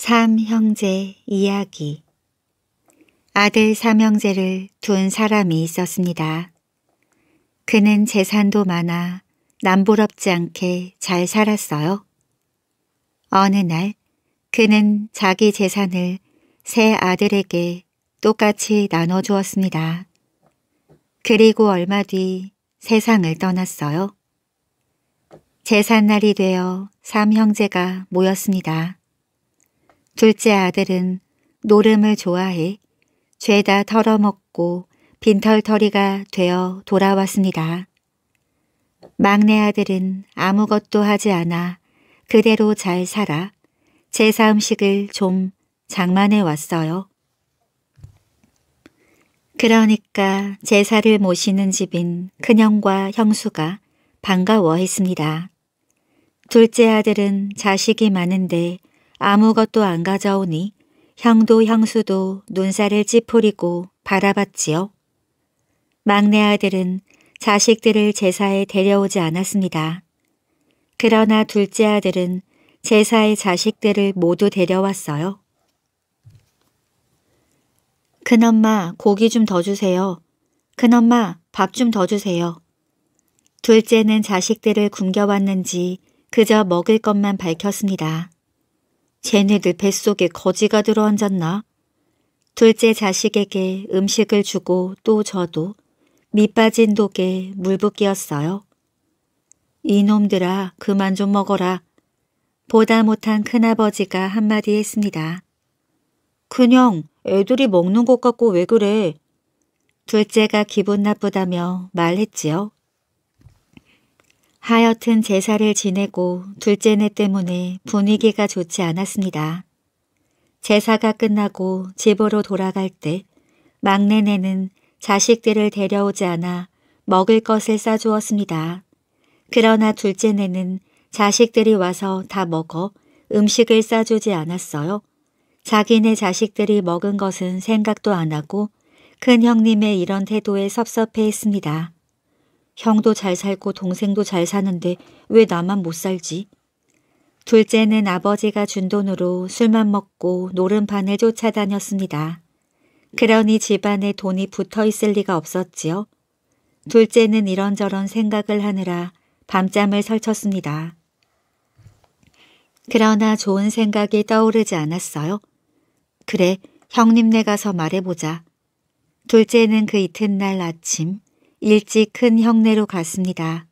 삼형제 이야기 아들 삼형제를 둔 사람이 있었습니다. 그는 재산도 많아 남부럽지 않게 잘 살았어요. 어느 날 그는 자기 재산을 세 아들에게 똑같이 나눠주었습니다. 그리고 얼마 뒤 세상을 떠났어요. 재산날이 되어 삼형제가 모였습니다. 둘째 아들은 노름을 좋아해 죄다 털어먹고 빈털터리가 되어 돌아왔습니다. 막내 아들은 아무것도 하지 않아 그대로 잘 살아 제사 음식을 좀 장만해 왔어요. 그러니까 제사를 모시는 집인 큰형과 형수가 반가워했습니다. 둘째 아들은 자식이 많은데 아무것도 안 가져오니 형도 형수도 눈살을 찌푸리고 바라봤지요. 막내 아들은 자식들을 제사에 데려오지 않았습니다. 그러나 둘째 아들은 제사의 자식들을 모두 데려왔어요. 큰엄마 고기 좀 더 주세요. 큰엄마 밥 좀 더 주세요. 둘째는 자식들을 굶겨왔는지 그저 먹을 것만 밝혔습니다. 쟤네들 뱃속에 거지가 들어앉았나? 둘째 자식에게 음식을 주고 또 저도 밑 빠진 독에 물붓기였어요. 이놈들아 그만 좀 먹어라. 보다 못한 큰아버지가 한마디 했습니다. 그냥 애들이 먹는 것 같고 왜 그래. 둘째가 기분 나쁘다며 말했지요. 하여튼 제사를 지내고 둘째네 때문에 분위기가 좋지 않았습니다. 제사가 끝나고 집으로 돌아갈 때 막내네는 자식들을 데려오지 않아 먹을 것을 싸주었습니다. 그러나 둘째네는 자식들이 와서 다 먹어 음식을 싸주지 않았어요. 자기네 자식들이 먹은 것은 생각도 안 하고 큰 형님의 이런 태도에 섭섭해했습니다. 형도 잘 살고 동생도 잘 사는데 왜 나만 못 살지? 둘째는 아버지가 준 돈으로 술만 먹고 노름반을 쫓아다녔습니다. 그러니 집안에 돈이 붙어 있을 리가 없었지요. 둘째는 이런저런 생각을 하느라 밤잠을 설쳤습니다. 그러나 좋은 생각이 떠오르지 않았어요. 그래, 형님네 가서 말해보자. 둘째는 그 이튿날 아침 일찍 큰 형네로 갔습니다.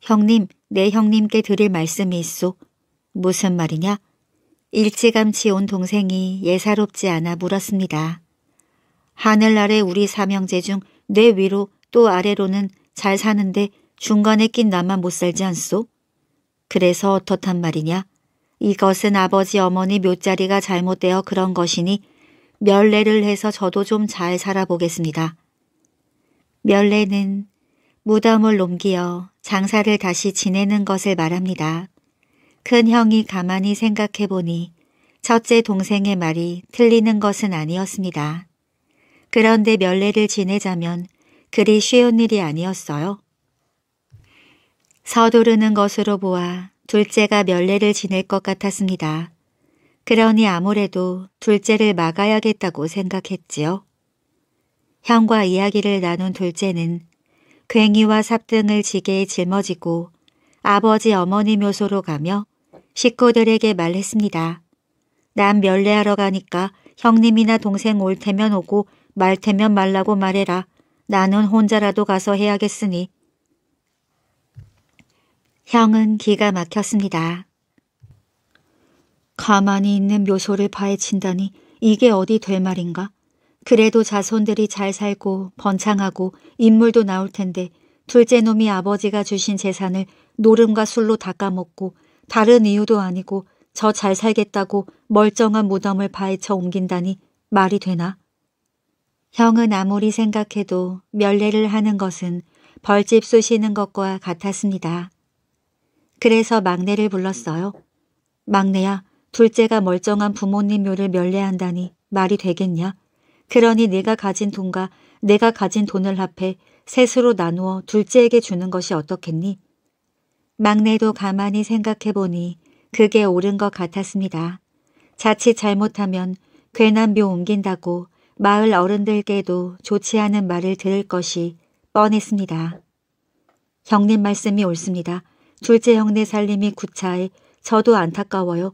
형님, 내 형님께 드릴 말씀이 있소. 무슨 말이냐? 일찌감치 온 동생이 예사롭지 않아 물었습니다. 하늘나래 우리 삼형제 중 내 위로 또 아래로는 잘 사는데 중간에 낀 나만 못 살지 않소? 그래서 어떻단 말이냐? 이것은 아버지 어머니 묘자리가 잘못되어 그런 것이니 멸례를 해서 저도 좀 잘 살아보겠습니다. 멸레는 무덤을 옮기어 장사를 다시 지내는 것을 말합니다. 큰 형이 가만히 생각해 보니 첫째 동생의 말이 틀리는 것은 아니었습니다. 그런데 멸레를 지내자면 그리 쉬운 일이 아니었어요. 서두르는 것으로 보아 둘째가 멸레를 지낼 것 같았습니다. 그러니 아무래도 둘째를 막아야겠다고 생각했지요. 형과 이야기를 나눈 둘째는 괭이와 삽등을 지게에 짊어지고 아버지 어머니 묘소로 가며 식구들에게 말했습니다. 난 멸례하러 가니까 형님이나 동생 올 테면 오고 말 테면 말라고 말해라. 나는 혼자라도 가서 해야겠으니. 형은 기가 막혔습니다. 가만히 있는 묘소를 파헤친다니 이게 어디 될 말인가? 그래도 자손들이 잘 살고 번창하고 인물도 나올 텐데 둘째 놈이 아버지가 주신 재산을 노름과 술로 닦아먹고 다른 이유도 아니고 저 잘 살겠다고 멀쩡한 무덤을 파헤쳐 옮긴다니 말이 되나? 형은 아무리 생각해도 멸례를 하는 것은 벌집 쑤시는 것과 같았습니다. 그래서 막내를 불렀어요. 막내야, 둘째가 멀쩡한 부모님 묘를 멸례한다니 말이 되겠냐? 그러니 네가 가진 돈과 내가 가진 돈을 합해 셋으로 나누어 둘째에게 주는 것이 어떻겠니? 막내도 가만히 생각해보니 그게 옳은 것 같았습니다. 자칫 잘못하면 괜한 묘 옮긴다고 마을 어른들께도 좋지 않은 말을 들을 것이 뻔했습니다. 형님 말씀이 옳습니다. 둘째 형네 살림이 구차해 저도 안타까워요.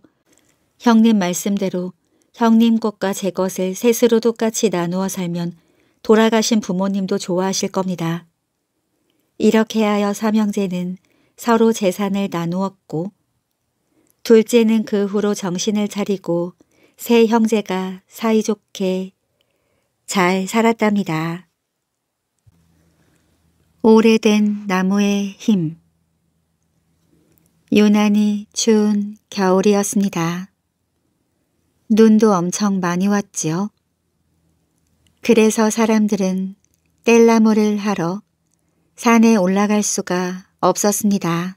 형님 말씀대로 형님 것과 제 것을 셋으로 똑같이 나누어 살면 돌아가신 부모님도 좋아하실 겁니다. 이렇게 하여 삼형제는 서로 재산을 나누었고 둘째는 그 후로 정신을 차리고 세 형제가 사이좋게 잘 살았답니다. 오래된 나무의 힘 유난히 추운 겨울이었습니다. 눈도 엄청 많이 왔지요. 그래서 사람들은 뗄나무를 하러 산에 올라갈 수가 없었습니다.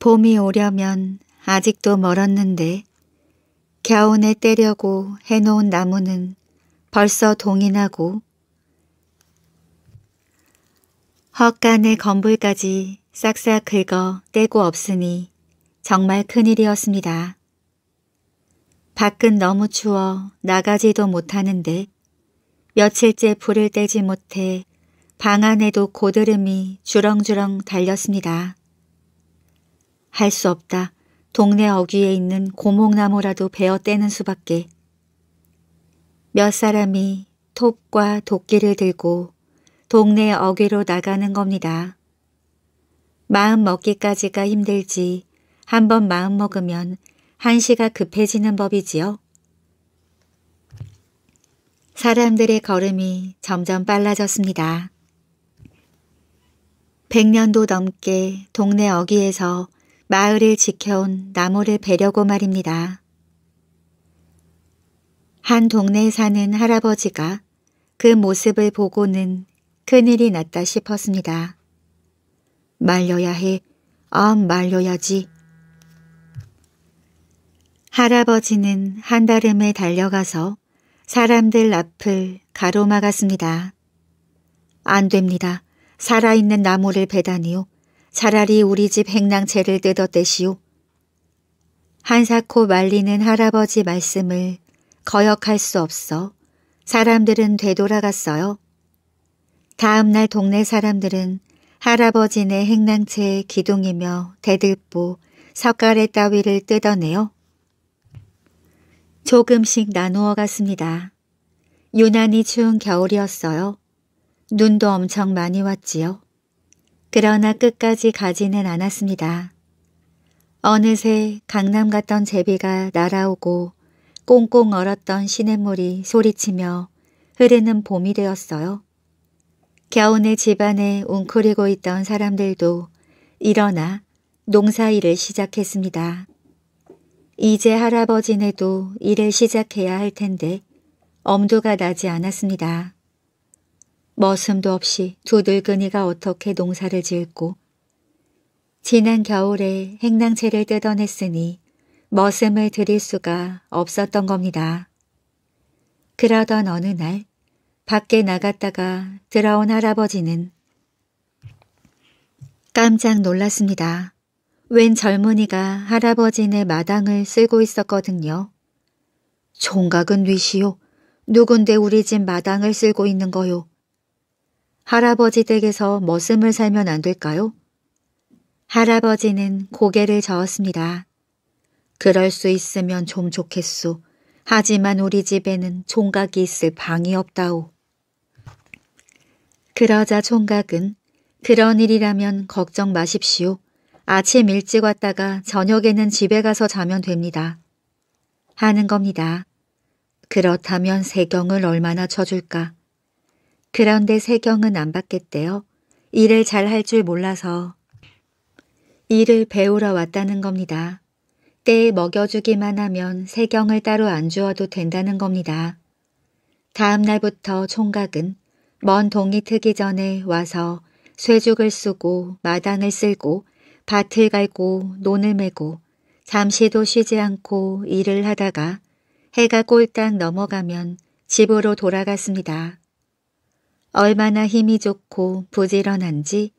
봄이 오려면 아직도 멀었는데 겨우내 떼려고 해놓은 나무는 벌써 동이 나고 헛간의 건불까지 싹싹 긁어 떼고 없으니 정말 큰일이었습니다. 밖은 너무 추워 나가지도 못하는데 며칠째 불을 떼지 못해 방 안에도 고드름이 주렁주렁 달렸습니다. 할 수 없다. 동네 어귀에 있는 고목나무라도 베어 떼는 수밖에. 몇 사람이 톱과 도끼를 들고 동네 어귀로 나가는 겁니다. 마음 먹기까지가 힘들지 한번 마음 먹으면 한시가 급해지는 법이지요. 사람들의 걸음이 점점 빨라졌습니다. 백년도 넘게 동네 어귀에서 마을을 지켜온 나무를 베려고 말입니다. 한 동네에 사는 할아버지가 그 모습을 보고는 큰일이 났다 싶었습니다. 말려야 해. 아, 말려야지. 할아버지는 한달음에 달려가서 사람들 앞을 가로막았습니다. 안 됩니다. 살아있는 나무를 베다니요. 차라리 우리 집 행랑채를 뜯었떼시오 한사코 말리는 할아버지 말씀을 거역할 수 없어 사람들은 되돌아갔어요. 다음날 동네 사람들은 할아버지네 행랑채 의 기둥이며 대들보 석가래 따위를 뜯어내요. 조금씩 나누어 갔습니다. 유난히 추운 겨울이었어요. 눈도 엄청 많이 왔지요. 그러나 끝까지 가지는 않았습니다. 어느새 강남 갔던 제비가 날아오고 꽁꽁 얼었던 시냇물이 소리치며 흐르는 봄이 되었어요. 겨우내 집안에 웅크리고 있던 사람들도 일어나 농사일을 시작했습니다. 이제 할아버지네도 일을 시작해야 할 텐데 엄두가 나지 않았습니다. 머슴도 없이 두들근이가 어떻게 농사를 지을고 지난 겨울에 행랑채를 뜯어냈으니 머슴을 드릴 수가 없었던 겁니다. 그러던 어느 날 밖에 나갔다가 들어온 할아버지는 깜짝 놀랐습니다. 웬 젊은이가 할아버지네 마당을 쓸고 있었거든요. 총각은 위시요. 누군데 우리 집 마당을 쓸고 있는 거요. 할아버지 댁에서 머슴을 살면 안 될까요? 할아버지는 고개를 저었습니다. 그럴 수 있으면 좀 좋겠소. 하지만 우리 집에는 총각이 있을 방이 없다오. 그러자 총각은 그런 일이라면 걱정 마십시오. 아침 일찍 왔다가 저녁에는 집에 가서 자면 됩니다. 하는 겁니다. 그렇다면 세경을 얼마나 쳐줄까. 그런데 세경은 안 받겠대요. 일을 잘 할 줄 몰라서. 일을 배우러 왔다는 겁니다. 때에 먹여주기만 하면 세경을 따로 안 주어도 된다는 겁니다. 다음 날부터 총각은 먼 동이 트기 전에 와서 쇠죽을 쓰고 마당을 쓸고 밭을 갈고 논을 메고 잠시도 쉬지 않고 일을 하다가 해가 꼴딱 넘어가면 집으로 돌아갔습니다. 얼마나 힘이 좋고 부지런한지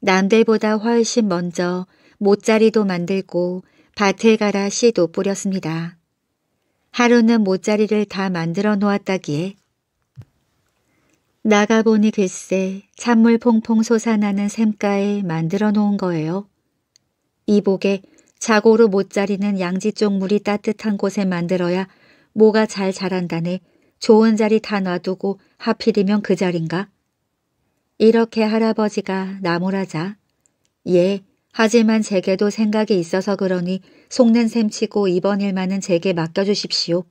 남들보다 훨씬 먼저 모짜리도 만들고 밭을 갈아 씨도 뿌렸습니다. 하루는 모짜리를 다 만들어 놓았다기에 나가보니 글쎄 찬물 퐁퐁 솟아나는 샘가에 만들어 놓은 거예요. 이복에 자고로 못 자리는 양지쪽 물이 따뜻한 곳에 만들어야 뭐가잘 자란다네. 좋은 자리 다 놔두고 하필이면 그자리인가 이렇게 할아버지가 나무라자. 예, 하지만 제게도 생각이 있어서 그러니 속는 셈치고 이번 일만은 제게 맡겨주십시오.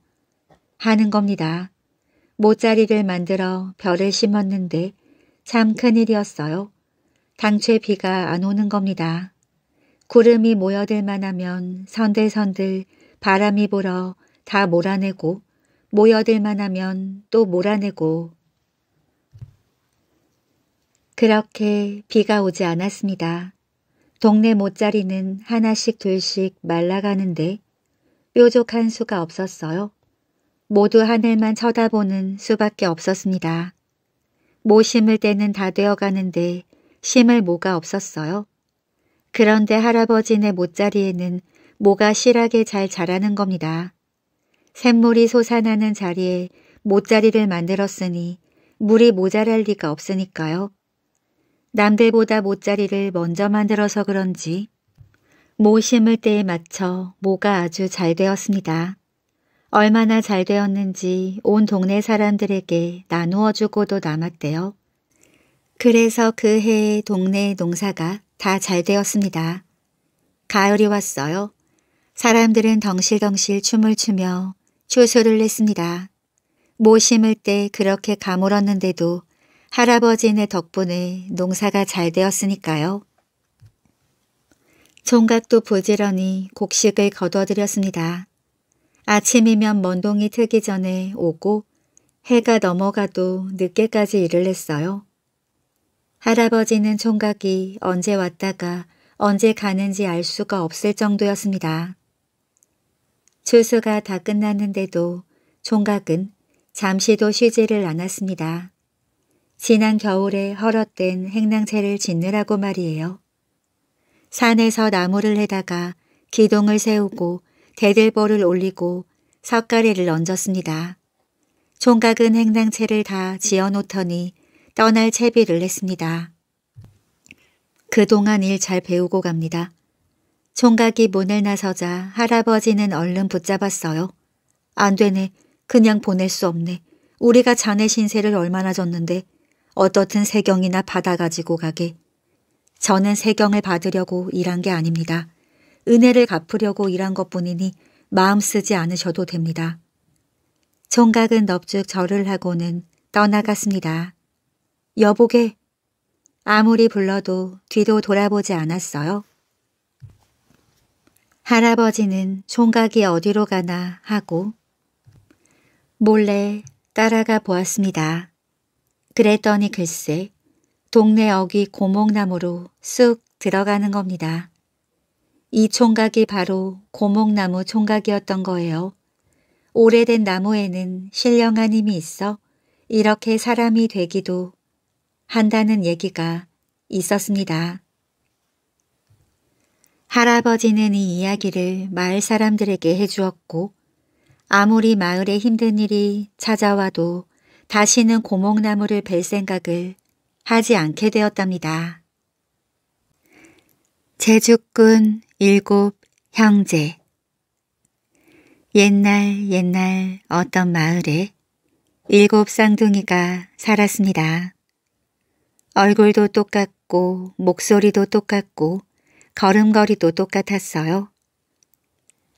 하는 겁니다. 모짜리를 만들어 별을 심었는데 참 큰일이었어요. 당최 비가 안 오는 겁니다. 구름이 모여들 만하면 선들선들 바람이 불어 다 몰아내고 모여들 만하면 또 몰아내고 그렇게 비가 오지 않았습니다. 동네 모짜리는 하나씩 둘씩 말라가는데 뾰족한 수가 없었어요. 모두 하늘만 쳐다보는 수밖에 없었습니다. 모 심을 때는 다 되어가는데 심을 모가 없었어요. 그런데 할아버지네 못자리에는 모가 실하게 잘 자라는 겁니다. 샘물이 솟아나는 자리에 못자리를 만들었으니 물이 모자랄 리가 없으니까요. 남들보다 못자리를 먼저 만들어서 그런지 모 심을 때에 맞춰 모가 아주 잘 되었습니다. 얼마나 잘 되었는지 온 동네 사람들에게 나누어주고도 남았대요. 그래서 그해에 동네 농사가 다잘 되었습니다. 가을이 왔어요. 사람들은 덩실덩실 춤을 추며 추소를 냈습니다. 모 심을 때 그렇게 가물었는데도 할아버지네 덕분에 농사가 잘 되었으니까요. 총각도 부지런히 곡식을 거둬들였습니다. 아침이면 먼동이 트기 전에 오고 해가 넘어가도 늦게까지 일을 했어요. 할아버지는 총각이 언제 왔다가 언제 가는지 알 수가 없을 정도였습니다. 추수가 다 끝났는데도 총각은 잠시도 쉬지를 않았습니다. 지난 겨울에 헐어된 행랑채를 짓느라고 말이에요. 산에서 나무를 해다가 기둥을 세우고 대들보를 올리고 석가래를 얹었습니다. 총각은 행랑채를 다 지어놓더니 떠날 채비를 했습니다. 그동안 일 잘 배우고 갑니다. 총각이 문을 나서자 할아버지는 얼른 붙잡았어요. 안 되네. 그냥 보낼 수 없네. 우리가 자네 신세를 얼마나 졌는데 어떻든 세경이나 받아가지고 가게. 저는 세경을 받으려고 일한 게 아닙니다. 은혜를 갚으려고 일한 것뿐이니 마음 쓰지 않으셔도 됩니다. 총각은 넙죽 절을 하고는 떠나갔습니다. 여보게 아무리 불러도 뒤도 돌아보지 않았어요. 할아버지는 총각이 어디로 가나 하고 몰래 따라가 보았습니다. 그랬더니 글쎄 동네 어귀 고목나무로 쑥 들어가는 겁니다. 이 총각이 바로 고목나무 총각이었던 거예요. 오래된 나무에는 신령한 힘이 있어 이렇게 사람이 되기도 한다는 얘기가 있었습니다. 할아버지는 이 이야기를 마을 사람들에게 해주었고 아무리 마을에 힘든 일이 찾아와도 다시는 고목나무를 벨 생각을 하지 않게 되었답니다. 제주꾼 일곱 형제 옛날 옛날 어떤 마을에 일곱 쌍둥이가 살았습니다. 얼굴도 똑같고 목소리도 똑같고 걸음걸이도 똑같았어요.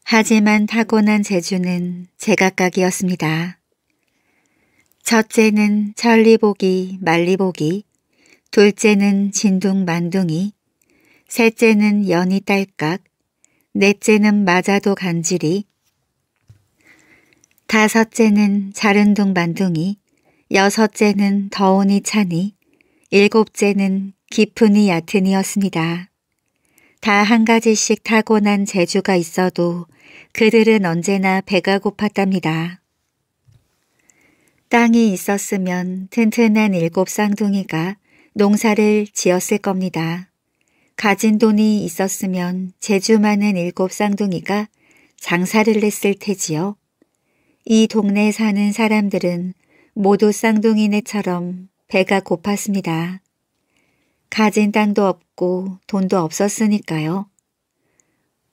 하지만 타고난 재주는 제각각이었습니다. 첫째는 천리보기, 말리보기, 둘째는 진둥만둥이, 셋째는 연이 딸깍, 넷째는 맞아도 간지리, 다섯째는 자른둥만둥이, 여섯째는 더우니 차니, 일곱째는 깊으니 얕으니였습니다. 다 한 가지씩 타고난 재주가 있어도 그들은 언제나 배가 고팠답니다. 땅이 있었으면 튼튼한 일곱 쌍둥이가 농사를 지었을 겁니다. 가진 돈이 있었으면 재주 많은 일곱 쌍둥이가 장사를 했을 테지요. 이 동네 에 사는 사람들은 모두 쌍둥이네처럼 배가 고팠습니다. 가진 땅도 없고 돈도 없었으니까요.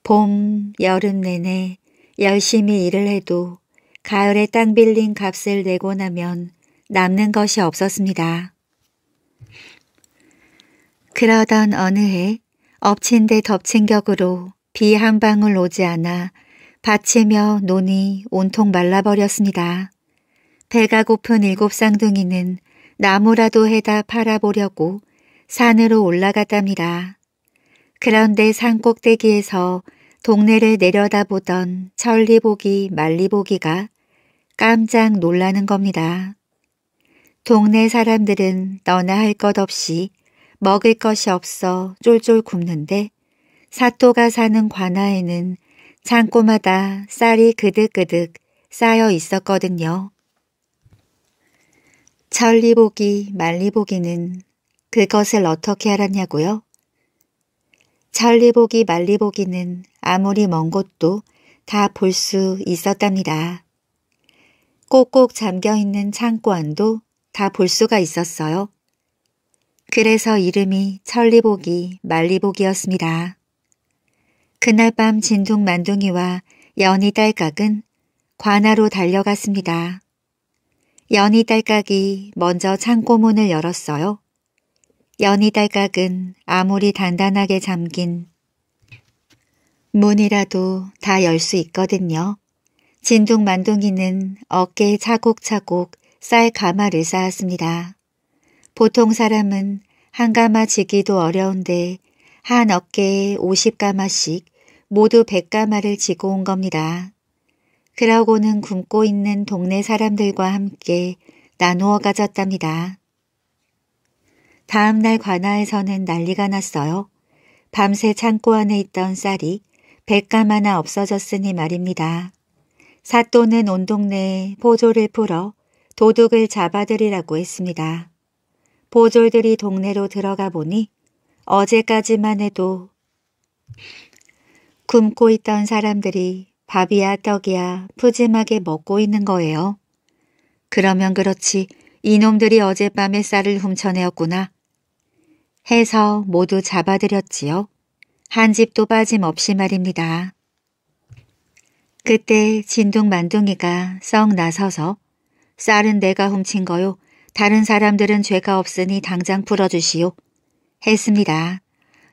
봄, 여름 내내 열심히 일을 해도 가을에 땅 빌린 값을 내고 나면 남는 것이 없었습니다. 그러던 어느 해 엎친 데 덮친 격으로 비 한 방울 오지 않아 받치며 논이 온통 말라버렸습니다. 배가 고픈 일곱 쌍둥이는 나무라도 해다 팔아보려고 산으로 올라갔답니다. 그런데 산 꼭대기에서 동네를 내려다보던 천리보기 말리보기가 깜짝 놀라는 겁니다. 동네 사람들은 너나 할 것 없이 먹을 것이 없어 쫄쫄 굶는데 사또가 사는 관아에는 창고마다 쌀이 그득그득 쌓여 있었거든요. 천리보기, 말리보기는 그것을 어떻게 알았냐고요? 천리보기, 말리보기는 아무리 먼 곳도 다 볼 수 있었답니다. 꼭꼭 잠겨있는 창고 안도 다 볼 수가 있었어요. 그래서 이름이 천리보기, 말리보기였습니다. 그날 밤 진동 만둥이와 연희 딸깍은 관아로 달려갔습니다. 연희 딸깍이 먼저 창고문을 열었어요. 연희 딸깍은 아무리 단단하게 잠긴 문이라도 다 열 수 있거든요. 진둥만둥이는 어깨에 차곡차곡 쌀 가마를 쌓았습니다. 보통 사람은 한 가마 지기도 어려운데 한 어깨에 50가마씩 모두 100가마를 지고 온 겁니다. 그러고는 굶고 있는 동네 사람들과 함께 나누어 가졌답니다. 다음날 관아에서는 난리가 났어요. 밤새 창고 안에 있던 쌀이 백감 하나 없어졌으니 말입니다. 사또는 온 동네에 보조를 풀어 도둑을 잡아들이라고 했습니다. 보졸들이 동네로 들어가 보니 어제까지만 해도 굶고 있던 사람들이 밥이야 떡이야 푸짐하게 먹고 있는 거예요. 그러면 그렇지 이놈들이 어젯밤에 쌀을 훔쳐내었구나. 해서 모두 잡아들였지요. 한 집도 빠짐없이 말입니다. 그때 진둥만둥이가 썩 나서서 쌀은 내가 훔친 거요. 다른 사람들은 죄가 없으니 당장 풀어주시오. 했습니다.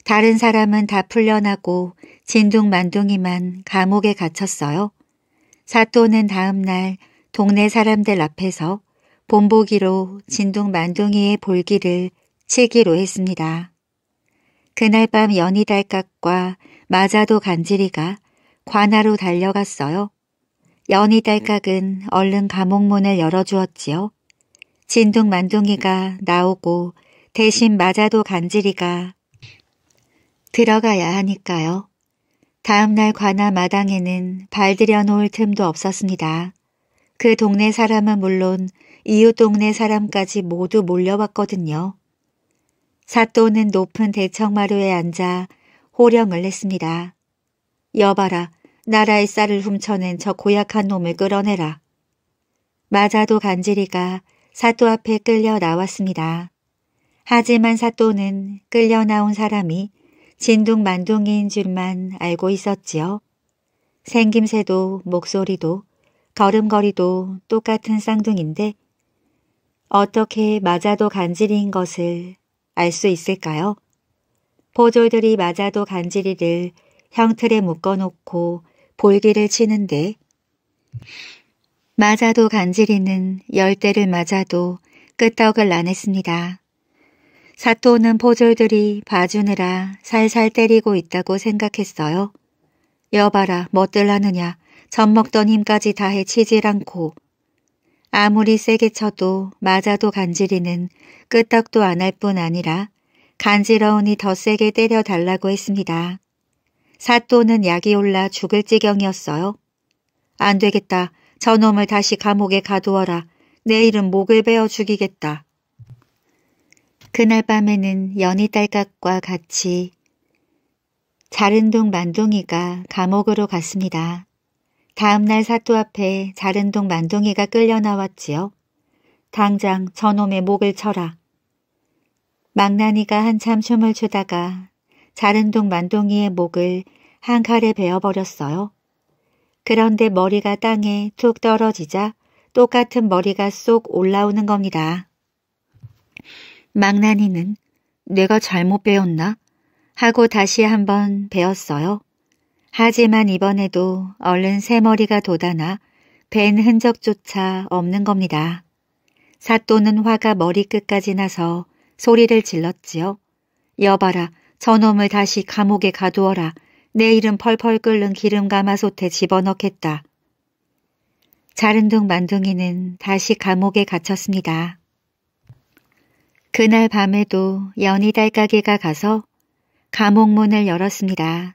다른 사람은 다 풀려나고 진둥만둥이만 감옥에 갇혔어요. 사또는 다음 날 동네 사람들 앞에서 본보기로 진둥만둥이의 볼기를 치기로 했습니다. 그날 밤 연희달각과 마자도 간지리가 관하로 달려갔어요. 연희달각은 얼른 감옥문을 열어주었지요. 진둥만둥이가 나오고 대신 마자도 간지리가 들어가야 하니까요. 다음날 관아 마당에는 발들여 놓을 틈도 없었습니다. 그 동네 사람은 물론 이웃 동네 사람까지 모두 몰려왔거든요. 사또는 높은 대청마루에 앉아 호령을 했습니다. 여봐라, 나라의 쌀을 훔쳐낸 저 고약한 놈을 끌어내라. 마자도 간지리가 사또 앞에 끌려 나왔습니다. 하지만 사또는 끌려 나온 사람이 진동만동인 줄만 알고 있었지요. 생김새도 목소리도 걸음걸이도 똑같은 쌍둥인데 어떻게 맞아도 간지리인 것을 알 수 있을까요? 보졸들이 맞아도 간지리를 형틀에 묶어놓고 볼기를 치는데 맞아도 간지리는 열대를 맞아도 끄떡을 나냈습니다. 사또는 포졸들이 봐주느라 살살 때리고 있다고 생각했어요. 여봐라 멋들라느냐 젖먹던 힘까지 다해 치질 않고 아무리 세게 쳐도 맞아도 간지리는 끄떡도 안 할 뿐 아니라 간지러우니 더 세게 때려달라고 했습니다. 사또는 약이 올라 죽을 지경이었어요. 안 되겠다. 저놈을 다시 감옥에 가두어라. 내일은 목을 베어 죽이겠다. 그날 밤에는 연희 딸깍과 같이 자른동 만동이가 감옥으로 갔습니다. 다음날 사또 앞에 자른동 만동이가 끌려 나왔지요. 당장 저놈의 목을 쳐라. 망나니가 한참 춤을 추다가 자른동 만동이의 목을 한 칼에 베어버렸어요. 그런데 머리가 땅에 툭 떨어지자 똑같은 머리가 쏙 올라오는 겁니다. 망나니는 내가 잘못 배웠나? 하고 다시 한번 배웠어요. 하지만 이번에도 얼른 새머리가 돋아나 벤 흔적조차 없는 겁니다. 사또는 화가 머리끝까지 나서 소리를 질렀지요. 여봐라, 저놈을 다시 감옥에 가두어라. 내일은 펄펄 끓는 기름 가마솥에 집어넣겠다. 자른 둥 만둥이는 다시 감옥에 갇혔습니다. 그날 밤에도 연희달 가게가 가서 감옥문을 열었습니다.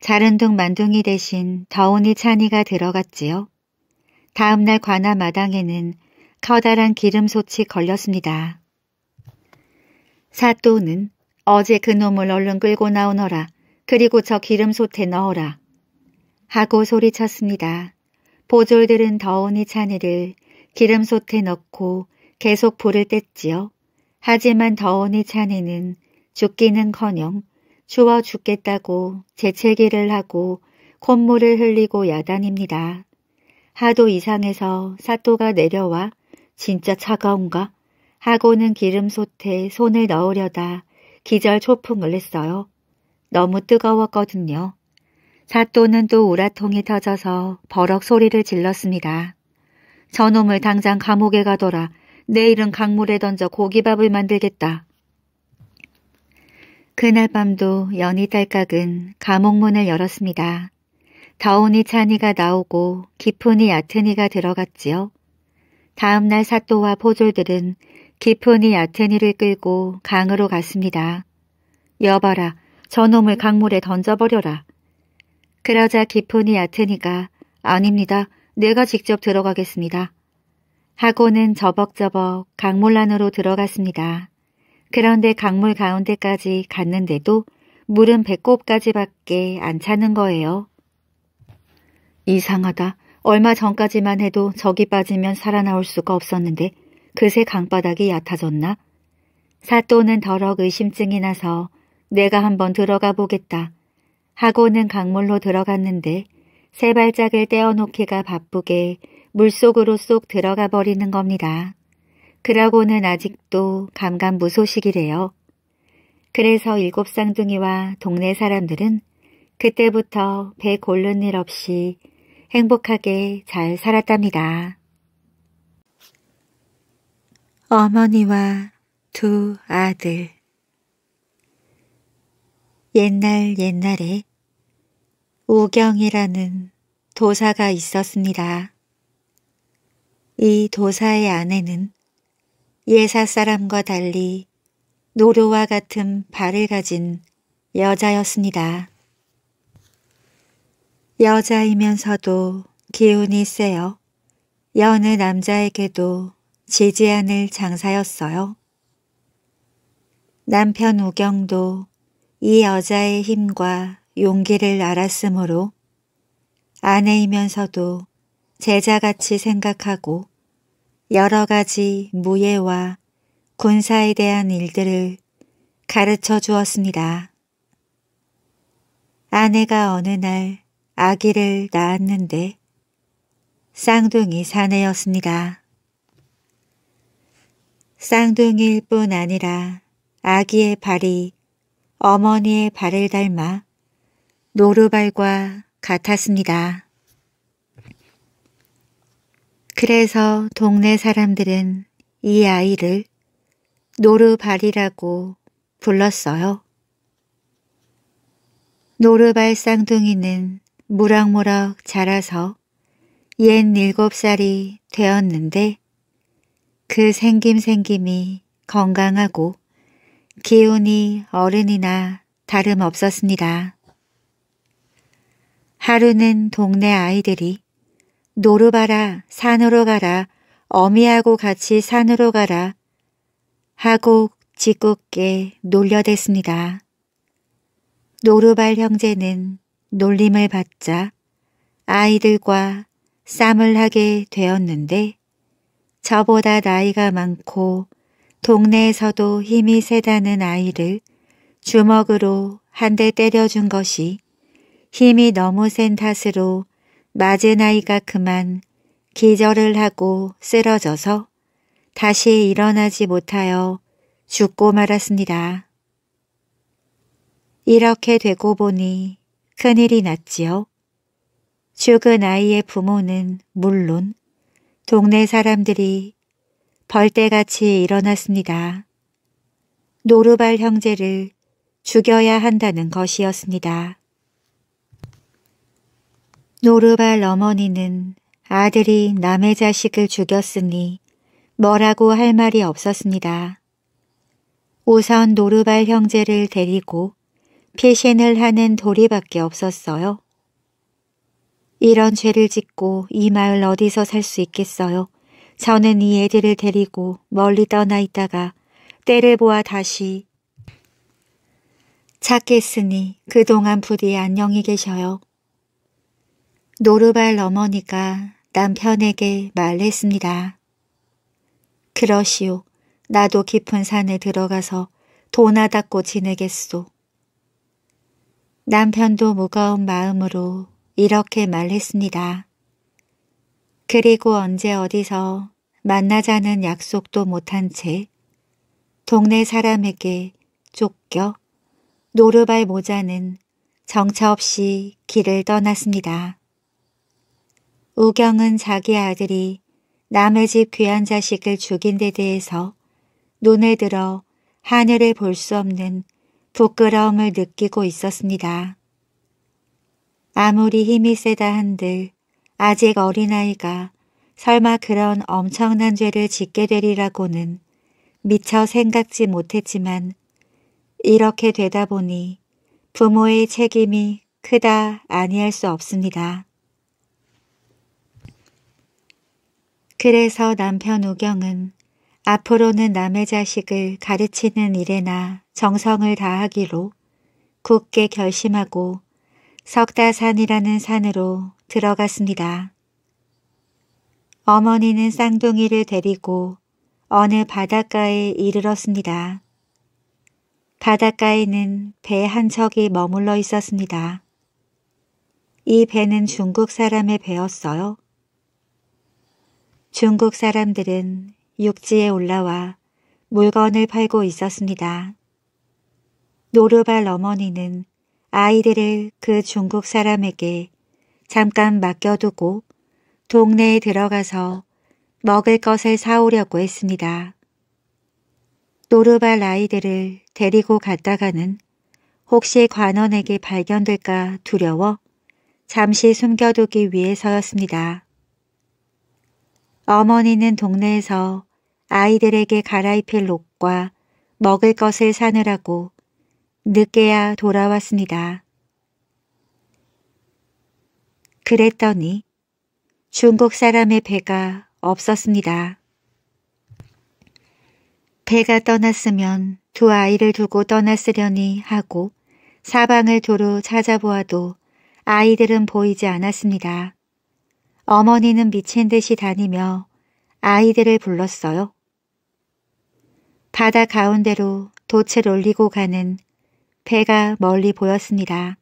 자른 둥 만둥이 대신 더운이 찬이가 들어갔지요. 다음날 관아 마당에는 커다란 기름솥이 걸렸습니다. 사또는 어제 그놈을 얼른 끌고 나오너라. 그리고 저 기름솥에 넣어라. 하고 소리쳤습니다. 보졸들은 더운이 찬이를 기름솥에 넣고 계속 불을 뗐지요. 하지만 더운이 찬이는 죽기는커녕 추워 죽겠다고 재채기를 하고 콧물을 흘리고 야단입니다. 하도 이상해서 사또가 내려와 진짜 차가운가 하고는 기름솥에 손을 넣으려다 기절 초풍을 했어요 너무 뜨거웠거든요. 사또는 또 우라통이 터져서 버럭 소리를 질렀습니다. 저놈을 당장 감옥에 가더라 내일은 강물에 던져 고기밥을 만들겠다. 그날 밤도 연희 딸깍은 감옥문을 열었습니다. 더우니 찬이가 나오고 기푼이 얕은이가 들어갔지요. 다음날 사또와 포졸들은 기푼이 얕은이를 끌고 강으로 갔습니다. 여봐라, 저놈을 강물에 던져버려라. 그러자 기푼이 얕은이가 아닙니다. 내가 직접 들어가겠습니다. 하고는 저벅저벅 강물 안으로 들어갔습니다. 그런데 강물 가운데까지 갔는데도 물은 배꼽까지밖에 안 차는 거예요. 이상하다. 얼마 전까지만 해도 저기 빠지면 살아나올 수가 없었는데 그새 강바닥이 얕아졌나? 사또는 더럭 의심증이 나서 내가 한번 들어가 보겠다. 하고는 강물로 들어갔는데 세 발짝을 떼어놓기가 바쁘게 물속으로 쏙 들어가 버리는 겁니다. 그러고는 아직도 감감무소식이래요. 그래서 일곱 쌍둥이와 동네 사람들은 그때부터 배 고른 일 없이 행복하게 잘 살았답니다. 어머니와 두 아들 옛날 옛날에 우경이라는 도사가 있었습니다. 이 도사의 아내는 예사 사람과 달리 노루와 같은 발을 가진 여자였습니다. 여자이면서도 기운이 세요. 여느 남자에게도 지지 않을 장사였어요. 남편 우경도 이 여자의 힘과 용기를 알았으므로 아내이면서도 제자같이 생각하고 여러 가지 무예와 군사에 대한 일들을 가르쳐 주었습니다. 아내가 어느 날 아기를 낳았는데 쌍둥이 사내였습니다. 쌍둥이일 뿐 아니라 아기의 발이 어머니의 발을 닮아 노루발과 같았습니다. 그래서 동네 사람들은 이 아이를 노르발이라고 불렀어요. 노르발 쌍둥이는 무럭무럭 자라서 옛 일곱 살이 되었는데 그 생김생김이 건강하고 기운이 어른이나 다름없었습니다. 하루는 동네 아이들이 노루 바라 산으로 가라 어미하고 같이 산으로 가라 하고 짓궂게 놀려댔습니다. 노루발 형제는 놀림을 받자 아이들과 싸움을 하게 되었는데 저보다 나이가 많고 동네에서도 힘이 세다는 아이를 주먹으로 한 대 때려준 것이 힘이 너무 센 탓으로 맞제나이가 그만 기절을 하고 쓰러져서 다시 일어나지 못하여 죽고 말았습니다. 이렇게 되고 보니 큰일이 났지요. 죽은 아이의 부모는 물론 동네 사람들이 벌떼같이 일어났습니다. 노르발 형제를 죽여야 한다는 것이었습니다. 노르발 어머니는 아들이 남의 자식을 죽였으니 뭐라고 할 말이 없었습니다. 우선 노르발 형제를 데리고 피신을 하는 도리밖에 없었어요. 이런 죄를 짓고 이 마을 어디서 살 수 있겠어요. 저는 이 애들을 데리고 멀리 떠나 있다가 때를 보아 다시 찾겠으니 그동안 부디 안녕히 계셔요. 노르발 어머니가 남편에게 말했습니다. 그러시오. 나도 깊은 산에 들어가서 도나 닦고 지내겠소. 남편도 무거운 마음으로 이렇게 말했습니다. 그리고 언제 어디서 만나자는 약속도 못한 채 동네 사람에게 쫓겨 노르발 모자는 정차 없이 길을 떠났습니다. 우경은 자기 아들이 남의 집 귀한 자식을 죽인 데 대해서 눈에 들어 하늘을 볼 수 없는 부끄러움을 느끼고 있었습니다. 아무리 힘이 세다 한들 아직 어린아이가 설마 그런 엄청난 죄를 짓게 되리라고는 미처 생각지 못했지만 이렇게 되다 보니 부모의 책임이 크다 아니할 수 없습니다. 그래서 남편 우경은 앞으로는 남의 자식을 가르치는 일에나 정성을 다하기로 굳게 결심하고 석다산이라는 산으로 들어갔습니다. 어머니는 쌍둥이를 데리고 어느 바닷가에 이르렀습니다. 바닷가에는 배 한 척이 머물러 있었습니다. 이 배는 중국 사람의 배였어요. 중국 사람들은 육지에 올라와 물건을 팔고 있었습니다. 노르발 어머니는 아이들을 그 중국 사람에게 잠깐 맡겨두고 동네에 들어가서 먹을 것을 사오려고 했습니다. 노르발 아이들을 데리고 갔다가는 혹시 관원에게 발견될까 두려워 잠시 숨겨두기 위해서였습니다. 어머니는 동네에서 아이들에게 갈아입힐 록과 먹을 것을 사느라고 늦게야 돌아왔습니다. 그랬더니 중국 사람의 배가 없었습니다. 배가 떠났으면 두 아이를 두고 떠났으려니 하고 사방을 두루 찾아보아도 아이들은 보이지 않았습니다. 어머니는 미친 듯이 다니며 아이들을 불렀어요. 바다 가운데로 도을 올리고 가는 배가 멀리 보였습니다.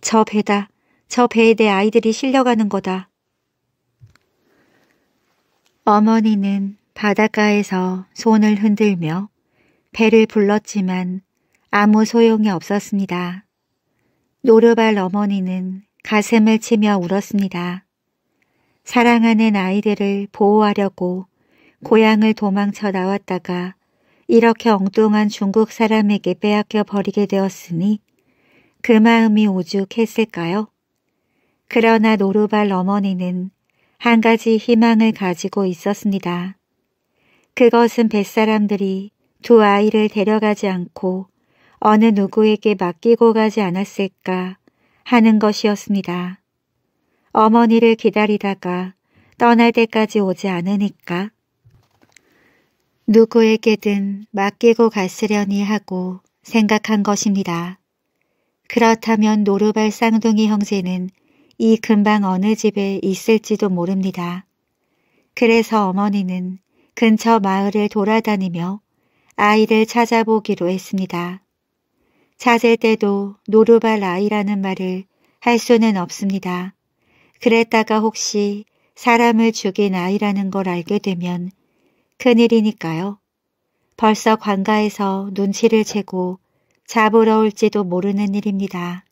저 배다. 저 배에 내 아이들이 실려가는 거다. 어머니는 바닷가에서 손을 흔들며 배를 불렀지만 아무 소용이 없었습니다. 노르발 어머니는 가슴을 치며 울었습니다. 사랑하는 아이들을 보호하려고 고향을 도망쳐 나왔다가 이렇게 엉뚱한 중국 사람에게 빼앗겨 버리게 되었으니 그 마음이 오죽했을까요? 그러나 노르발 어머니는 한 가지 희망을 가지고 있었습니다. 그것은 뱃사람들이 두 아이를 데려가지 않고 어느 누구에게 맡기고 가지 않았을까 하는 것이었습니다. 어머니를 기다리다가 떠날 때까지 오지 않으니까 누구에게든 맡기고 갔으려니 하고 생각한 것입니다. 그렇다면 노루발 쌍둥이 형제는 이 근방 어느 집에 있을지도 모릅니다. 그래서 어머니는 근처 마을을 돌아다니며 아이를 찾아보기로 했습니다. 차세 때도 노르발 아이라는 말을 할 수는 없습니다. 그랬다가 혹시 사람을 죽인 아이라는 걸 알게 되면 큰일이니까요. 벌써 관가에서 눈치를 채고 잡으러 올지도 모르는 일입니다.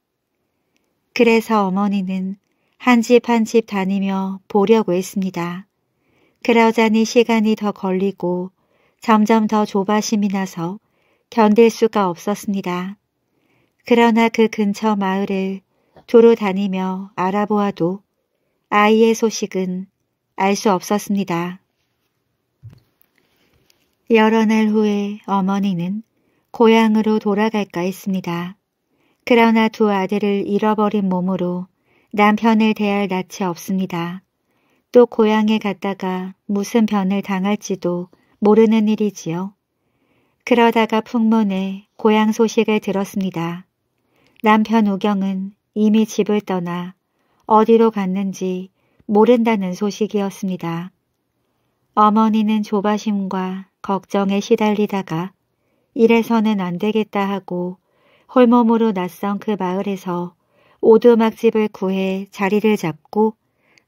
그래서 어머니는 한 집 한 집 다니며 보려고 했습니다. 그러자니 시간이 더 걸리고 점점 더 조바심이 나서 견딜 수가 없었습니다. 그러나 그 근처 마을을 도로 다니며 알아보아도 아이의 소식은 알 수 없었습니다. 여러 날 후에 어머니는 고향으로 돌아갈까 했습니다. 그러나 두 아들을 잃어버린 몸으로 남편을 대할 낯이 없습니다. 또 고향에 갔다가 무슨 변을 당할지도 모르는 일이지요. 그러다가 풍문에 고향 소식을 들었습니다. 남편 우경은 이미 집을 떠나 어디로 갔는지 모른다는 소식이었습니다. 어머니는 조바심과 걱정에 시달리다가 이래서는 안 되겠다 하고 홀몸으로 낯선 그 마을에서 오두막집을 구해 자리를 잡고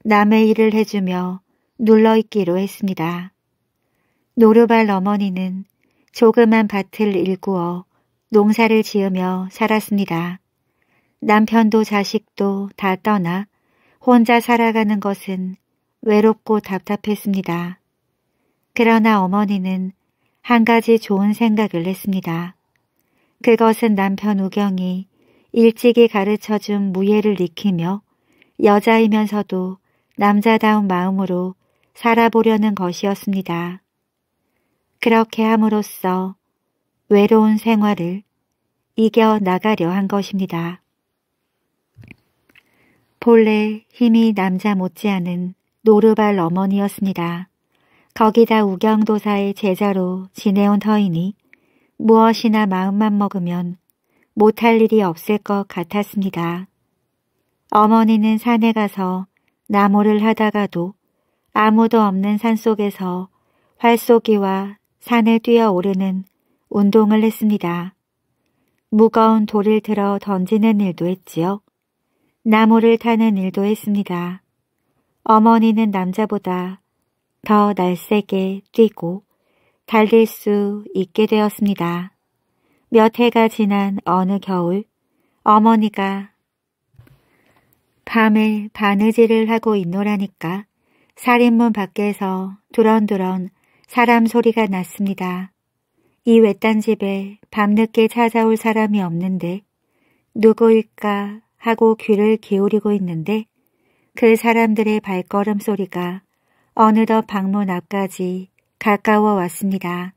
남의 일을 해주며 눌러있기로 했습니다. 노르발 어머니는 조그만 밭을 일구어 농사를 지으며 살았습니다. 남편도 자식도 다 떠나 혼자 살아가는 것은 외롭고 답답했습니다. 그러나 어머니는 한 가지 좋은 생각을 했습니다. 그것은 남편 우경이 일찍이 가르쳐준 무예를 익히며 여자이면서도 남자다운 마음으로 살아보려는 것이었습니다. 그렇게 함으로써 외로운 생활을 이겨나가려 한 것입니다. 본래 힘이 남자 못지않은 노르발 어머니였습니다. 거기다 우경도사의 제자로 지내온 터이니 무엇이나 마음만 먹으면 못할 일이 없을 것 같았습니다. 어머니는 산에 가서 나무를 하다가도 아무도 없는 산속에서 활쏘기와 산에 뛰어오르는 운동을 했습니다. 무거운 돌을 들어 던지는 일도 했지요. 나무를 타는 일도 했습니다. 어머니는 남자보다 더 날쌔게 뛰고 달릴 수 있게 되었습니다. 몇 해가 지난 어느 겨울 어머니가 밤에 바느질을 하고 있노라니까 살인문 밖에서 두런두런 사람 소리가 났습니다. 이 외딴 집에 밤늦게 찾아올 사람이 없는데 누구일까 하고 귀를 기울이고 있는데 그 사람들의 발걸음 소리가 어느덧 방문 앞까지 가까워 왔습니다.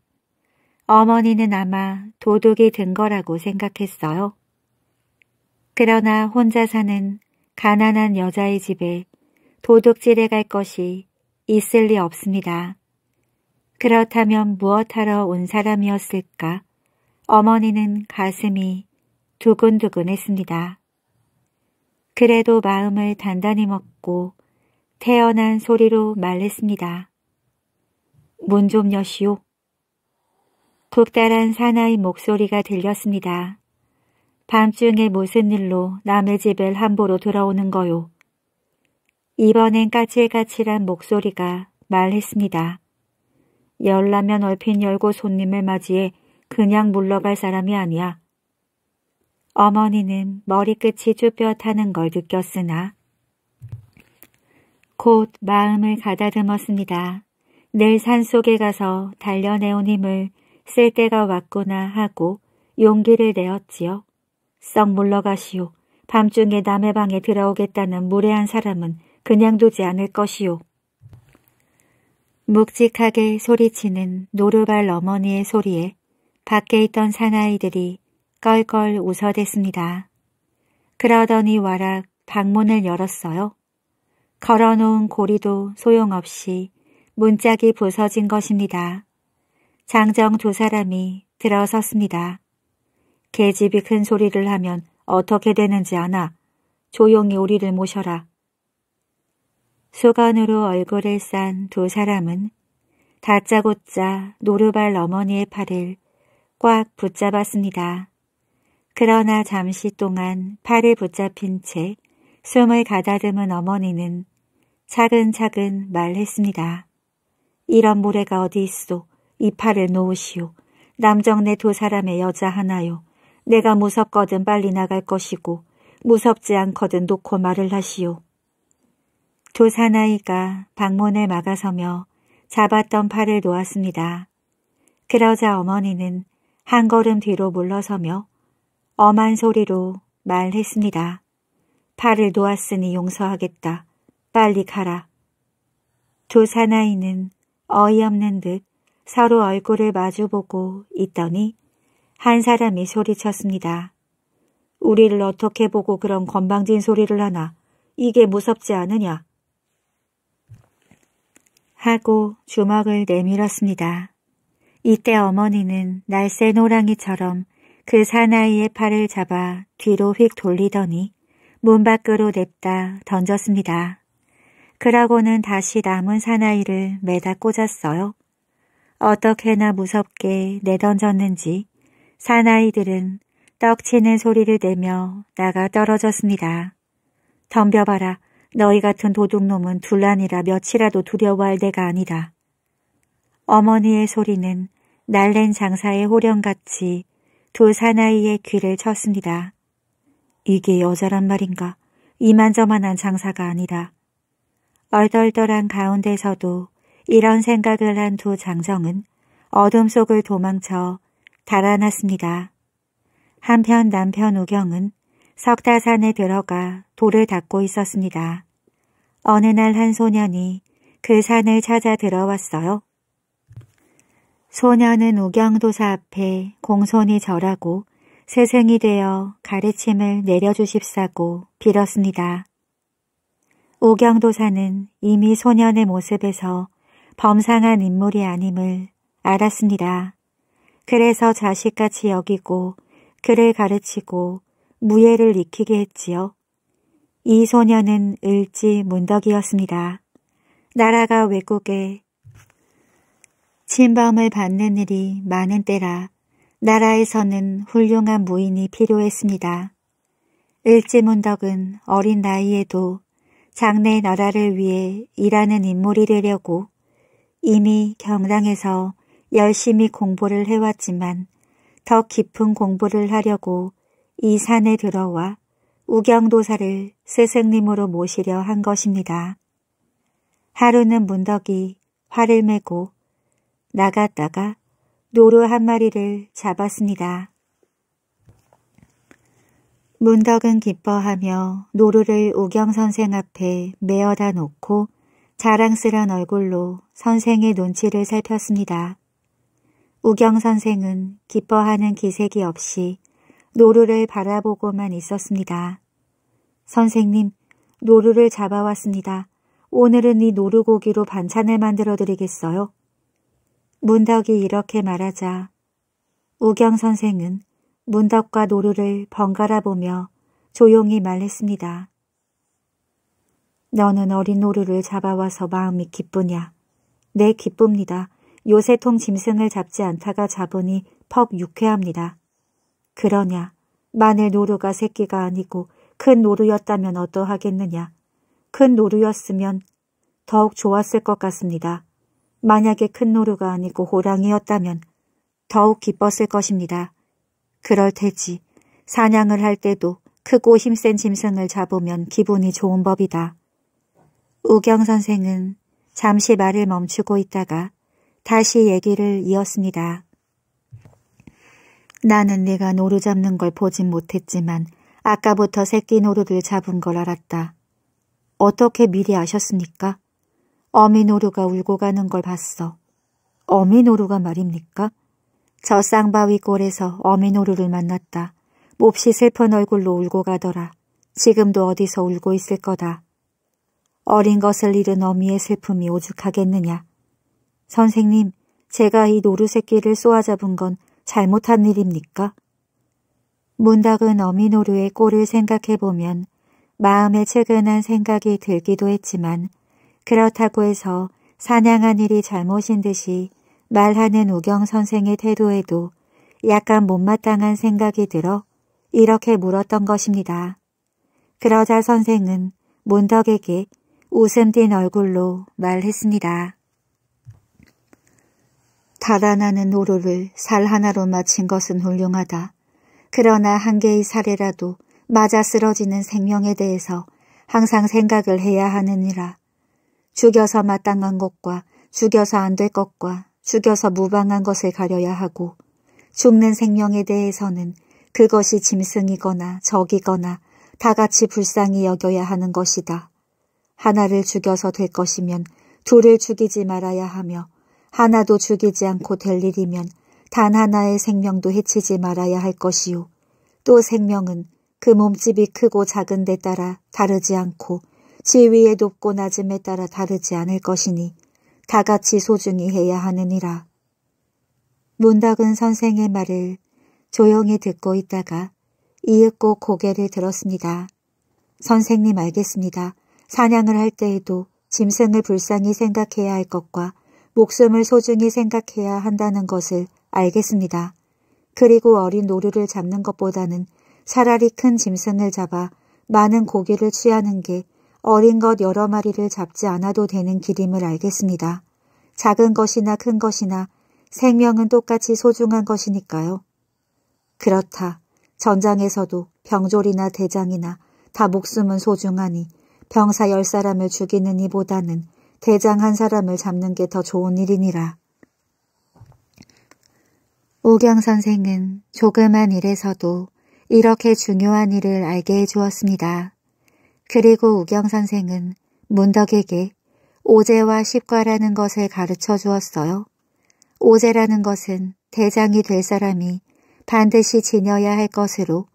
어머니는 아마 도둑이 든 거라고 생각했어요. 그러나 혼자 사는 가난한 여자의 집에 도둑질에 갈 것이 있을 리 없습니다. 그렇다면 무엇하러 온 사람이었을까? 어머니는 가슴이 두근두근했습니다. 그래도 마음을 단단히 먹고 태어난 소리로 말했습니다. 문 좀 여시오. 국달한 사나이 목소리가 들렸습니다. 밤중에 무슨 일로 남의 집을 함부로 들어오는 거요. 이번엔 까칠까칠한 목소리가 말했습니다. 열라면 얼핏 열고 손님을 맞이해 그냥 물러갈 사람이 아니야. 어머니는 머리끝이 쭈뼛하는 걸 느꼈으나 곧 마음을 가다듬었습니다. 내 산속에 가서 달려내온 힘을 쓸 때가 왔구나 하고 용기를 내었지요. 썩 물러가시오. 밤중에 남의 방에 들어오겠다는 무례한 사람은 그냥 두지 않을 것이오. 묵직하게 소리치는 노루발 어머니의 소리에 밖에 있던 사나이들이 껄껄 웃어댔습니다. 그러더니 와락 방문을 열었어요. 걸어놓은 고리도 소용없이 문짝이 부서진 것입니다. 장정 두 사람이 들어섰습니다. 계집이큰 소리를 하면 어떻게 되는지 아나 조용히 우리를 모셔라. 수건으로 얼굴을 싼 두 사람은 다짜고짜 노르발 어머니의 팔을 꽉 붙잡았습니다. 그러나 잠시 동안 팔을 붙잡힌 채 숨을 가다듬은 어머니는 차근차근 말했습니다. 이런 모래가 어디 있어. 이 팔을 놓으시오. 남정네 두 사람의 여자 하나요. 내가 무섭거든 빨리 나갈 것이고 무섭지 않거든 놓고 말을 하시오. 두 사나이가 방문을 막아서며 잡았던 팔을 놓았습니다. 그러자 어머니는 한 걸음 뒤로 물러서며 엄한 소리로 말했습니다. 팔을 놓았으니 용서하겠다. 빨리 가라. 두 사나이는 어이없는 듯 서로 얼굴을 마주보고 있더니 한 사람이 소리쳤습니다. 우리를 어떻게 보고 그런 건방진 소리를 하나. 이게 무섭지 않으냐. 하고 주먹을 내밀었습니다. 이때 어머니는 날쌘 노랑이처럼 그 사나이의 팔을 잡아 뒤로 휙 돌리더니 문 밖으로 냅다 던졌습니다. 그러고는 다시 남은 사나이를 매다 꽂았어요. 어떻게나 무섭게 내던졌는지 사나이들은 떡치는 소리를 내며 나가 떨어졌습니다. 덤벼봐라. 너희 같은 도둑놈은 둘란이라 며칠이라도 두려워할 내가 아니다. 어머니의 소리는 날랜 장사의 호령같이 두 사나이의 귀를 쳤습니다. 이게 여자란 말인가 이만저만한 장사가 아니다. 얼떨떨한 가운데서도 이런 생각을 한 두 장정은 어둠 속을 도망쳐 달아났습니다. 한편 남편 우경은 석다산에 들어가 돌을 닦고 있었습니다. 어느 날 한 소년이 그 산을 찾아 들어왔어요. 소년은 우경도사 앞에 공손히 절하고 세생이 되어 가르침을 내려주십사고 빌었습니다. 우경도사는 이미 소년의 모습에서 범상한 인물이 아님을 알았습니다. 그래서 자식같이 여기고 그를 가르치고 무예를 익히게 했지요. 이소년은 을지 문덕이었습니다. 나라가 외국에 침범을 받는 일이 많은 때라 나라에서는 훌륭한 무인이 필요했습니다. 을지문덕은 어린 나이에도 장래 나라를 위해 일하는 인물이 되려고 이미 경당에서 열심히 공부를 해왔지만 더 깊은 공부를 하려고 이 산에 들어와 우경도사를 스승님으로 모시려 한 것입니다. 하루는 문덕이 화를 메고 나갔다가 노루 한 마리를 잡았습니다. 문덕은 기뻐하며 노루를 우경 선생 앞에 메어다 놓고 자랑스런 얼굴로 선생의 눈치를 살폈습니다. 우경 선생은 기뻐하는 기색이 없이 노루를 바라보고만 있었습니다. 선생님, 노루를 잡아왔습니다. 오늘은 이 노루고기로 반찬을 만들어 드리겠어요? 문덕이 이렇게 말하자 우경 선생은 문덕과 노루를 번갈아 보며 조용히 말했습니다. 너는 어린 노루를 잡아와서 마음이 기쁘냐? 네, 기쁩니다. 요새 통 짐승을 잡지 않다가 잡으니 퍽 유쾌합니다. 그러냐? 만일 노루가 새끼가 아니고 큰 노루였다면 어떠하겠느냐? 큰 노루였으면 더욱 좋았을 것 같습니다. 만약에 큰 노루가 아니고 호랑이였다면 더욱 기뻤을 것입니다. 그럴 테지. 사냥을 할 때도 크고 힘센 짐승을 잡으면 기분이 좋은 법이다. 우경 선생은 잠시 말을 멈추고 있다가 다시 얘기를 이었습니다. 나는 네가 노루 잡는 걸 보진 못했지만 아까부터 새끼 노루를 잡은 걸 알았다. 어떻게 미리 아셨습니까? 어미노루가 울고 가는 걸 봤어. 어미노루가 말입니까? 저 쌍바위 골에서 어미노루를 만났다. 몹시 슬픈 얼굴로 울고 가더라. 지금도 어디서 울고 있을 거다. 어린 것을 잃은 어미의 슬픔이 오죽하겠느냐. 선생님, 제가 이 노루새끼를 쏘아잡은 건 잘못한 일입니까? 문덕은 어미노루의 꼴을 생각해보면 마음에 측은한 생각이 들기도 했지만 그렇다고 해서 사냥한 일이 잘못인 듯이 말하는 우경 선생의 태도에도 약간 못마땅한 생각이 들어 이렇게 물었던 것입니다. 그러자 선생은 문덕에게 웃음 띤 얼굴로 말했습니다. 달아나는 노루를 살 하나로 마친 것은 훌륭하다. 그러나 한 개의 살에라도 맞아 쓰러지는 생명에 대해서 항상 생각을 해야 하느니라. 죽여서 마땅한 것과 죽여서 안 될 것과 죽여서 무방한 것을 가려야 하고 죽는 생명에 대해서는 그것이 짐승이거나 적이거나 다같이 불쌍히 여겨야 하는 것이다. 하나를 죽여서 될 것이면 둘을 죽이지 말아야 하며 하나도 죽이지 않고 될 일이면 단 하나의 생명도 해치지 말아야 할 것이요. 또 생명은 그 몸집이 크고 작은 데 따라 다르지 않고 지위의 높고 낮음에 따라 다르지 않을 것이니 다 같이 소중히 해야 하느니라. 문덕은 선생의 말을 조용히 듣고 있다가 이윽고 고개를 들었습니다. 선생님 알겠습니다. 사냥을 할 때에도 짐승을 불쌍히 생각해야 할 것과 목숨을 소중히 생각해야 한다는 것을 알겠습니다. 그리고 어린 노루를 잡는 것보다는 차라리 큰 짐승을 잡아 많은 고기를 취하는 게 어린 것 여러 마리를 잡지 않아도 되는 길임을 알겠습니다. 작은 것이나 큰 것이나 생명은 똑같이 소중한 것이니까요. 그렇다. 전장에서도 병졸이나 대장이나 다 목숨은 소중하니 병사 열 사람을 죽이는 이보다는 대장 한 사람을 잡는 게 더 좋은 일이니라. 우경 선생은 조그만 일에서도 이렇게 중요한 일을 알게 해주었습니다. 그리고 우경 선생은 문덕에게 오제와 십과라는 것을 가르쳐 주었어요. 오제라는 것은 대장이 될 사람이 반드시 지녀야 할 것으로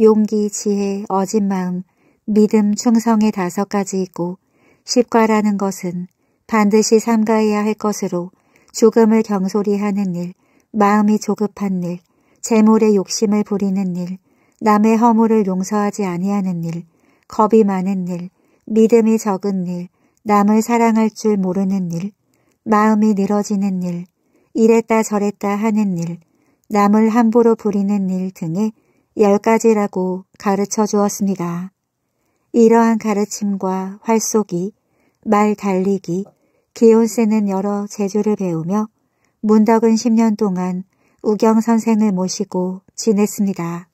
용기, 지혜, 어진 마음, 믿음, 충성의 다섯 가지있고 십과라는 것은 반드시 삼가해야 할 것으로 죽음을 경솔히 하는 일, 마음이 조급한 일, 재물의 욕심을 부리는 일, 남의 허물을 용서하지 아니하는 일, 겁이 많은 일, 믿음이 적은 일, 남을 사랑할 줄 모르는 일, 마음이 늘어지는 일, 이랬다 저랬다 하는 일, 남을 함부로 부리는 일 등의 열 가지라고 가르쳐 주었습니다. 이러한 가르침과 활쏘기, 말 달리기, 기운 쓰는 여러 재주를 배우며 문덕은 10년 동안 우경 선생을 모시고 지냈습니다.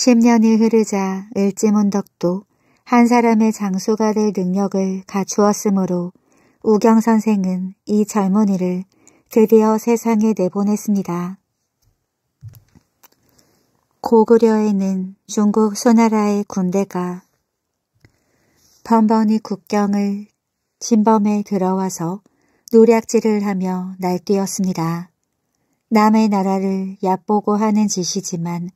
10년이 흐르자 을지문덕도 한 사람의 장수가 될 능력을 갖추었으므로 우경 선생은 이 젊은이를 드디어 세상에 내보냈습니다. 고구려에는 중국 소나라의 군대가 번번이 국경을 침범해 들어와서 노략질을 하며 날뛰었습니다. 남의 나라를 얕보고 하는 짓이지만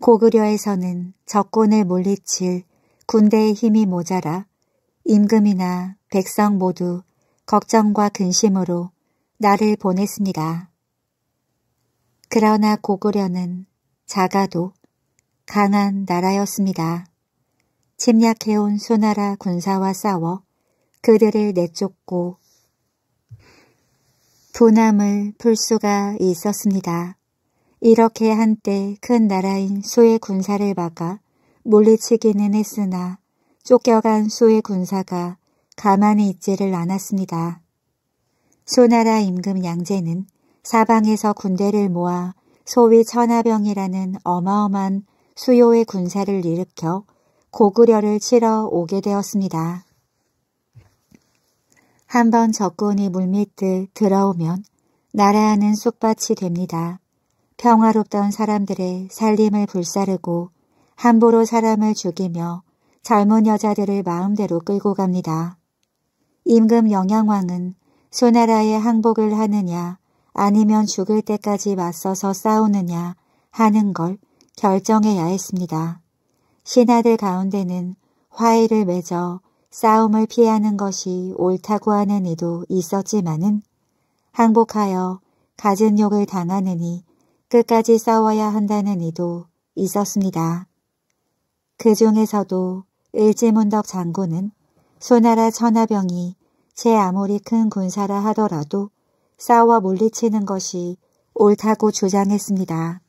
고구려에서는 적군을 물리칠 군대의 힘이 모자라 임금이나 백성 모두 걱정과 근심으로 나를 보냈습니다 그러나 고구려는 작아도 강한 나라였습니다. 침략해온 소나라 군사와 싸워 그들을 내쫓고 분함을 풀 수가 있었습니다. 이렇게 한때 큰 나라인 소의 군사를 막아 물리치기는 했으나 쫓겨간 소의 군사가 가만히 있지를 않았습니다. 소나라 임금 양제는 사방에서 군대를 모아 소위 천하병이라는 어마어마한 수요의 군사를 일으켜 고구려를 치러 오게 되었습니다. 한 번 적군이 물밑을 들어오면 나라하는 쑥밭이 됩니다. 평화롭던 사람들의 살림을 불사르고 함부로 사람을 죽이며 젊은 여자들을 마음대로 끌고 갑니다. 임금 영양왕은 소나라에 항복을 하느냐 아니면 죽을 때까지 맞서서 싸우느냐 하는 걸 결정해야 했습니다. 신하들 가운데는 화해를 맺어 싸움을 피하는 것이 옳다고 하는 이도 있었지만은 항복하여 가진 욕을 당하느니 끝까지 싸워야 한다는 의도 있었습니다. 그 중에서도 일제문덕 장군은 소나라 천하병이 제 아무리 큰 군사라 하더라도 싸워 물리치는 것이 옳다고 주장했습니다.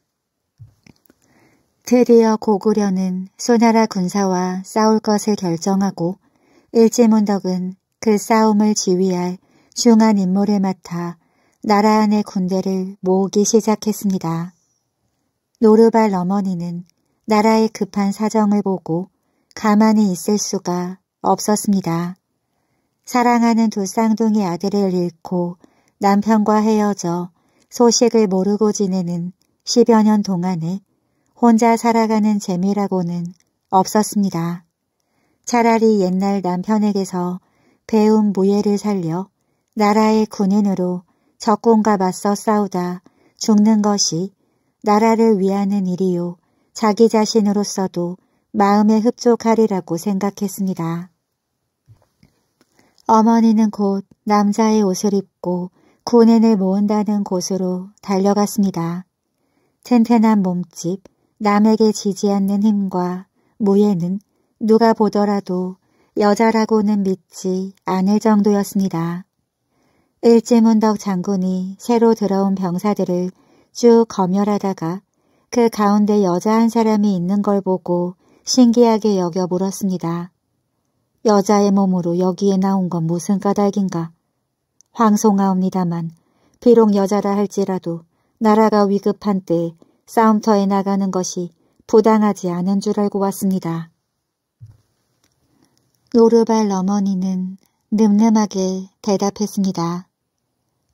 드디어 고구려는 소나라 군사와 싸울 것을 결정하고 일제문덕은 그 싸움을 지휘할 중한 인물을 맡아 나라 안의 군대를 모으기 시작했습니다. 노르발 어머니는 나라의 급한 사정을 보고 가만히 있을 수가 없었습니다. 사랑하는 두 쌍둥이 아들을 잃고 남편과 헤어져 소식을 모르고 지내는 십여년 동안에 혼자 살아가는 재미라고는 없었습니다. 차라리 옛날 남편에게서 배운 무예를 살려 나라의 군인으로 적군과 맞서 싸우다 죽는 것이 나라를 위하는 일이요 자기 자신으로서도 마음에 흡족하리라고 생각했습니다. 어머니는 곧 남자의 옷을 입고 군인을 모은다는 곳으로 달려갔습니다. 튼튼한 몸집, 남에게 지지 않는 힘과 무예는 누가 보더라도 여자라고는 믿지 않을 정도였습니다. 일지문덕 장군이 새로 들어온 병사들을 쭉 검열하다가 그 가운데 여자 한 사람이 있는 걸 보고 신기하게 여겨 물었습니다. 여자의 몸으로 여기에 나온 건 무슨 까닭인가. 황송하옵니다만 비록 여자라 할지라도 나라가 위급한 때 싸움터에 나가는 것이 부당하지 않은 줄 알고 왔습니다. 노르발 어머니는 늠름하게 대답했습니다.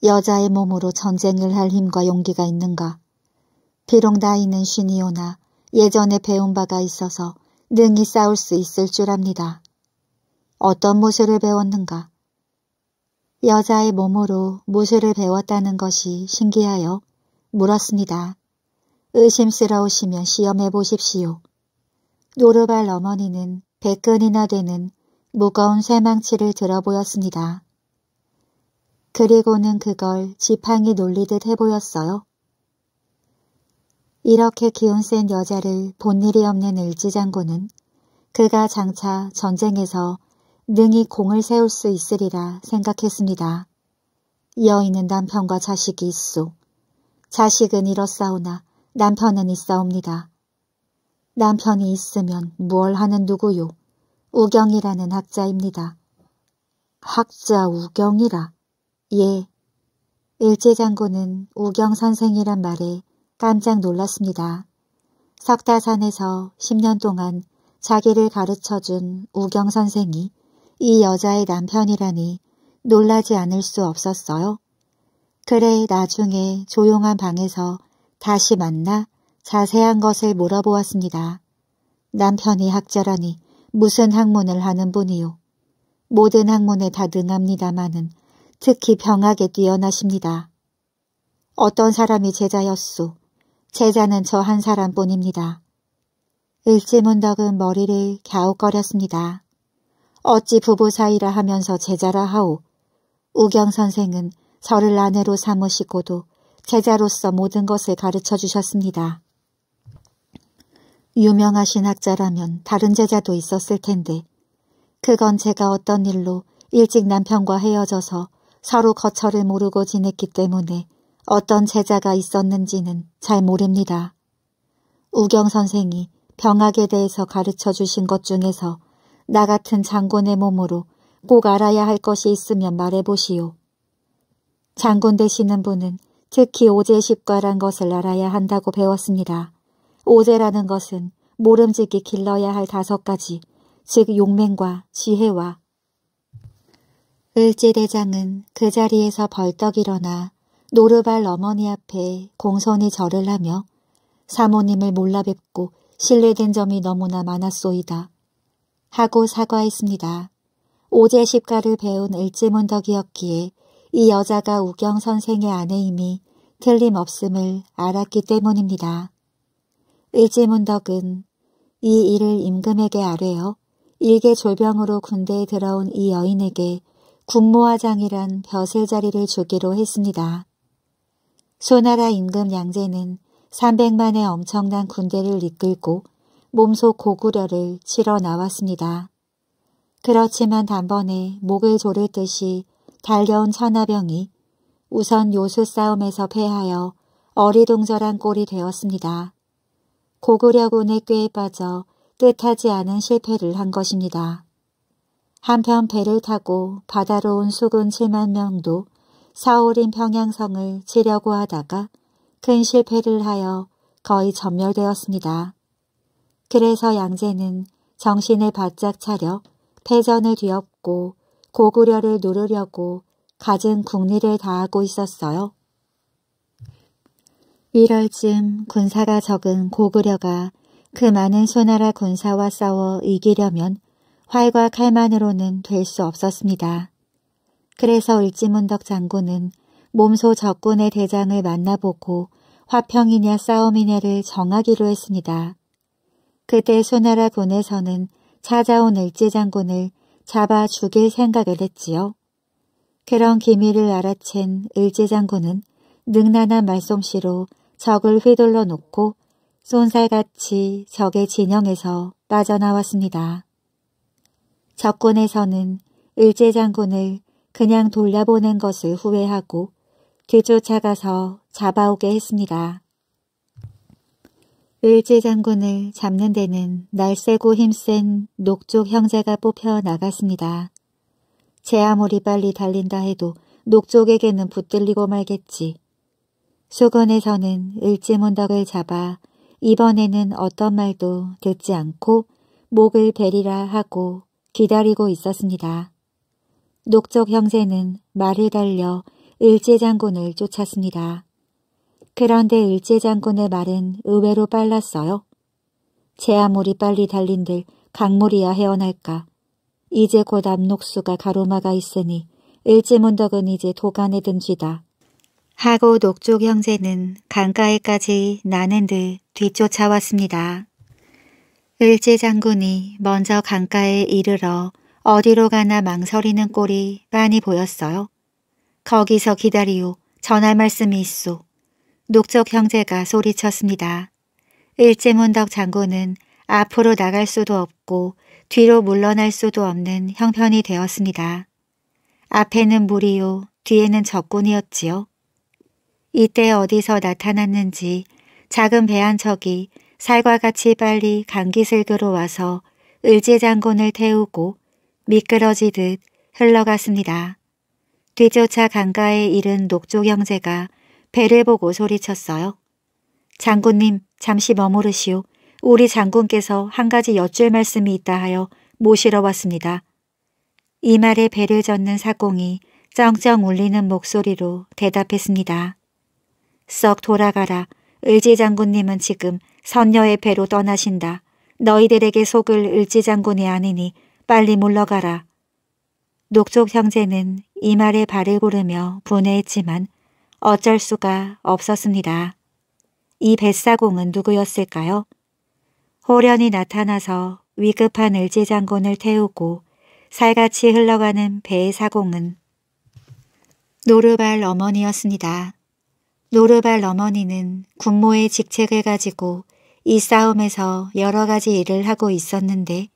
여자의 몸으로 전쟁을 할 힘과 용기가 있는가. 비록 나이는 쉰이오나 예전에 배운 바가 있어서 능히 싸울 수 있을 줄 압니다. 어떤 무술을 배웠는가. 여자의 몸으로 무술을 배웠다는 것이 신기하여 물었습니다. 의심스러우시면 시험해 보십시오. 노르발 어머니는 백근이나 되는 무거운 쇠망치를 들어 보였습니다. 그리고는 그걸 지팡이 놀리듯 해보였어요. 이렇게 기운 센 여자를 본 일이 없는 을지장군은 그가 장차 전쟁에서 능히 공을 세울 수 있으리라 생각했습니다. 이어있는 남편과 자식이 있소. 자식은 이렇사오나 남편은 있사옵니다. 남편이 있으면 무얼 하는 누구요? 우경이라는 학자입니다. 학자 우경이라. 예. 일제장군은 우경 선생이란 말에 깜짝 놀랐습니다. 석다산에서 10년 동안 자기를 가르쳐준 우경 선생이 이 여자의 남편이라니 놀라지 않을 수 없었어요. 그래 나중에 조용한 방에서 다시 만나 자세한 것을 물어보았습니다. 남편이 학자라니 무슨 학문을 하는 분이요. 모든 학문에 다 능합니다마는 특히 병하게 뛰어나십니다. 어떤 사람이 제자였소. 제자는 저 한 사람뿐입니다. 을지문덕은 머리를 갸웃거렸습니다. 어찌 부부 사이라 하면서 제자라 하오. 우경 선생은 저를 아내로 삼으시고도 제자로서 모든 것을 가르쳐 주셨습니다. 유명하신 학자라면 다른 제자도 있었을 텐데 그건 제가 어떤 일로 일찍 남편과 헤어져서 서로 거처를 모르고 지냈기 때문에 어떤 제자가 있었는지는 잘 모릅니다. 우경 선생이 병학에 대해서 가르쳐 주신 것 중에서 나 같은 장군의 몸으로 꼭 알아야 할 것이 있으면 말해보시오. 장군 되시는 분은 특히 오제십과란 것을 알아야 한다고 배웠습니다. 오제라는 것은 모름지기 길러야 할 다섯 가지, 즉 용맹과 지혜와 을지대장은 그 자리에서 벌떡 일어나 노르발 어머니 앞에 공손히 절을 하며 사모님을 몰라뵙고 신뢰된 점이 너무나 많았소이다. 하고 사과했습니다. 오제 십가를 배운 을지문덕이었기에 이 여자가 우경 선생의 아내임이 틀림없음을 알았기 때문입니다. 을지문덕은 이 일을 임금에게 아뢰어 일개 졸병으로 군대에 들어온 이 여인에게 군무화장이란 벼슬 자리를 주기로 했습니다. 소나라 임금 양제는 300만의 엄청난 군대를 이끌고 몸소 고구려를 치러 나왔습니다. 그렇지만 단번에 목을 조를 듯이 달려온 천하병이 우선 요술 싸움에서 패하여 어리둥절한 꼴이 되었습니다. 고구려군의 꾀에 빠져 뜻하지 않은 실패를 한 것입니다. 한편 배를 타고 바다로 온 수군 7만 명도 사오린 평양성을 치려고 하다가 큰 실패를 하여 거의 전멸되었습니다. 그래서 양제는 정신을 바짝 차려 패전을 뒤엎고 고구려를 누르려고 갖은 국리를 다하고 있었어요. 1월쯤 군사가 적은 고구려가 그 많은 소나라 군사와 싸워 이기려면 활과 칼만으로는 될 수 없었습니다. 그래서 을지문덕 장군은 몸소 적군의 대장을 만나보고 화평이냐 싸움이냐를 정하기로 했습니다. 그때 소나라 군에서는 찾아온 을지 장군을 잡아 죽일 생각을 했지요. 그런 기미를 알아챈 을지 장군은 능란한 말솜씨로 적을 휘둘러 놓고 쏜살같이 적의 진영에서 빠져나왔습니다. 적군에서는 을제장군을 그냥 돌려보낸 것을 후회하고 뒤쫓아가서 잡아오게 했습니다. 을제장군을 잡는 데는 날세고 힘센 녹족 형제가 뽑혀 나갔습니다. 제 아무리 빨리 달린다 해도 녹족에게는 붙들리고 말겠지. 수건에서는 을지문덕을 잡아 이번에는 어떤 말도 듣지 않고 목을 베리라 하고 기다리고 있었습니다. 녹적 형제는 말을 달려 을제장군을 쫓았습니다. 그런데 을제장군의 말은 의외로 빨랐어요. 제 아무리 빨리 달린들 강물이야 헤어날까. 이제 곧 압록수가 가로막아 있으니 을지문덕은 이제 도간에 든지다 하고 녹족 형제는 강가에까지 나는 듯 뒤쫓아왔습니다. 을지 장군이 먼저 강가에 이르러 어디로 가나 망설이는 꼴이 많이 보였어요. 거기서 기다리오. 전할 말씀이 있소. 녹적 형제가 소리쳤습니다. 일제문덕 장군은 앞으로 나갈 수도 없고 뒤로 물러날 수도 없는 형편이 되었습니다. 앞에는 물이요 뒤에는 적군이었지요. 이때 어디서 나타났는지 작은 배 한 척이 살과 같이 빨리 강기슬교로 와서 을지장군을 태우고 미끄러지듯 흘러갔습니다. 뒤쫓아 강가에 이른 녹조 경제가 배를 보고 소리쳤어요. 장군님 잠시 머무르시오. 우리 장군께서 한 가지 여쭐 말씀이 있다 하여 모시러 왔습니다. 이 말에 배를 젓는 사공이 쩡쩡 울리는 목소리로 대답했습니다. 썩 돌아가라. 을지 장군님은 지금 선녀의 배로 떠나신다. 너희들에게 속을 을지장군이 아니니 빨리 물러가라. 녹촉 형제는 이 말에 발을 고르며 분해했지만 어쩔 수가 없었습니다. 이 뱃사공은 누구였을까요? 호련이 나타나서 위급한 을지장군을 태우고 살같이 흘러가는 배의 사공은 노르발 어머니였습니다. 노르발 어머니는 군모의 직책을 가지고 이 싸움에서 여러 가지 일을 하고 있었는데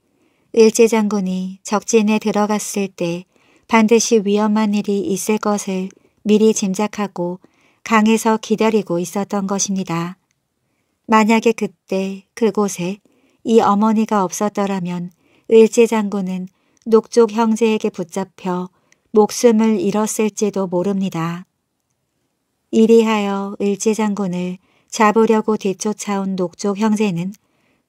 을제장군이 적진에 들어갔을 때 반드시 위험한 일이 있을 것을 미리 짐작하고 강에서 기다리고 있었던 것입니다. 만약에 그때 그곳에 이 어머니가 없었더라면 을제장군은 녹족 형제에게 붙잡혀 목숨을 잃었을지도 모릅니다. 이리하여 을제장군을 잡으려고 뒤쫓아온 녹족 형제는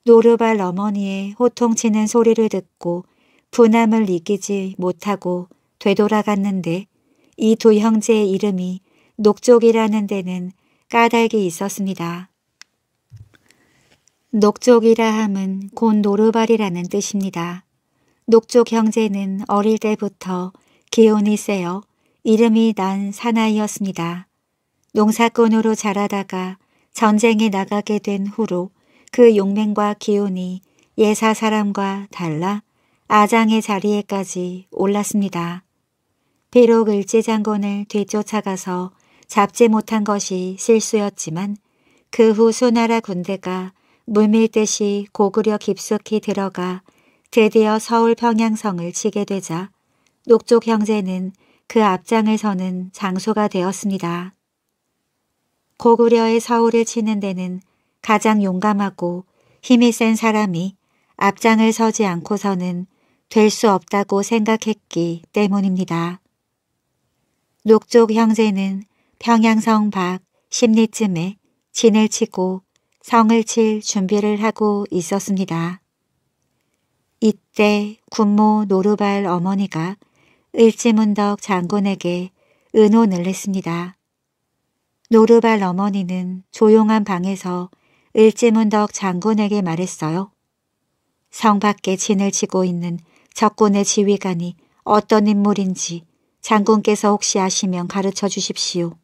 노르발 어머니의 호통치는 소리를 듣고 분함을 이기지 못하고 되돌아갔는데 이 두 형제의 이름이 녹족이라는 데는 까닭이 있었습니다. 녹족이라 함은 곧 노르발이라는 뜻입니다. 녹족 형제는 어릴 때부터 기운이 세어 이름이 난 사나이였습니다. 농사꾼으로 자라다가 전쟁에 나가게 된 후로 그 용맹과 기운이 예사 사람과 달라 아장의 자리에까지 올랐습니다. 비록 을지장군을 뒤쫓아가서 잡지 못한 것이 실수였지만 그 후소나라 군대가 물밀듯이 고구려 깊숙이 들어가 드디어 서울 평양성을 치게 되자 녹족 형제는 그 앞장을 서는 장소가 되었습니다. 고구려의 서울을 치는 데는 가장 용감하고 힘이 센 사람이 앞장을 서지 않고서는 될 수 없다고 생각했기 때문입니다. 녹족 형제는 평양성 밖1리쯤에 진을 치고 성을 칠 준비를 하고 있었습니다. 이때 군모 노루발 어머니가 을지문덕 장군에게 은논을 했습니다. 노르발 어머니는 조용한 방에서 을지문덕 장군에게 말했어요. 성 밖에 진을 치고 있는 적군의 지휘관이 어떤 인물인지 장군께서 혹시 아시면 가르쳐 주십시오.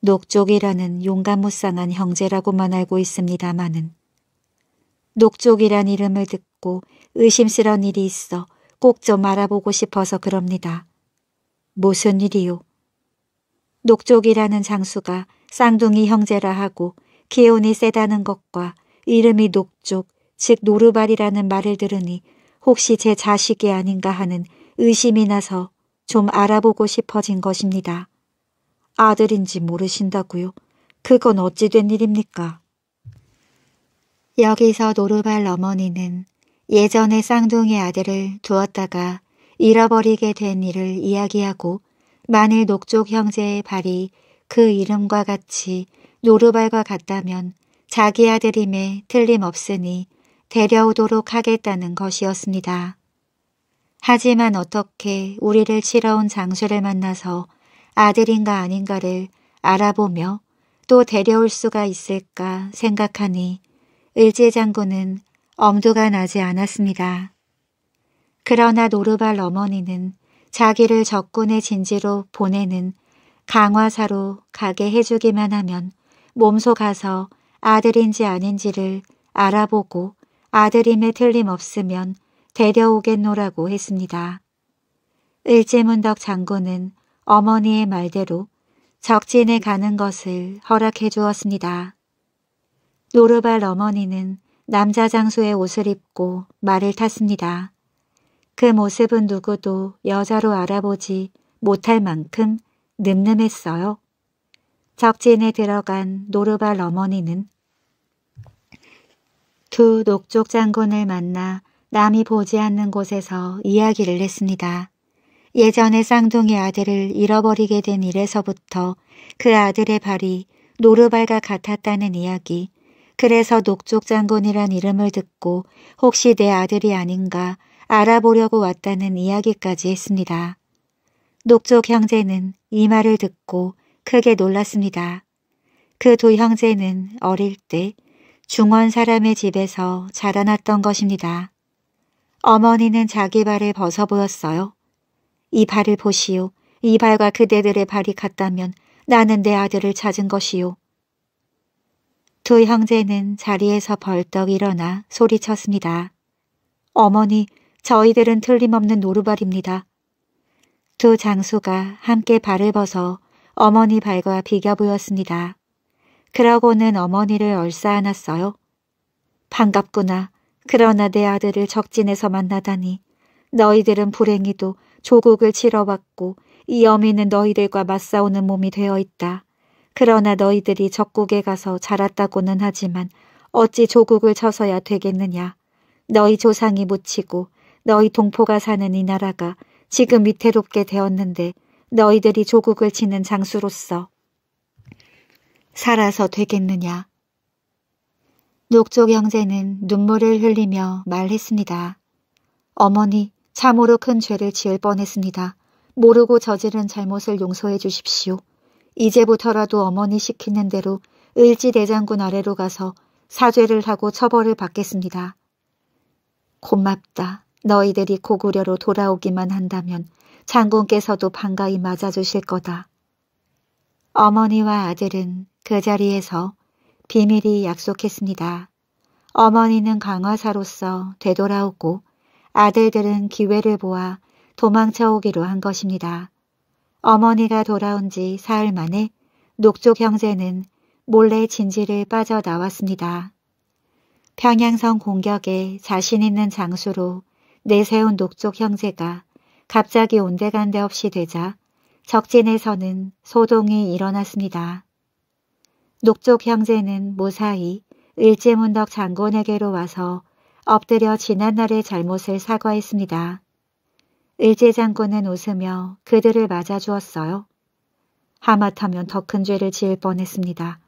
녹족이라는 용감 무쌍한 형제라고만 알고 있습니다마는 녹족이란 이름을 듣고 의심스러운 일이 있어 꼭 좀 알아보고 싶어서 그럽니다. 무슨 일이요? 녹족이라는 장수가 쌍둥이 형제라 하고 기운이 세다는 것과 이름이 녹족, 즉 노르발이라는 말을 들으니 혹시 제 자식이 아닌가 하는 의심이 나서 좀 알아보고 싶어진 것입니다. 아들인지 모르신다고요? 그건 어찌 된 일입니까? 여기서 노르발 어머니는 예전에 쌍둥이 아들을 두었다가 잃어버리게 된 일을 이야기하고 만일 녹족 형제의 발이 그 이름과 같이 노르발과 같다면 자기 아들임에 틀림없으니 데려오도록 하겠다는 것이었습니다. 하지만 어떻게 우리를 치러온 장수를 만나서 아들인가 아닌가를 알아보며 또 데려올 수가 있을까 생각하니 을지장군은 엄두가 나지 않았습니다. 그러나 노르발 어머니는 자기를 적군의 진지로 보내는 강화사로 가게 해주기만 하면 몸소 가서 아들인지 아닌지를 알아보고 아들임에 틀림없으면 데려오겠노라고 했습니다. 을지문덕 장군은 어머니의 말대로 적진에 가는 것을 허락해 주었습니다. 노르발 어머니는 남자 장수의 옷을 입고 말을 탔습니다. 그 모습은 누구도 여자로 알아보지 못할 만큼 늠름했어요. 적진에 들어간 노르발 어머니는 두 녹족 장군을 만나 남이 보지 않는 곳에서 이야기를 했습니다. 예전에 쌍둥이 아들을 잃어버리게 된 일에서부터 그 아들의 발이 노르발과 같았다는 이야기, 그래서 녹족 장군이란 이름을 듣고 혹시 내 아들이 아닌가 알아보려고 왔다는 이야기까지 했습니다. 녹족 형제는 이 말을 듣고 크게 놀랐습니다. 그 두 형제는 어릴 때 중원 사람의 집에서 자라났던 것입니다. 어머니는 자기 발을 벗어 보였어요. 이 발을 보시오. 이 발과 그대들의 발이 같다면 나는 내 아들을 찾은 것이오. 두 형제는 자리에서 벌떡 일어나 소리쳤습니다. 어머니, 저희들은 틀림없는 노루발입니다. 두 장수가 함께 발을 벗어 어머니 발과 비겨 보였습니다. 그러고는 어머니를 얼싸 안았어요. 반갑구나. 그러나 내 아들을 적진에서 만나다니. 너희들은 불행히도 조국을 치러왔고 이 어미는 너희들과 맞싸우는 몸이 되어 있다. 그러나 너희들이 적국에 가서 자랐다고는 하지만 어찌 조국을 쳐서야 되겠느냐. 너희 조상이 묻히고 너희 동포가 사는 이 나라가 지금 위태롭게 되었는데 너희들이 조국을 치는 장수로서 살아서 되겠느냐. 녹조 형제는 눈물을 흘리며 말했습니다. 어머니, 참으로 큰 죄를 지을 뻔했습니다. 모르고 저지른 잘못을 용서해 주십시오. 이제부터라도 어머니 시키는 대로 을지대장군 아래로 가서 사죄를 하고 처벌을 받겠습니다. 고맙다. 너희들이 고구려로 돌아오기만 한다면 장군께서도 반가이 맞아주실 거다. 어머니와 아들은 그 자리에서 비밀이 약속했습니다. 어머니는 강화사로서 되돌아오고 아들들은 기회를 보아 도망쳐오기로 한 것입니다. 어머니가 돌아온 지 사흘 만에 녹족 형제는 몰래 진지를 빠져나왔습니다. 평양성 공격에 자신 있는 장수로 내세운 녹쪽 형제가 갑자기 온데간데 없이 되자 적진에서는 소동이 일어났습니다. 녹쪽 형제는 무사히 일제문덕 장군에게로 와서 엎드려 지난날의 잘못을 사과했습니다. 일제 장군은 웃으며 그들을 맞아주었어요. 하마터면 더 큰 죄를 지을 뻔했습니다.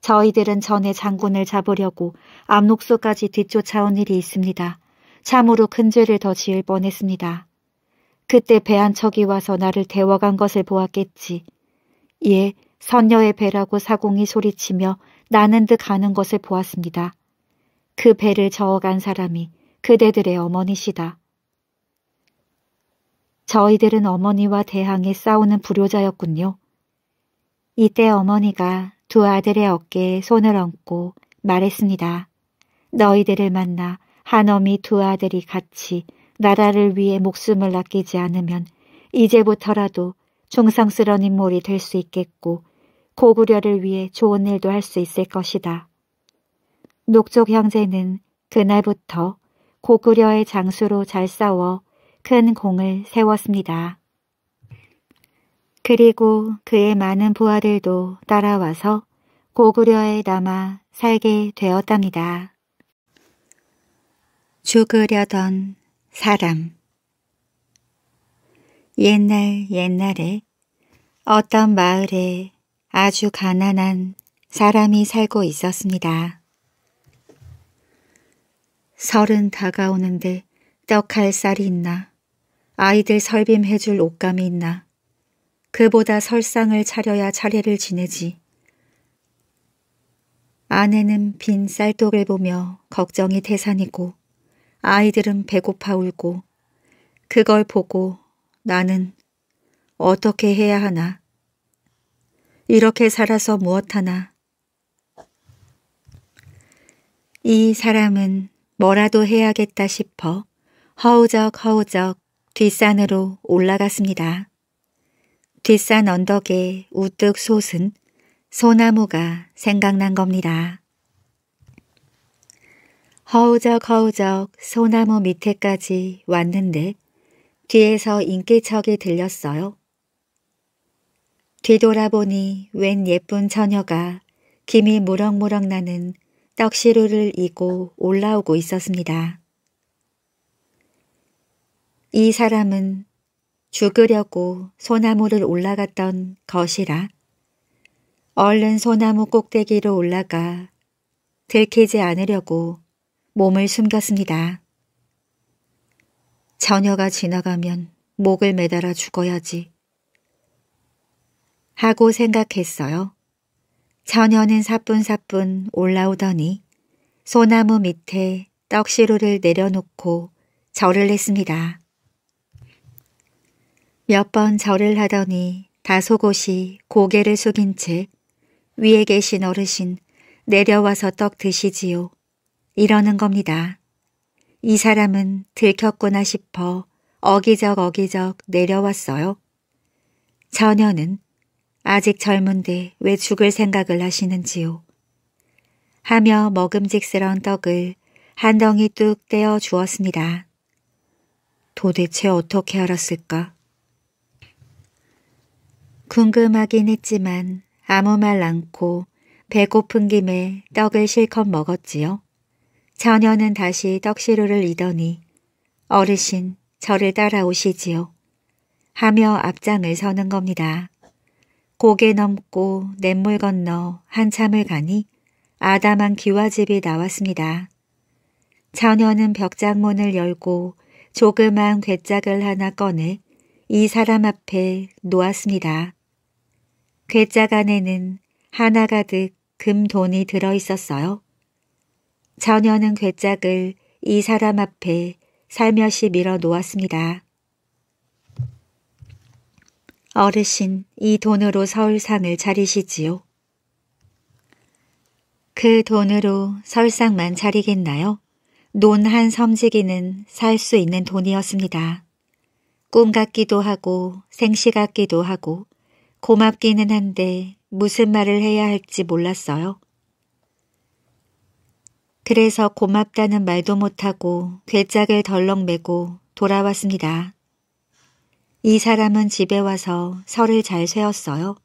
저희들은 전에 장군을 잡으려고 압록수까지 뒤쫓아온 일이 있습니다. 참으로 큰 죄를 더 지을 뻔했습니다. 그때 배 한 척이 와서 나를 데워간 것을 보았겠지. 예, 선녀의 배라고 사공이 소리치며 나는 듯 가는 것을 보았습니다. 그 배를 저어간 사람이 그대들의 어머니시다. 저희들은 어머니와 대항해 싸우는 불효자였군요. 이때 어머니가 두 아들의 어깨에 손을 얹고 말했습니다. 너희들을 만나 하놈이 두 아들이 같이 나라를 위해 목숨을 아끼지 않으면 이제부터라도 중상스러운 인물이 될 수 있겠고 고구려를 위해 좋은 일도 할 수 있을 것이다. 녹족 형제는 그날부터 고구려의 장수로 잘 싸워 큰 공을 세웠습니다. 그리고 그의 많은 부하들도 따라와서 고구려에 남아 살게 되었답니다. 죽으려던 사람 옛날 옛날에 어떤 마을에 아주 가난한 사람이 살고 있었습니다. 서른 다가오는데 떡할 쌀이 있나 아이들 설빔해줄 옷감이 있나 그보다 설상을 차려야 차례를 지내지. 아내는 빈 쌀독을 보며 걱정이 태산이고 아이들은 배고파 울고 그걸 보고 나는 어떻게 해야 하나 이렇게 살아서 무엇하나 이 사람은 뭐라도 해야겠다 싶어 허우적 허우적 뒷산으로 올라갔습니다. 뒷산 언덕에 우뚝 솟은 소나무가 생각난 겁니다. 허우적허우적 소나무 밑에까지 왔는데 뒤에서 인기척이 들렸어요. 뒤돌아보니 웬 예쁜 처녀가 김이 무럭무럭 나는 떡시루를 이고 올라오고 있었습니다. 이 사람은 죽으려고 소나무를 올라갔던 것이라 얼른 소나무 꼭대기로 올라가 들키지 않으려고 몸을 숨겼습니다. 처녀가 지나가면 목을 매달아 죽어야지. 하고 생각했어요. 처녀는 사뿐사뿐 올라오더니 소나무 밑에 떡시루를 내려놓고 절을 했습니다. 몇 번 절을 하더니 다소곳이 고개를 숙인 채 위에 계신 어르신 내려와서 떡 드시지요. 이러는 겁니다. 이 사람은 들켰구나 싶어 어기적 어기적 내려왔어요. 처녀는 아직 젊은데 왜 죽을 생각을 하시는지요. 하며 먹음직스러운 떡을 한 덩이 뚝 떼어 주었습니다. 도대체 어떻게 알았을까? 궁금하긴 했지만 아무 말 않고 배고픈 김에 떡을 실컷 먹었지요. 처녀는 다시 떡시루를 이더니 어르신 저를 따라오시지요. 하며 앞장을 서는 겁니다. 고개 넘고 냇물 건너 한참을 가니 아담한 기와집이 나왔습니다. 처녀는 벽장문을 열고 조그만 괴짝을 하나 꺼내 이 사람 앞에 놓았습니다. 괴짝 안에는 하나 가득 금돈이 들어있었어요. 전혀는 괴짝을 이 사람 앞에 살며시 밀어 놓았습니다. 어르신, 이 돈으로 서울상을 차리시지요. 그 돈으로 설상만 차리겠나요? 논 한 섬지기는 살 수 있는 돈이었습니다. 꿈 같기도 하고 생시 같기도 하고 고맙기는 한데 무슨 말을 해야 할지 몰랐어요. 그래서 고맙다는 말도 못하고 괴짝을 덜렁매고 돌아왔습니다. 이 사람은 집에 와서 설을 잘 세웠어요.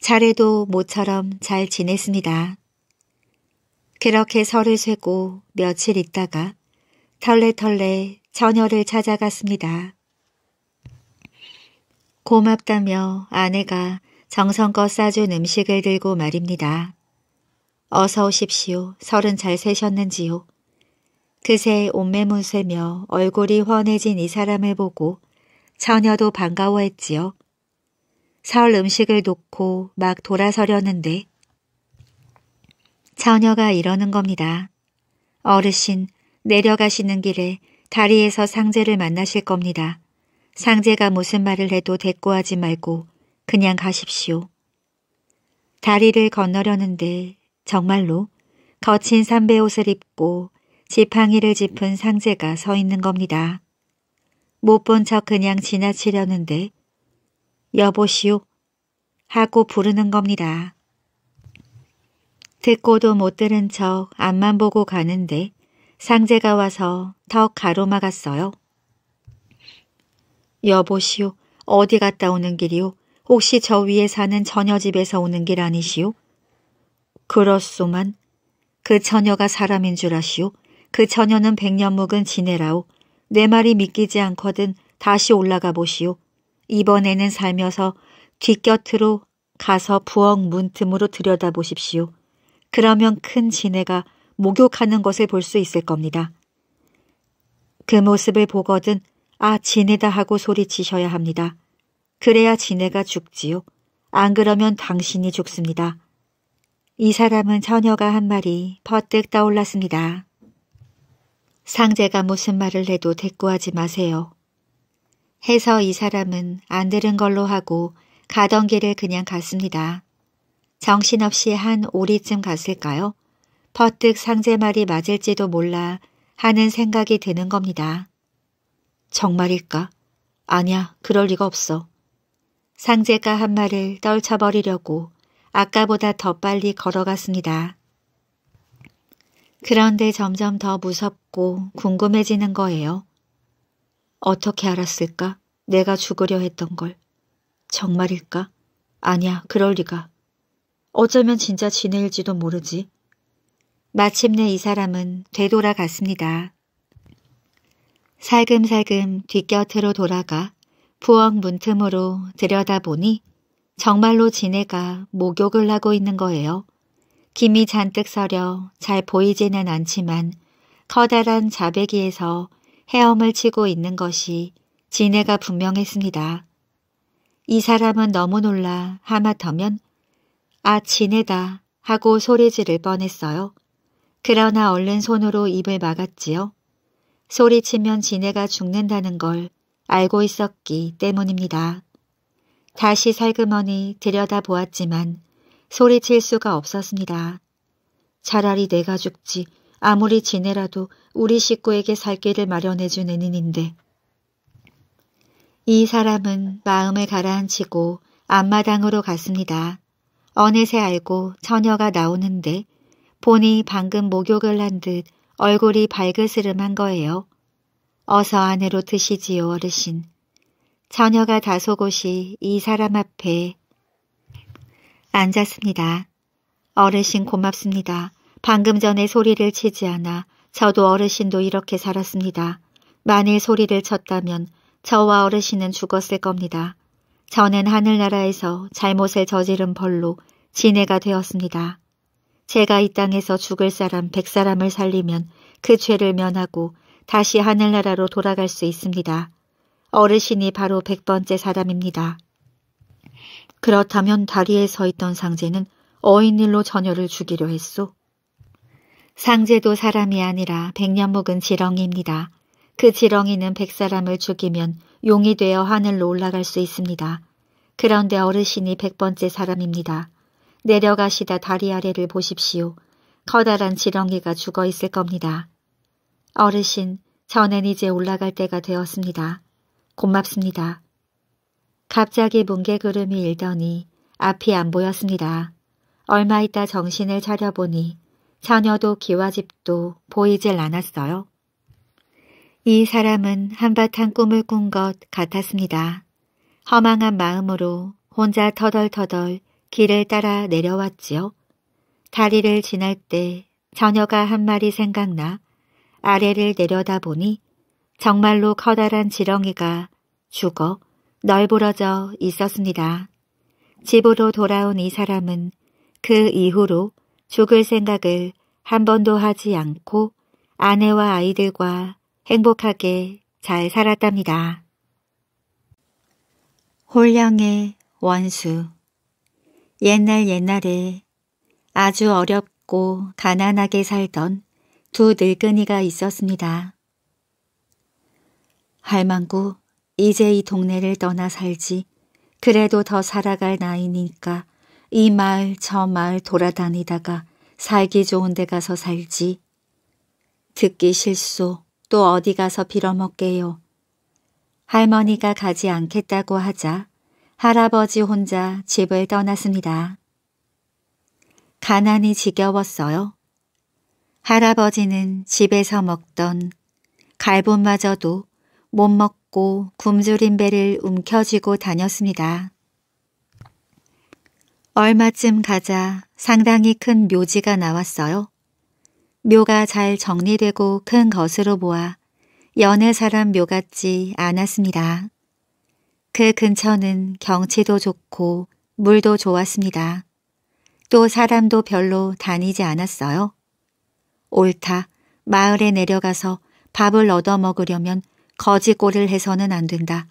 잘해도 모처럼 잘 지냈습니다. 그렇게 설을 세고 며칠 있다가 털레털레 처녀를 찾아갔습니다. 고맙다며 아내가 정성껏 싸준 음식을 들고 말입니다. 어서 오십시오. 서른 잘 세셨는지요. 그새 옷매문 세며 얼굴이 훤해진 이 사람을 보고 처녀도 반가워했지요. 설 음식을 놓고 막 돌아서려는데 처녀가 이러는 겁니다. 어르신, 내려가시는 길에 다리에서 상제를 만나실 겁니다. 상제가 무슨 말을 해도 대꾸하지 말고 그냥 가십시오. 다리를 건너려는데 정말로 거친 삼배 옷을 입고 지팡이를 짚은 상제가 서 있는 겁니다. 못 본 척 그냥 지나치려는데 여보시오 하고 부르는 겁니다. 듣고도 못 들은 척 앞만 보고 가는데 상제가 와서 턱 가로막았어요. 여보시오 어디 갔다 오는 길이오 혹시 저 위에 사는 처녀집에서 오는 길 아니시오? 그렇소만. 그 처녀가 사람인 줄 아시오. 그 처녀는 백년 묵은 지내라오. 내 말이 믿기지 않거든 다시 올라가 보시오. 이번에는 살면서 뒷곁으로 가서 부엌 문틈으로 들여다보십시오. 그러면 큰 지네가 목욕하는 것을 볼 수 있을 겁니다. 그 모습을 보거든 아 지네다 하고 소리치셔야 합니다. 그래야 지네가 죽지요. 안 그러면 당신이 죽습니다. 이 사람은 처녀가 한 말이 퍼뜩 떠올랐습니다. 상제가 무슨 말을 해도 대꾸하지 마세요. 해서 이 사람은 안 들은 걸로 하고 가던 길을 그냥 갔습니다. 정신없이 한 오리쯤 갔을까요? 퍼뜩 상제 말이 맞을지도 몰라 하는 생각이 드는 겁니다. 정말일까? 아니야, 그럴 리가 없어. 상제가 한 말을 떨쳐버리려고 아까보다 더 빨리 걸어갔습니다. 그런데 점점 더 무섭고 궁금해지는 거예요. 어떻게 알았을까? 내가 죽으려 했던 걸. 정말일까? 아니야, 그럴 리가. 어쩌면 진짜 지낼지도 모르지. 마침내 이 사람은 되돌아갔습니다. 살금살금 뒷곁으로 돌아가 부엌 문틈으로 들여다보니 정말로 지네가 목욕을 하고 있는 거예요. 김이 잔뜩 서려 잘 보이지는 않지만 커다란 자배기에서 헤엄을 치고 있는 것이 지네가 분명했습니다. 이 사람은 너무 놀라 하마터면 아 지네다 하고 소리 지를 뻔했어요. 그러나 얼른 손으로 입을 막았지요. 소리치면 지네가 죽는다는 걸 알고 있었기 때문입니다. 다시 살그머니 들여다보았지만 소리칠 수가 없었습니다. 차라리 내가 죽지 아무리 지내라도 우리 식구에게 살 길을 마련해준 애인인데 이 사람은 마음을 가라앉히고 앞마당으로 갔습니다. 어느새 알고 처녀가 나오는데 보니 방금 목욕을 한 듯 얼굴이 밝으스름한 거예요. 어서 안으로 드시지요 어르신. 처녀가 다소곳이 이 사람 앞에 앉았습니다. 어르신 고맙습니다. 방금 전에 소리를 치지 않아 저도 어르신도 이렇게 살았습니다. 만일 소리를 쳤다면 저와 어르신은 죽었을 겁니다. 저는 하늘나라에서 잘못을 저지른 벌로 지해가 되었습니다. 제가 이 땅에서 죽을 사람 백사람을 살리면 그 죄를 면하고 다시 하늘나라로 돌아갈 수 있습니다. 어르신이 바로 백번째 사람입니다. 그렇다면 다리에 서 있던 상제는 어인일로 전열을 주기로 했소. 상제도 사람이 아니라 백년 묵은 지렁이입니다. 그 지렁이는 백사람을 죽이면 용이 되어 하늘로 올라갈 수 있습니다. 그런데 어르신이 백번째 사람입니다. 내려가시다 다리 아래를 보십시오. 커다란 지렁이가 죽어 있을 겁니다. 어르신, 전엔 이제 올라갈 때가 되었습니다. 고맙습니다. 갑자기 뭉게구름이 일더니 앞이 안 보였습니다. 얼마 있다 정신을 차려보니 처녀도 기와집도 보이질 않았어요. 이 사람은 한바탕 꿈을 꾼 것 같았습니다. 허망한 마음으로 혼자 터덜터덜 길을 따라 내려왔지요. 다리를 지날 때 처녀가 한 말이 생각나 아래를 내려다보니 정말로 커다란 지렁이가 죽어 널브러져 있었습니다. 집으로 돌아온 이 사람은 그 이후로 죽을 생각을 한 번도 하지 않고 아내와 아이들과 행복하게 잘 살았답니다. 홀령의 원수 옛날 옛날에 아주 어렵고 가난하게 살던 두 늙은이가 있었습니다. 할망구 이제 이 동네를 떠나 살지 그래도 더 살아갈 나이니까 이 마을 저 마을 돌아다니다가 살기 좋은 데 가서 살지. 듣기 실소또 어디 가서 빌어먹게요. 할머니가 가지 않겠다고 하자 할아버지 혼자 집을 떠났습니다. 가난이 지겨웠어요. 할아버지는 집에서 먹던 갈본마저도 못 먹고 굶주린 배를 움켜쥐고 다녔습니다. 얼마쯤 가자 상당히 큰 묘지가 나왔어요. 묘가 잘 정리되고 큰 것으로 보아 연애 사람 묘 같지 않았습니다. 그 근처는 경치도 좋고 물도 좋았습니다. 또 사람도 별로 다니지 않았어요. 옳다. 마을에 내려가서 밥을 얻어먹으려면 거지꼴을 해서는 안 된다.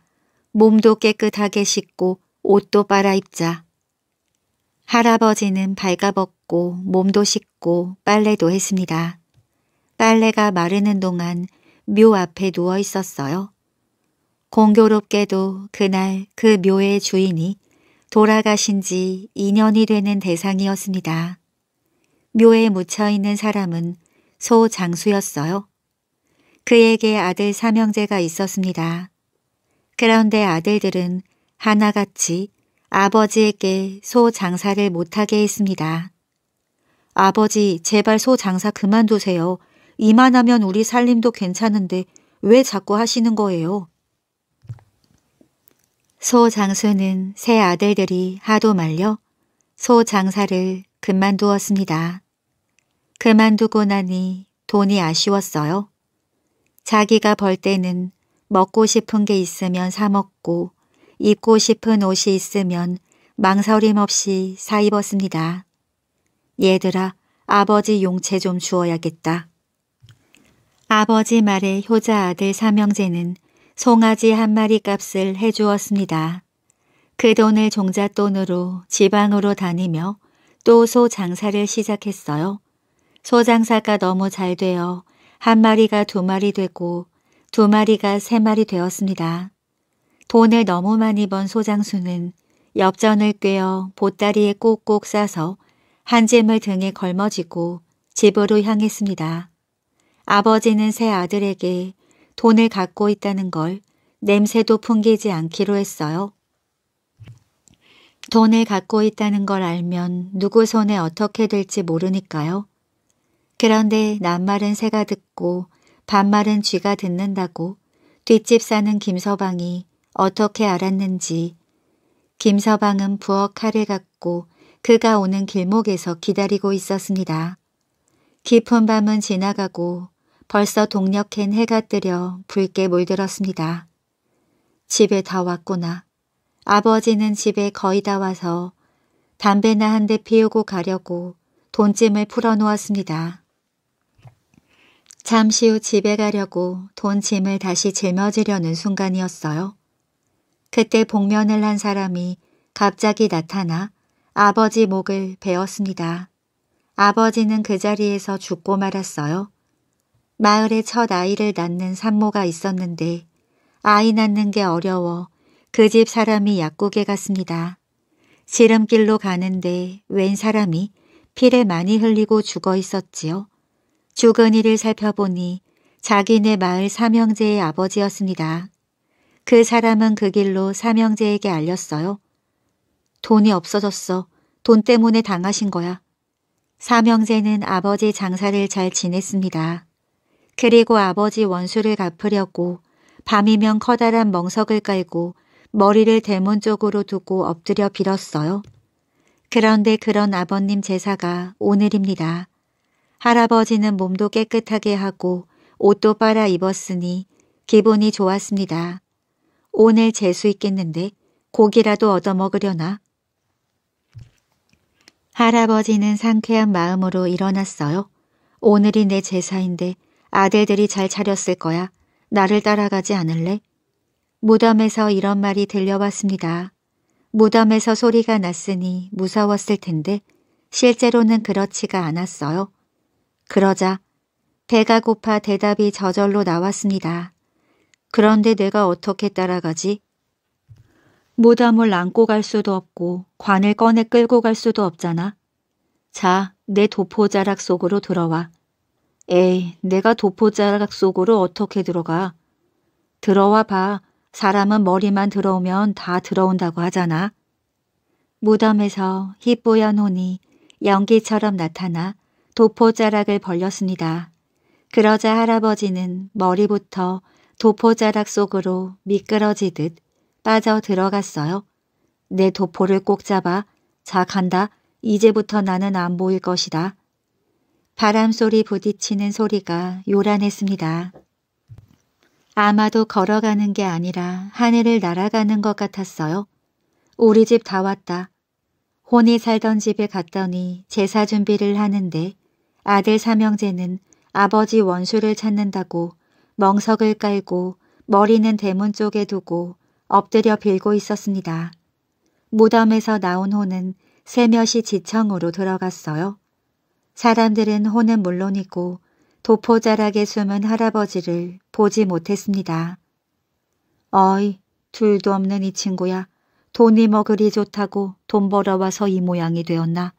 몸도 깨끗하게 씻고 옷도 빨아입자. 할아버지는 발가벗고 몸도 씻고 빨래도 했습니다. 빨래가 마르는 동안 묘 앞에 누워 있었어요. 공교롭게도 그날 그 묘의 주인이 돌아가신 지 2년이 되는 대상이었습니다. 묘에 묻혀있는 사람은 소장수였어요. 그에게 아들 삼형제가 있었습니다. 그런데 아들들은 하나같이 아버지에게 소 장사를 못하게 했습니다. 아버지 제발 소 장사 그만두세요. 이만하면 우리 살림도 괜찮은데 왜 자꾸 하시는 거예요? 소 장수는 새 아들들이 하도 말려 소 장사를 그만두었습니다. 그만두고 나니 돈이 아쉬웠어요. 자기가 벌 때는 먹고 싶은 게 있으면 사 먹고 입고 싶은 옷이 있으면 망설임 없이 사 입었습니다. 얘들아 아버지 용채 좀 주어야겠다. 아버지 말에 효자 아들 삼형제는 송아지 한 마리 값을 해주었습니다. 그 돈을 종잣돈으로 지방으로 다니며 또 소 장사를 시작했어요. 소 장사가 너무 잘 되어 한 마리가 두 마리 되고 두 마리가 세 마리 되었습니다. 돈을 너무 많이 번 소장수는 엽전을 꿰어 보따리에 꼭꼭 싸서 한 짐을 등에 걸머쥐고 집으로 향했습니다. 아버지는 새 아들에게 돈을 갖고 있다는 걸 냄새도 풍기지 않기로 했어요. 돈을 갖고 있다는 걸 알면 누구 손에 어떻게 될지 모르니까요. 그런데 낱말은 새가 듣고 반말은 쥐가 듣는다고 뒷집 사는 김서방이 어떻게 알았는지 김서방은 부엌 칼을 갖고 그가 오는 길목에서 기다리고 있었습니다. 깊은 밤은 지나가고 벌써 동력엔 해가 뜨려 붉게 물들었습니다. 집에 다 왔구나. 아버지는 집에 거의 다 와서 담배나 한 대 피우고 가려고 돈찜을 풀어놓았습니다. 잠시 후 집에 가려고 돈 짐을 다시 짊어지려는 순간이었어요. 그때 복면을 한 사람이 갑자기 나타나 아버지 목을 베었습니다. 아버지는 그 자리에서 죽고 말았어요. 마을에 첫 아이를 낳는 산모가 있었는데 아이 낳는 게 어려워 그 집 사람이 약국에 갔습니다. 지름길로 가는데 웬 사람이 피를 많이 흘리고 죽어 있었지요. 주거니를 살펴보니 자기네 마을 삼형제의 아버지였습니다. 그 사람은 그 길로 삼형제에게 알렸어요. 돈이 없어졌어. 돈 때문에 당하신 거야. 삼형제는 아버지 장사를 잘 지냈습니다. 그리고 아버지 원수를 갚으려고 밤이면 커다란 멍석을 깔고 머리를 대문 쪽으로 두고 엎드려 빌었어요. 그런데 그런 아버님 제사가 오늘입니다. 할아버지는 몸도 깨끗하게 하고 옷도 빨아 입었으니 기분이 좋았습니다. 오늘 재수 있겠는데 고기라도 얻어먹으려나? 할아버지는 상쾌한 마음으로 일어났어요. 오늘이 내 제사인데 아들들이 잘 차렸을 거야. 나를 따라가지 않을래? 무덤에서 이런 말이 들려왔습니다. 무덤에서 소리가 났으니 무서웠을 텐데 실제로는 그렇지가 않았어요. 그러자 배가 고파 대답이 저절로 나왔습니다. 그런데 내가 어떻게 따라가지? 모담을 안고 갈 수도 없고 관을 꺼내 끌고 갈 수도 없잖아. 자, 내 도포자락 속으로 들어와. 에이, 내가 도포자락 속으로 어떻게 들어가? 들어와 봐. 사람은 머리만 들어오면 다 들어온다고 하잖아. 무덤에서 희뿌연 혼이 연기처럼 나타나 도포자락을 벌렸습니다. 그러자 할아버지는 머리부터 도포자락 속으로 미끄러지듯 빠져 들어갔어요. 내 도포를 꼭 잡아. 자 간다. 이제부터 나는 안 보일 것이다. 바람소리 부딪히는 소리가 요란했습니다. 아마도 걸어가는 게 아니라 하늘을 날아가는 것 같았어요. 우리 집 다 왔다. 혼이 살던 집에 갔더니 제사 준비를 하는데 아들 삼형제는 아버지 원수를 찾는다고 멍석을 깔고 머리는 대문 쪽에 두고 엎드려 빌고 있었습니다. 무덤에서 나온 혼은 세며시 지청으로 들어갔어요. 사람들은 혼은 물론이고 도포자락에 숨은 할아버지를 보지 못했습니다. 어이, 둘도 없는 이 친구야. 돈이 뭐 그리 좋다고 돈 벌어와서 이 모양이 되었나.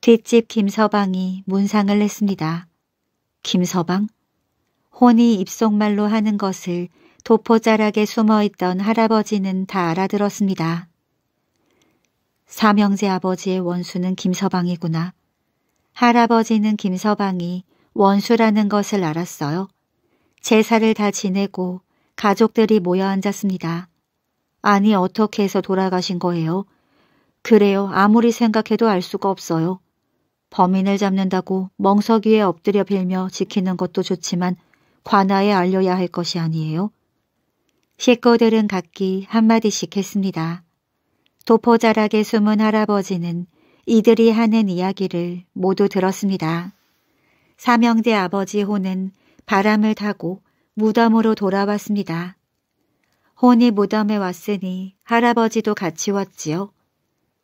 뒷집 김서방이 문상을 냈습니다. 김서방? 혼이 입속말로 하는 것을 도포자락에 숨어있던 할아버지는 다 알아들었습니다. 삼형제 아버지의 원수는 김서방이구나. 할아버지는 김서방이 원수라는 것을 알았어요. 제사를 다 지내고 가족들이 모여 앉았습니다. 아니 어떻게 해서 돌아가신 거예요? 그래요 아무리 생각해도 알 수가 없어요. 범인을 잡는다고 멍석위에 엎드려 빌며 지키는 것도 좋지만 관아에 알려야 할 것이 아니에요. 식구들은 각기 한마디씩 했습니다. 도포자락에 숨은 할아버지는 이들이 하는 이야기를 모두 들었습니다. 사명대 아버지 호는 바람을 타고 무덤으로 돌아왔습니다. 혼이 무덤에 왔으니 할아버지도 같이 왔지요.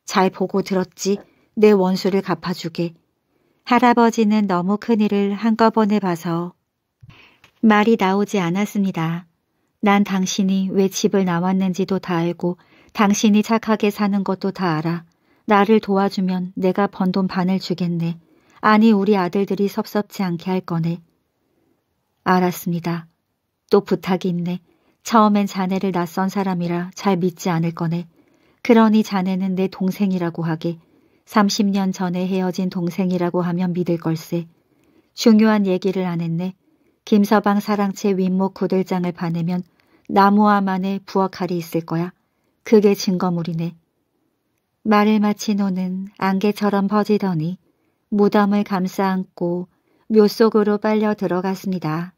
잘 보고 들었지. 내 원수를 갚아주게. 할아버지는 너무 큰일을 한꺼번에 봐서 말이 나오지 않았습니다. 난 당신이 왜 집을 나왔는지도 다 알고 당신이 착하게 사는 것도 다 알아. 나를 도와주면 내가 번 돈 반을 주겠네. 아니 우리 아들들이 섭섭지 않게 할 거네. 알았습니다. 또 부탁이 있네. 처음엔 자네를 낯선 사람이라 잘 믿지 않을 거네. 그러니 자네는 내 동생이라고 하게. 30년 전에 헤어진 동생이라고 하면 믿을 걸세. 중요한 얘기를 안 했네. 김서방 사랑채 윗목 구들장을 파내면 나무와 안에 부엌칼이 있을 거야. 그게 증거물이네. 말을 마친 호는 안개처럼 퍼지더니 무덤을 감싸안고 묘 속으로 빨려 들어갔습니다.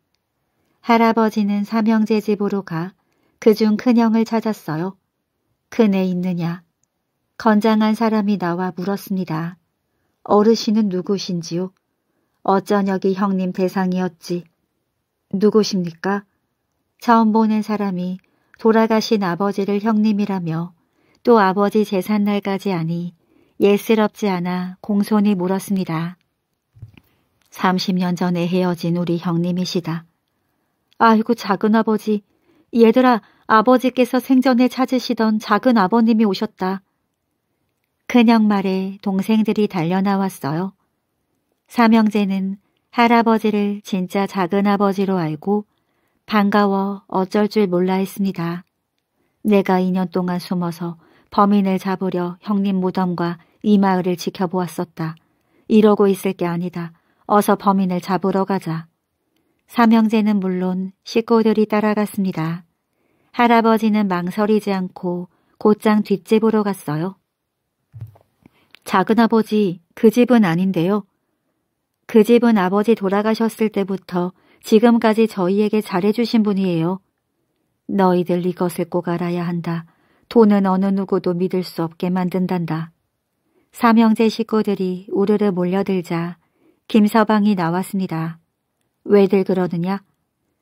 할아버지는 삼형제 집으로 가 그중 큰형을 찾았어요. 큰애 있느냐? 건장한 사람이 나와 물었습니다. 어르신은 누구신지요? 어쩌냐기 형님 대상이었지. 누구십니까? 처음 보는 사람이 돌아가신 아버지를 형님이라며 또 아버지 재산날까지 아니 예스럽지 않아 공손히 물었습니다. 30년 전에 헤어진 우리 형님이시다. 아이고 작은아버지, 얘들아 아버지께서 생전에 찾으시던 작은아버님이 오셨다. 큰형 말에 동생들이 달려나왔어요. 삼형제는 할아버지를 진짜 작은아버지로 알고 반가워 어쩔 줄 몰라 했습니다. 내가 2년 동안 숨어서 범인을 잡으려 형님 무덤과 이 마을을 지켜보았었다. 이러고 있을 게 아니다. 어서 범인을 잡으러 가자. 삼형제는 물론 식구들이 따라갔습니다. 할아버지는 망설이지 않고 곧장 뒷집으로 갔어요. 작은아버지, 그 집은 아닌데요. 그 집은 아버지 돌아가셨을 때부터 지금까지 저희에게 잘해주신 분이에요. 너희들 이것을 꼭 알아야 한다. 돈은 어느 누구도 믿을 수 없게 만든단다. 삼형제 식구들이 우르르 몰려들자 김서방이 나왔습니다. 왜들 그러느냐?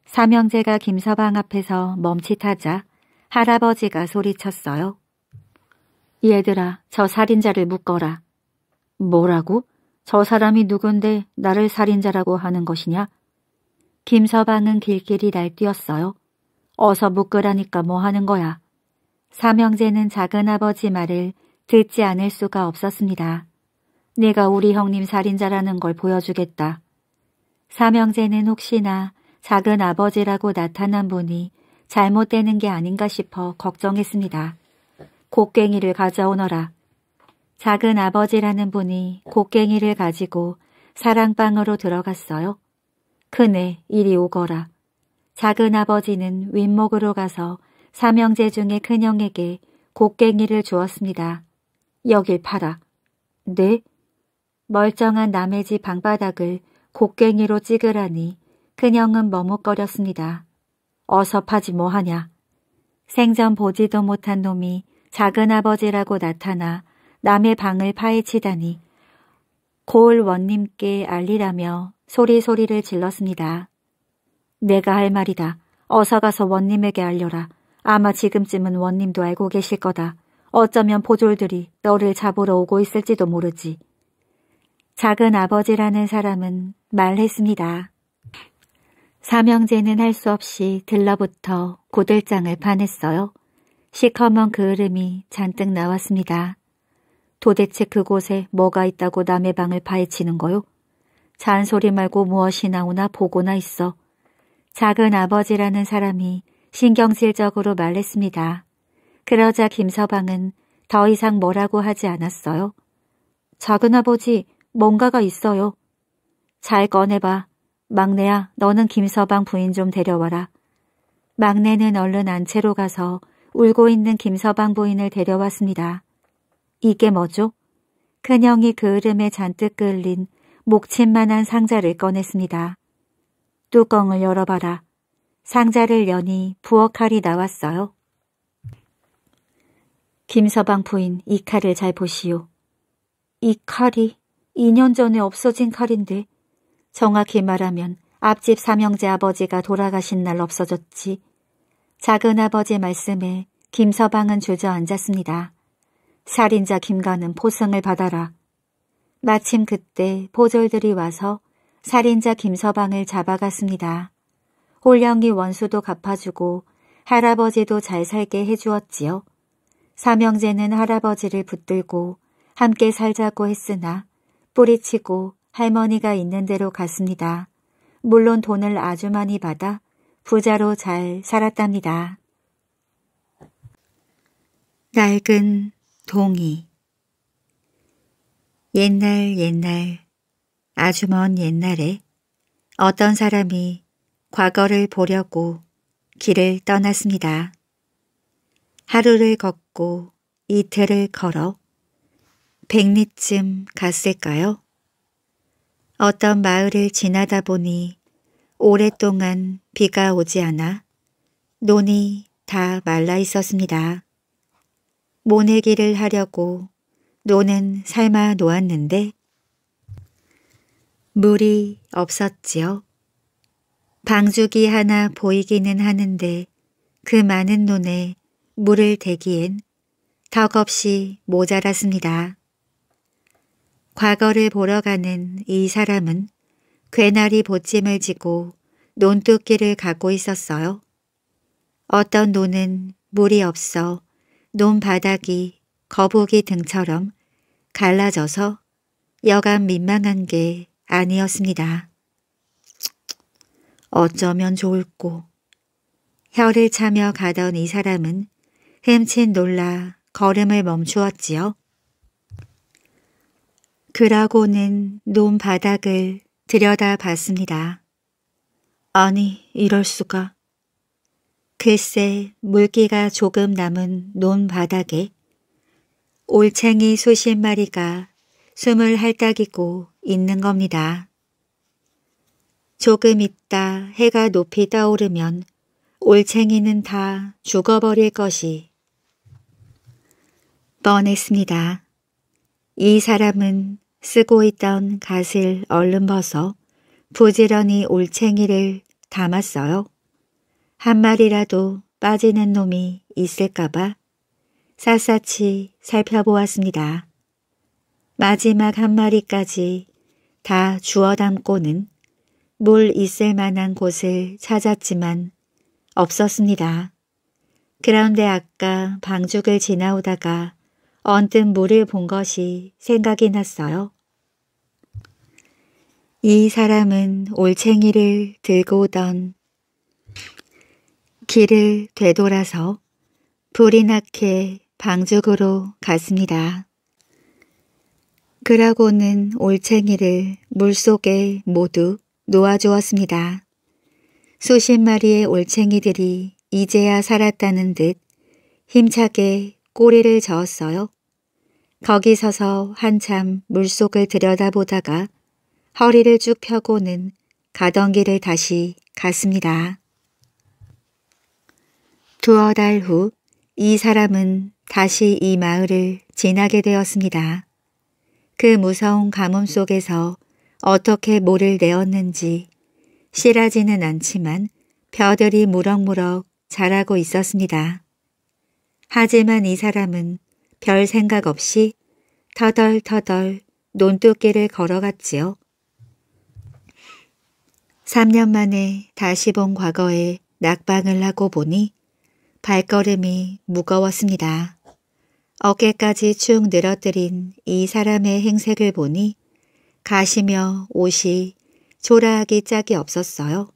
삼형제가 김서방 앞에서 멈칫하자 할아버지가 소리쳤어요. 얘들아, 저 살인자를 묶어라. 뭐라고? 저 사람이 누군데 나를 살인자라고 하는 것이냐? 김서방은 길길이 날뛰었어요. 어서 묶으라니까 뭐 하는 거야. 삼형제는 작은아버지 말을 듣지 않을 수가 없었습니다. 내가 우리 형님 살인자라는 걸 보여주겠다. 삼형제는 혹시나 작은아버지라고 나타난 분이 잘못되는 게 아닌가 싶어 걱정했습니다. 곡괭이를 가져오너라. 작은 아버지라는 분이 곡괭이를 가지고 사랑방으로 들어갔어요. 큰애 이리 오거라. 작은 아버지는 윗목으로 가서 삼형제 중에 큰형에게 곡괭이를 주었습니다. 여길 팔아. 네? 멀쩡한 남의 집 방바닥을 곡괭이로 찍으라니 큰형은 머뭇거렸습니다. 어서 파지 뭐하냐. 생전 보지도 못한 놈이 작은아버지라고 나타나 남의 방을 파헤치다니 고을 원님께 알리라며 소리소리를 질렀습니다. 내가 할 말이다. 어서 가서 원님에게 알려라. 아마 지금쯤은 원님도 알고 계실 거다. 어쩌면 보졸들이 너를 잡으러 오고 있을지도 모르지. 작은 아버지라는 사람은 말했습니다. 사명제는할 수 없이 들러붙어 고들장을 파냈어요. 시커먼 그을음이 잔뜩 나왔습니다. 도대체 그곳에 뭐가 있다고 남의 방을 파헤치는 거요? 잔소리 말고 무엇이 나오나 보고나 있어. 작은 아버지라는 사람이 신경질적으로 말했습니다. 그러자 김서방은 더 이상 뭐라고 하지 않았어요. 작은 아버지, 뭔가가 있어요. 잘 꺼내봐. 막내야, 너는 김서방 부인 좀 데려와라. 막내는 얼른 안채로 가서 울고 있는 김서방 부인을 데려왔습니다. 이게 뭐죠? 큰형이 그으름에 잔뜩 끌린 목침만한 상자를 꺼냈습니다. 뚜껑을 열어봐라. 상자를 여니 부엌 칼이 나왔어요. 김서방 부인 이 칼을 잘 보시오. 이 칼이 2년 전에 없어진 칼인데 정확히 말하면 앞집 삼형제 아버지가 돌아가신 날 없어졌지 작은아버지의 말씀에 김서방은 주저앉았습니다. 살인자 김가는 포상을 받아라. 마침 그때 보졸들이 와서 살인자 김서방을 잡아갔습니다. 홀령이 원수도 갚아주고 할아버지도 잘 살게 해주었지요. 삼형제는 할아버지를 붙들고 함께 살자고 했으나 뿌리치고 할머니가 있는 대로 갔습니다. 물론 돈을 아주 많이 받아 부자로 잘 살았답니다. 낡은 동이 옛날 옛날 아주 먼 옛날에 어떤 사람이 과거를 보려고 길을 떠났습니다. 하루를 걷고 이틀을 걸어 백리쯤 갔을까요? 어떤 마을을 지나다 보니 오랫동안 비가 오지 않아 논이 다 말라 있었습니다. 모내기를 하려고 논은 삶아 놓았는데 물이 없었지요. 방죽이 하나 보이기는 하는데 그 많은 논에 물을 대기엔 턱없이 모자랐습니다. 과거를 보러 가는 이 사람은 괴나리 보찜을 지고 논두기를 갖고 있었어요. 어떤 논은 물이 없어 논 바닥이 거북이 등처럼 갈라져서 여간 민망한 게 아니었습니다. 어쩌면 좋을꼬. 혀를 차며 가던 이 사람은 흠칫 놀라 걸음을 멈추었지요. 그러고는 논 바닥을 들여다봤습니다. 아니, 이럴 수가. 글쎄 물기가 조금 남은 논 바닥에 올챙이 수십 마리가 숨을 할딱이고 있는 겁니다. 조금 있다 해가 높이 떠오르면 올챙이는 다 죽어버릴 것이 뻔했습니다. 이 사람은 쓰고 있던 갓을 얼른 벗어 부지런히 올챙이를 담았어요. 한 마리라도 빠지는 놈이 있을까봐 샅샅이 살펴보았습니다. 마지막 한 마리까지 다 주워 담고는 물 있을 만한 곳을 찾았지만 없었습니다. 그런데 아까 방죽을 지나오다가 언뜻 물을 본 것이 생각이 났어요. 이 사람은 올챙이를 들고 오던 길을 되돌아서 불이 나게 방죽으로 갔습니다. 그라고는 올챙이를 물속에 모두 놓아주었습니다. 수십 마리의 올챙이들이 이제야 살았다는 듯 힘차게 꼬리를 저었어요. 거기 서서 한참 물속을 들여다보다가 허리를 쭉 펴고는 가던 길을 다시 갔습니다. 두어 달 후 이 사람은 다시 이 마을을 지나게 되었습니다. 그 무서운 가뭄 속에서 어떻게 모를 내었는지 실하지는 않지만 벼들이 무럭무럭 자라고 있었습니다. 하지만 이 사람은 별 생각 없이 터덜터덜 논두길을 걸어갔지요. 3년 만에 다시 본 과거에 낙방을 하고 보니 발걸음이 무거웠습니다. 어깨까지 축 늘어뜨린 이 사람의 행색을 보니 가시며 옷이 초라하기 짝이 없었어요.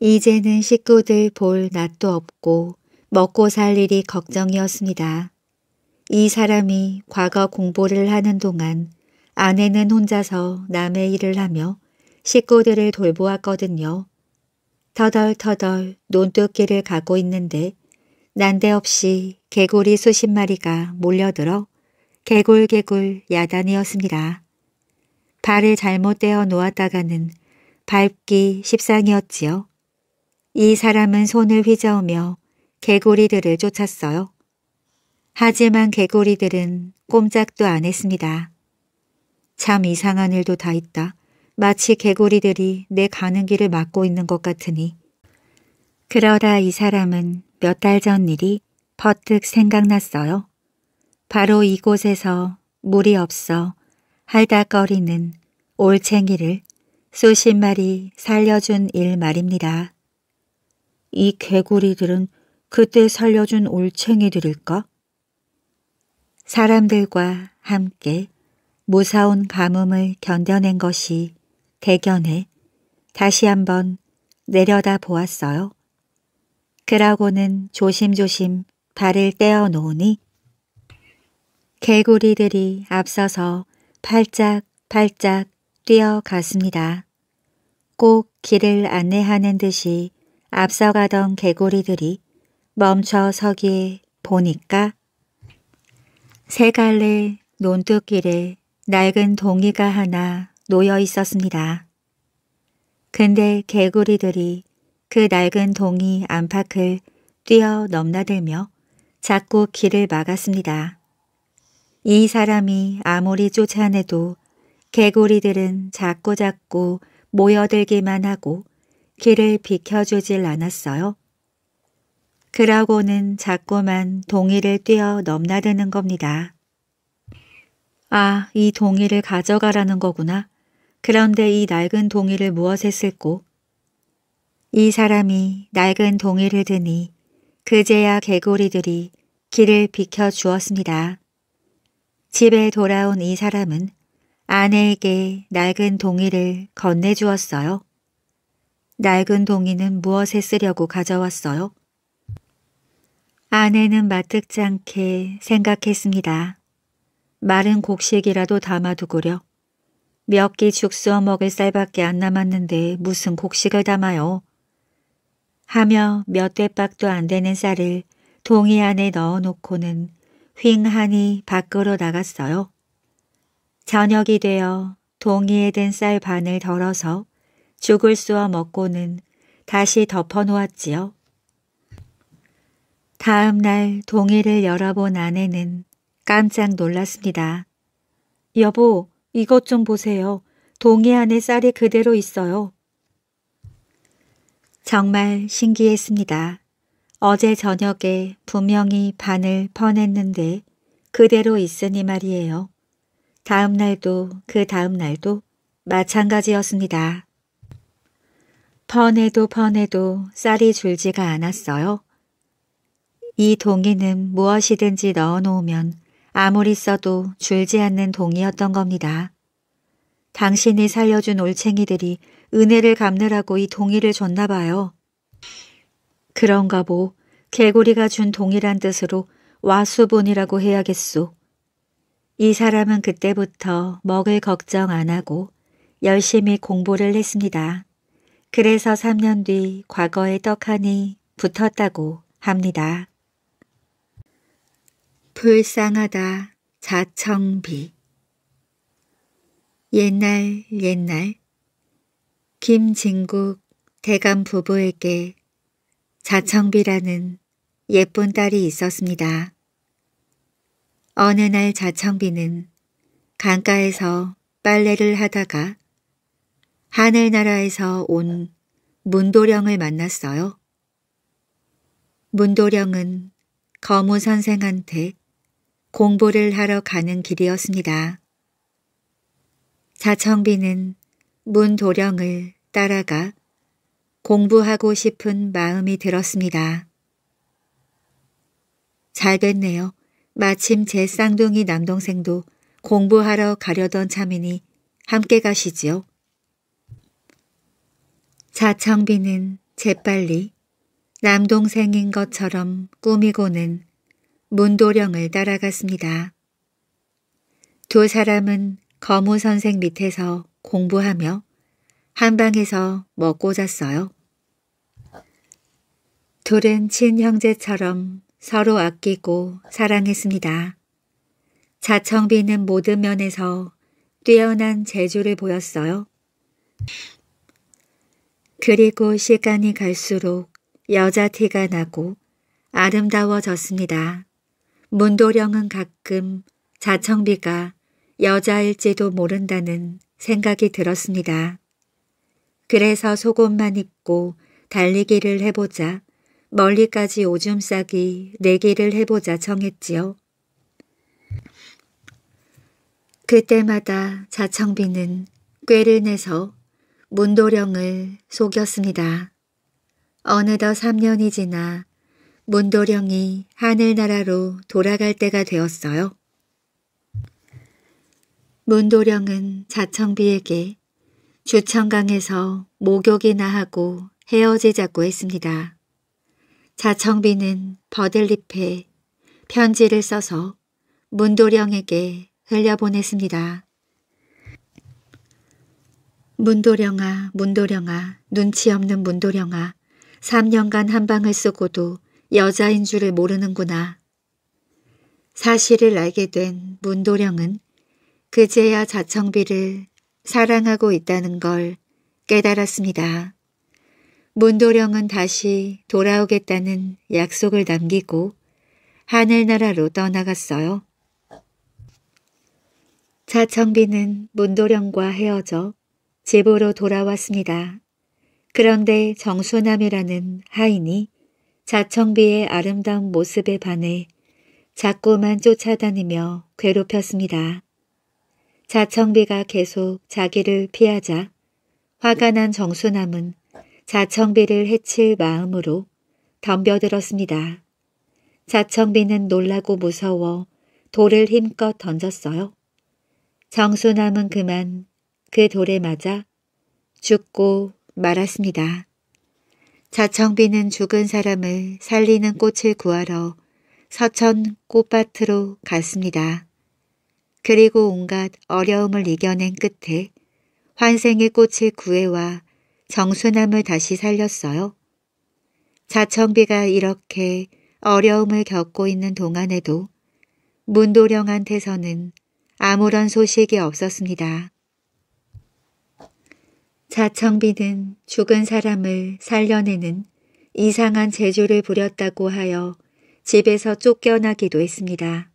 이제는 식구들 볼 낯도 없고 먹고 살 일이 걱정이었습니다. 이 사람이 과거 공보를 하는 동안 아내는 혼자서 남의 일을 하며 식구들을 돌보았거든요. 터덜터덜 논두끼를 가고 있는데 난데없이 개구리 수십 마리가 몰려들어 개굴개굴 야단이었습니다. 발을 잘못 떼어 놓았다가는 밟기 십상이었지요. 이 사람은 손을 휘저으며 개구리들을 쫓았어요. 하지만 개구리들은 꼼짝도 안 했습니다. 참 이상한 일도 다 있다. 마치 개구리들이 내 가는 길을 막고 있는 것 같으니. 그러다 이 사람은 몇 달 전 일이 퍼뜩 생각났어요. 바로 이곳에서 물이 없어 할다거리는 올챙이를 수십 마리 살려준 일 말입니다. 이 개구리들은 그때 살려준 올챙이들일까? 사람들과 함께 무사운 가뭄을 견뎌낸 것이 대견해 다시 한번 내려다 보았어요. 그러고는 조심조심 발을 떼어 놓으니 개구리들이 앞서서 팔짝팔짝 팔짝 뛰어갔습니다. 꼭 길을 안내하는 듯이 앞서가던 개구리들이 멈춰 서기에 보니까 세 갈래 논두길에 낡은 동이가 하나 놓여 있었습니다. 근데 개구리들이 그 낡은 동이 안팎을 뛰어 넘나들며 자꾸 길을 막았습니다. 이 사람이 아무리 쫓아내도 개구리들은 자꾸자꾸 모여들기만 하고 길을 비켜주질 않았어요. 그러고는 자꾸만 동이를 뛰어 넘나드는 겁니다. 아, 이 동의를 가져가라는 거구나. 그런데 이 낡은 동의를 무엇에 쓸고? 이 사람이 낡은 동의를 드니 그제야 개구리들이 길을 비켜주었습니다. 집에 돌아온 이 사람은 아내에게 낡은 동의를 건네주었어요. 낡은 동의는 무엇에 쓰려고 가져왔어요? 아내는 마뜩지 않게 생각했습니다. 마른 곡식이라도 담아두고려. 몇 끼 죽수어 먹을 쌀밖에 안 남았는데 무슨 곡식을 담아요. 하며 몇 대박도 안 되는 쌀을 동이 안에 넣어놓고는 휑하니 밖으로 나갔어요. 저녁이 되어 동이에 든 쌀 반을 덜어서 죽을 쏘아 먹고는 다시 덮어놓았지요. 다음 날 동이를 열어본 아내는 깜짝 놀랐습니다. 여보, 이것 좀 보세요. 동해 안에 쌀이 그대로 있어요. 정말 신기했습니다. 어제 저녁에 분명히 반을 퍼냈는데 그대로 있으니 말이에요. 다음 날도 그 다음 날도 마찬가지였습니다. 퍼내도 퍼내도 쌀이 줄지가 않았어요. 이 동이는 무엇이든지 넣어놓으면 아무리 써도 줄지 않는 동이었던 겁니다. 당신이 살려준 올챙이들이 은혜를 갚느라고 이 동의를 줬나 봐요. 그런가 보 개구리가 준 동이란 뜻으로 와수본이라고 해야겠소. 이 사람은 그때부터 먹을 걱정 안 하고 열심히 공부를 했습니다. 그래서 3년 뒤 과거의 떡하니 붙었다고 합니다. 불쌍하다 자청비 옛날 옛날 김진국 대감 부부에게 자청비라는 예쁜 딸이 있었습니다. 어느 날 자청비는 강가에서 빨래를 하다가 하늘나라에서 온 문도령을 만났어요. 문도령은 거무선생한테 공부를 하러 가는 길이었습니다. 자청비는 문도령을 따라가 공부하고 싶은 마음이 들었습니다. 잘 됐네요. 마침 제 쌍둥이 남동생도 공부하러 가려던 참이니 함께 가시지요. 자청비는 재빨리 남동생인 것처럼 꾸미고는 문도령을 따라갔습니다. 두 사람은 거무 선생 밑에서 공부하며 한방에서 먹고 뭐 잤어요. 둘은 친형제처럼 서로 아끼고 사랑했습니다. 자청비는 모든 면에서 뛰어난 재주를 보였어요. 그리고 시간이 갈수록 여자 티가 나고 아름다워졌습니다. 문도령은 가끔 자청비가 여자일지도 모른다는 생각이 들었습니다. 그래서 속옷만 입고 달리기를 해보자 멀리까지 오줌 싸기 내기를 해보자 정했지요. 그때마다 자청비는 꾀를 내서 문도령을 속였습니다. 어느덧 3년이 지나 문도령이 하늘나라로 돌아갈 때가 되었어요. 문도령은 자청비에게 주천강에서 목욕이나 하고 헤어지자고 했습니다. 자청비는 버들잎에 편지를 써서 문도령에게 흘려보냈습니다. 문도령아 문도령아 눈치 없는 문도령아 3년간 한방을 쓰고도 여자인 줄을 모르는구나. 사실을 알게 된 문도령은 그제야 자청비를 사랑하고 있다는 걸 깨달았습니다. 문도령은 다시 돌아오겠다는 약속을 남기고 하늘나라로 떠나갔어요. 자청비는 문도령과 헤어져 집으로 돌아왔습니다. 그런데 정수남이라는 하인이 자청비의 아름다운 모습에 반해 자꾸만 쫓아다니며 괴롭혔습니다. 자청비가 계속 자기를 피하자 화가 난 정수남은 자청비를 해칠 마음으로 덤벼들었습니다. 자청비는 놀라고 무서워 돌을 힘껏 던졌어요. 정수남은 그만 그 돌에 맞아 죽고 말았습니다. 자청비는 죽은 사람을 살리는 꽃을 구하러 서천 꽃밭으로 갔습니다. 그리고 온갖 어려움을 이겨낸 끝에 환생의 꽃을 구해와 정수남을 다시 살렸어요. 자청비가 이렇게 어려움을 겪고 있는 동안에도 문도령한테서는 아무런 소식이 없었습니다. 자청비는 죽은 사람을 살려내는 이상한 재주를 부렸다고 하여 집에서 쫓겨나기도 했습니다.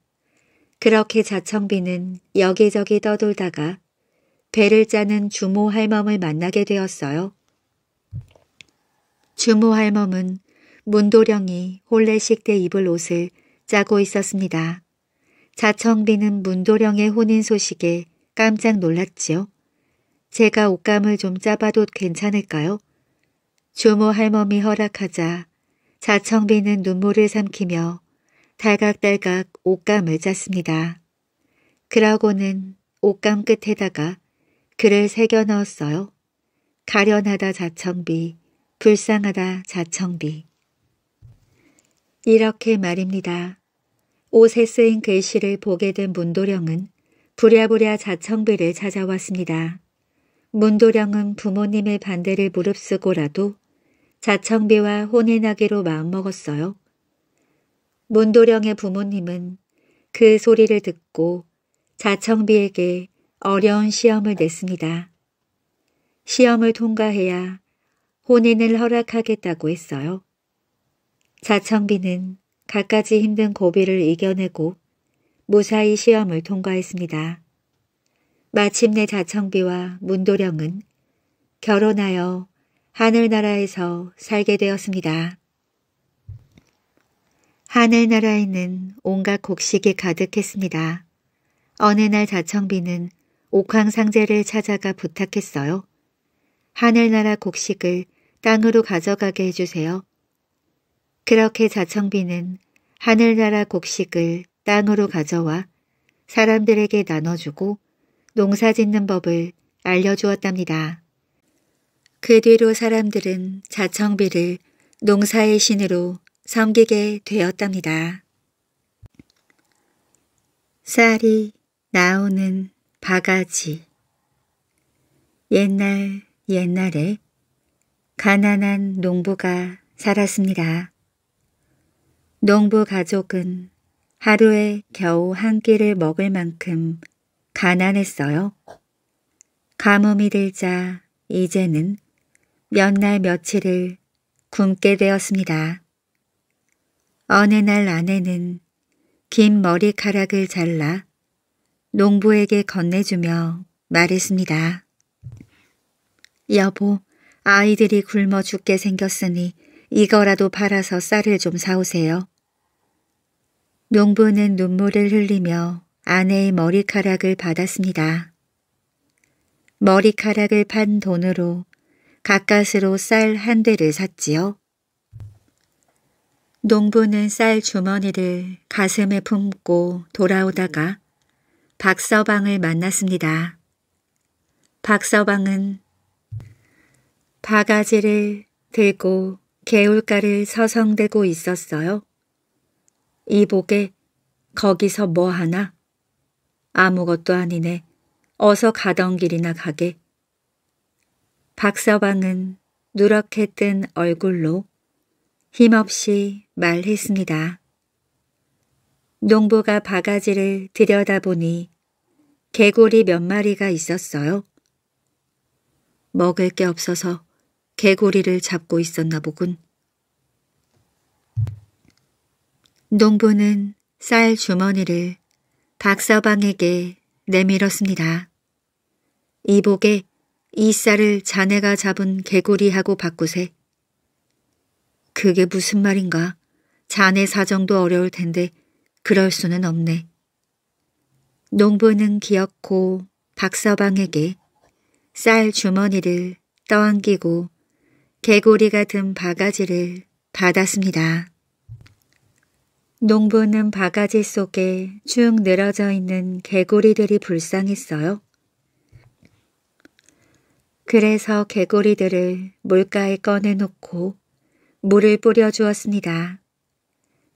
그렇게 자청비는 여기저기 떠돌다가 배를 짜는 주모 할멈을 만나게 되었어요. 주모 할멈은 문도령이 혼례식 때 입을 옷을 짜고 있었습니다. 자청비는 문도령의 혼인 소식에 깜짝 놀랐지요. 제가 옷감을 좀 짜봐도 괜찮을까요? 조모 할머니 허락하자 자청비는 눈물을 삼키며 달각달각 옷감을 짰습니다. 그러고는 옷감 끝에다가 글을 새겨 넣었어요. 가련하다 자청비, 불쌍하다 자청비. 이렇게 말입니다. 옷에 쓰인 글씨를 보게 된 문도령은 부랴부랴 자청비를 찾아왔습니다. 문도령은 부모님의 반대를 무릅쓰고라도 자청비와 혼인하기로 마음먹었어요. 문도령의 부모님은 그 소리를 듣고 자청비에게 어려운 시험을 냈습니다. 시험을 통과해야 혼인을 허락하겠다고 했어요. 자청비는 갖가지 힘든 고비를 이겨내고 무사히 시험을 통과했습니다. 마침내 자청비와 문도령은 결혼하여 하늘나라에서 살게 되었습니다. 하늘나라에는 온갖 곡식이 가득했습니다. 어느 날 자청비는 옥황상제를 찾아가 부탁했어요. 하늘나라 곡식을 땅으로 가져가게 해주세요. 그렇게 자청비는 하늘나라 곡식을 땅으로 가져와 사람들에게 나눠주고 농사 짓는 법을 알려주었답니다. 그 뒤로 사람들은 자청비를 농사의 신으로 섬기게 되었답니다. 쌀이 나오는 바가지 옛날 옛날에 가난한 농부가 살았습니다. 농부 가족은 하루에 겨우 한 끼를 먹을 만큼 가난했어요. 가뭄이 들자 이제는 몇 날 며칠을 굶게 되었습니다. 어느 날 아내는 긴 머리카락을 잘라 농부에게 건네주며 말했습니다. 여보, 아이들이 굶어 죽게 생겼으니 이거라도 팔아서 쌀을 좀 사오세요. 농부는 눈물을 흘리며 아내의 머리카락을 받았습니다. 머리카락을 판 돈으로 가까스로 쌀 한 대를 샀지요. 농부는 쌀 주머니를 가슴에 품고 돌아오다가 박서방을 만났습니다. 박서방은 바가지를 들고 개울가를 서성대고 있었어요. 이복에 거기서 뭐 하나? 아무것도 아니네. 어서 가던 길이나 가게. 박서방은 누렇게 뜬 얼굴로 힘없이 말했습니다. 농부가 바가지를 들여다보니 개구리 몇 마리가 있었어요. 먹을 게 없어서 개구리를 잡고 있었나 보군. 농부는 쌀 주머니를 박서방에게 내밀었습니다. 이복에 이쌀을 자네가 잡은 개구리하고 바꾸세. 그게 무슨 말인가. 자네 사정도 어려울 텐데 그럴 수는 없네. 농부는 기엽고 박서방에게 쌀 주머니를 떠안기고 개구리가 든 바가지를 받았습니다. 농부는 바가지 속에 쭉 늘어져 있는 개구리들이 불쌍했어요. 그래서 개구리들을 물가에 꺼내놓고 물을 뿌려주었습니다.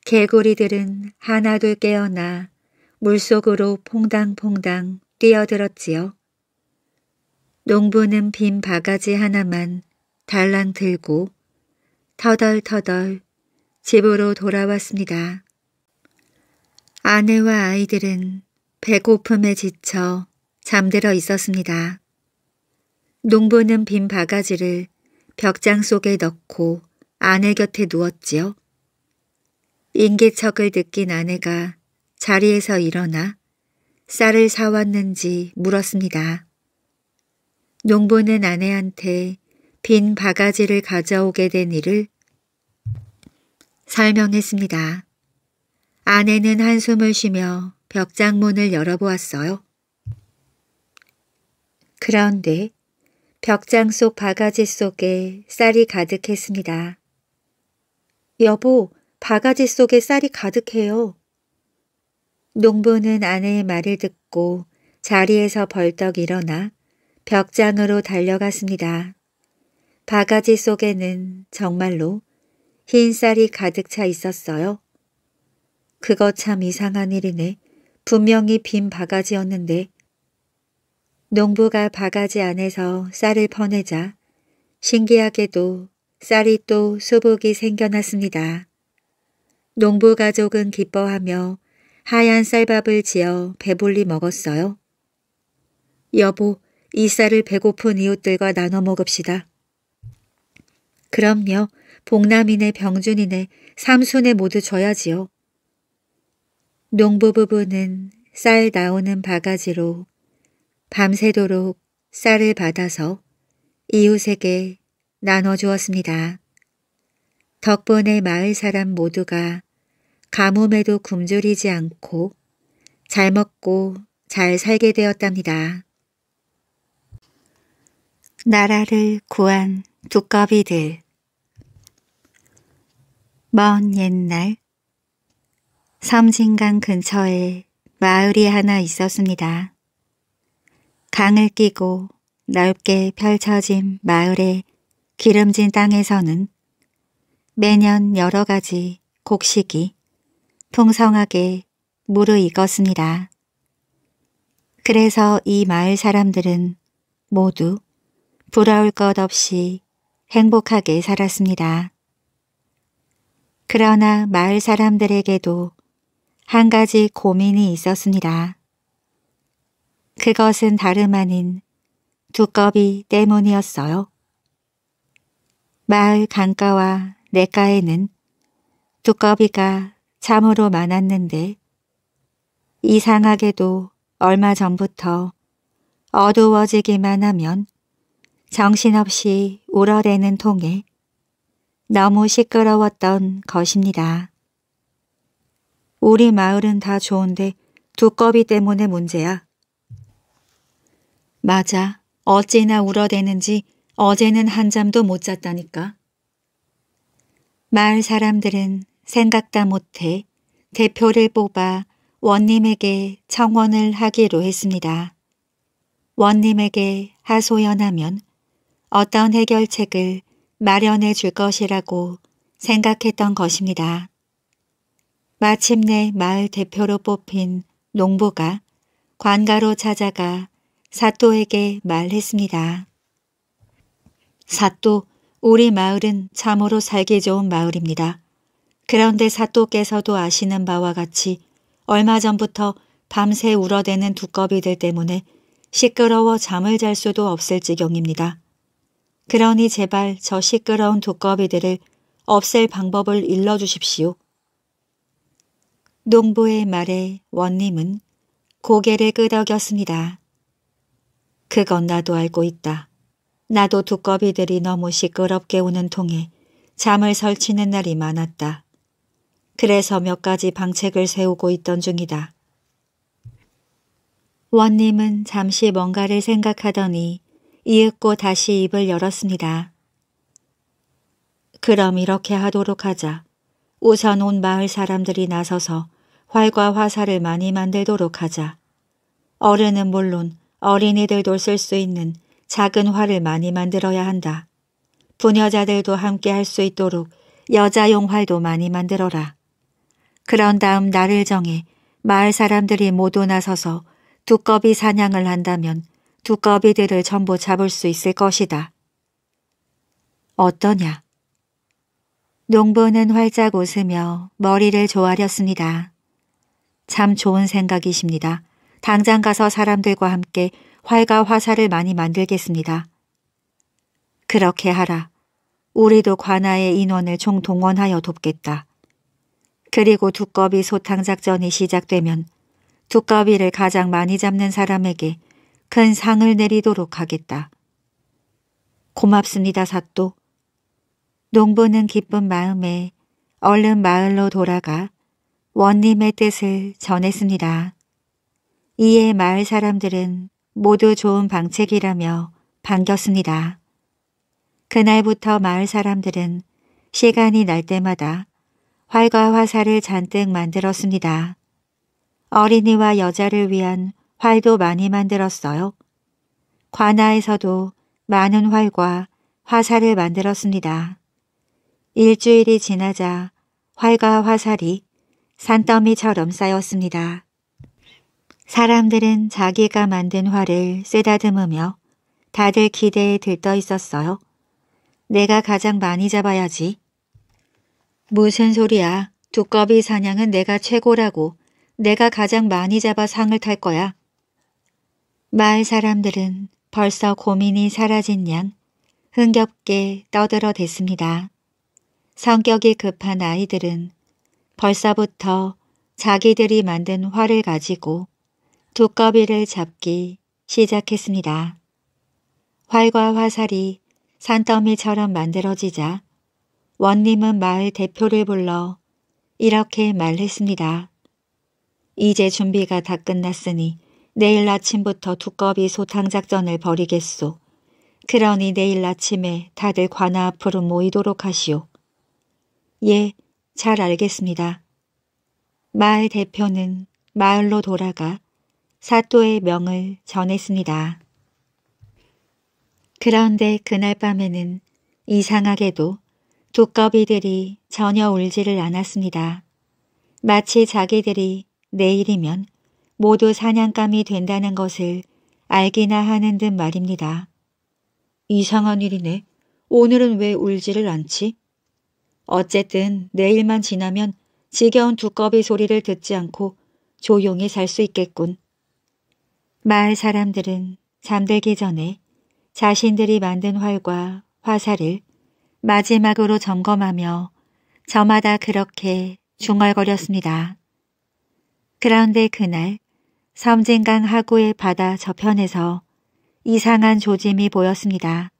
개구리들은 하나둘 깨어나 물속으로 퐁당퐁당 뛰어들었지요. 농부는 빈 바가지 하나만 달랑 들고 터덜터덜 집으로 돌아왔습니다. 아내와 아이들은 배고픔에 지쳐 잠들어 있었습니다. 농부는 빈 바가지를 벽장 속에 넣고 아내 곁에 누웠지요. 인기척을 느낀 아내가 자리에서 일어나 쌀을 사왔는지 물었습니다. 농부는 아내한테 빈 바가지를 가져오게 된 일을 설명했습니다. 아내는 한숨을 쉬며 벽장문을 열어보았어요. 그런데 벽장 속 바가지 속에 쌀이 가득했습니다. 여보, 바가지 속에 쌀이 가득해요. 농부는 아내의 말을 듣고 자리에서 벌떡 일어나 벽장으로 달려갔습니다. 바가지 속에는 정말로 흰 쌀이 가득 차 있었어요. 그거 참 이상한 일이네. 분명히 빈 바가지였는데. 농부가 바가지 안에서 쌀을 퍼내자 신기하게도 쌀이 또 수북이 생겨났습니다. 농부 가족은 기뻐하며 하얀 쌀밥을 지어 배불리 먹었어요. 여보, 이 쌀을 배고픈 이웃들과 나눠 먹읍시다. 그럼요, 복남이네, 병준이네, 삼순에 모두 줘야지요. 농부 부부는 쌀 나오는 바가지로 밤새도록 쌀을 받아서 이웃에게 나눠 주었습니다. 덕분에 마을 사람 모두가 가뭄에도 굶주리지 않고 잘 먹고 잘 살게 되었답니다. 나라를 구한 두꺼비들 먼 옛날 섬진강 근처에 마을이 하나 있었습니다. 강을 끼고 넓게 펼쳐진 마을의 기름진 땅에서는 매년 여러 가지 곡식이 풍성하게 무르익었습니다. 그래서 이 마을 사람들은 모두 부러울 것 없이 행복하게 살았습니다. 그러나 마을 사람들에게도 한 가지 고민이 있었습니다. 그것은 다름 아닌 두꺼비 때문이었어요. 마을 강가와 내가에는 두꺼비가 참으로 많았는데 이상하게도 얼마 전부터 어두워지기만 하면 정신없이 울어대는 통에 너무 시끄러웠던 것입니다. 우리 마을은 다 좋은데 두꺼비 때문에 문제야. 맞아. 어찌나 울어대는지 어제는 한잠도 못 잤다니까. 마을 사람들은 생각다 못해 대표를 뽑아 원님에게 청원을 하기로 했습니다. 원님에게 하소연하면 어떤 해결책을 마련해 줄 것이라고 생각했던 것입니다. 마침내 마을 대표로 뽑힌 농부가 관가로 찾아가 사또에게 말했습니다. 사또, 우리 마을은 참으로 살기 좋은 마을입니다. 그런데 사또께서도 아시는 바와 같이 얼마 전부터 밤새 울어대는 두꺼비들 때문에 시끄러워 잠을 잘 수도 없을 지경입니다. 그러니 제발 저 시끄러운 두꺼비들을 없앨 방법을 일러주십시오. 농부의 말에 원님은 고개를 끄덕였습니다. 그건 나도 알고 있다. 나도 두꺼비들이 너무 시끄럽게 우는 통에 잠을 설치는 날이 많았다. 그래서 몇 가지 방책을 세우고 있던 중이다. 원님은 잠시 뭔가를 생각하더니 이윽고 다시 입을 열었습니다. 그럼 이렇게 하도록 하자. 우선 온 마을 사람들이 나서서 활과 화살을 많이 만들도록 하자. 어른은 물론 어린이들도 쓸 수 있는 작은 활을 많이 만들어야 한다. 부녀자들도 함께 할 수 있도록 여자용 활도 많이 만들어라. 그런 다음 날을 정해 마을 사람들이 모두 나서서 두꺼비 사냥을 한다면 두꺼비들을 전부 잡을 수 있을 것이다. 어떠냐? 농부는 활짝 웃으며 머리를 조아렸습니다. 참 좋은 생각이십니다. 당장 가서 사람들과 함께 활과 화살을 많이 만들겠습니다. 그렇게 하라. 우리도 관아의 인원을 총 동원하여 돕겠다. 그리고 두꺼비 소탕 작전이 시작되면 두꺼비를 가장 많이 잡는 사람에게 큰 상을 내리도록 하겠다. 고맙습니다, 사또. 농부는 기쁜 마음에 얼른 마을로 돌아가 원님의 뜻을 전했습니다. 이에 마을 사람들은 모두 좋은 방책이라며 반겼습니다. 그날부터 마을 사람들은 시간이 날 때마다 활과 화살을 잔뜩 만들었습니다. 어린이와 여자를 위한 활도 많이 만들었어요. 관아에서도 많은 활과 화살을 만들었습니다. 일주일이 지나자 활과 화살이 산더미처럼 쌓였습니다. 사람들은 자기가 만든 화를 쐬다듬으며 다들 기대에 들떠 있었어요. 내가 가장 많이 잡아야지. 무슨 소리야. 두꺼비 사냥은 내가 최고라고. 내가 가장 많이 잡아 상을 탈 거야. 마을 사람들은 벌써 고민이 사라진 양 흥겹게 떠들어 댔습니다. 성격이 급한 아이들은 벌써부터 자기들이 만든 활을 가지고 두꺼비를 잡기 시작했습니다. 활과 화살이 산더미처럼 만들어지자 원님은 마을 대표를 불러 이렇게 말했습니다. 이제 준비가 다 끝났으니 내일 아침부터 두꺼비 소탕작전을 벌이겠소. 그러니 내일 아침에 다들 관아 앞으로 모이도록 하시오. 예, 잘 알겠습니다. 마을 대표는 마을로 돌아가 사또의 명을 전했습니다. 그런데 그날 밤에는 이상하게도 두꺼비들이 전혀 울지를 않았습니다. 마치 자기들이 내일이면 모두 사냥감이 된다는 것을 알기나 하는 듯 말입니다. 이상한 일이네. 오늘은 왜 울지를 않지? 어쨌든 내일만 지나면 지겨운 두꺼비 소리를 듣지 않고 조용히 살 수 있겠군. 마을 사람들은 잠들기 전에 자신들이 만든 활과 화살을 마지막으로 점검하며 저마다 그렇게 중얼거렸습니다. 그런데 그날 섬진강 하구의 바다 저편에서 이상한 조짐이 보였습니다.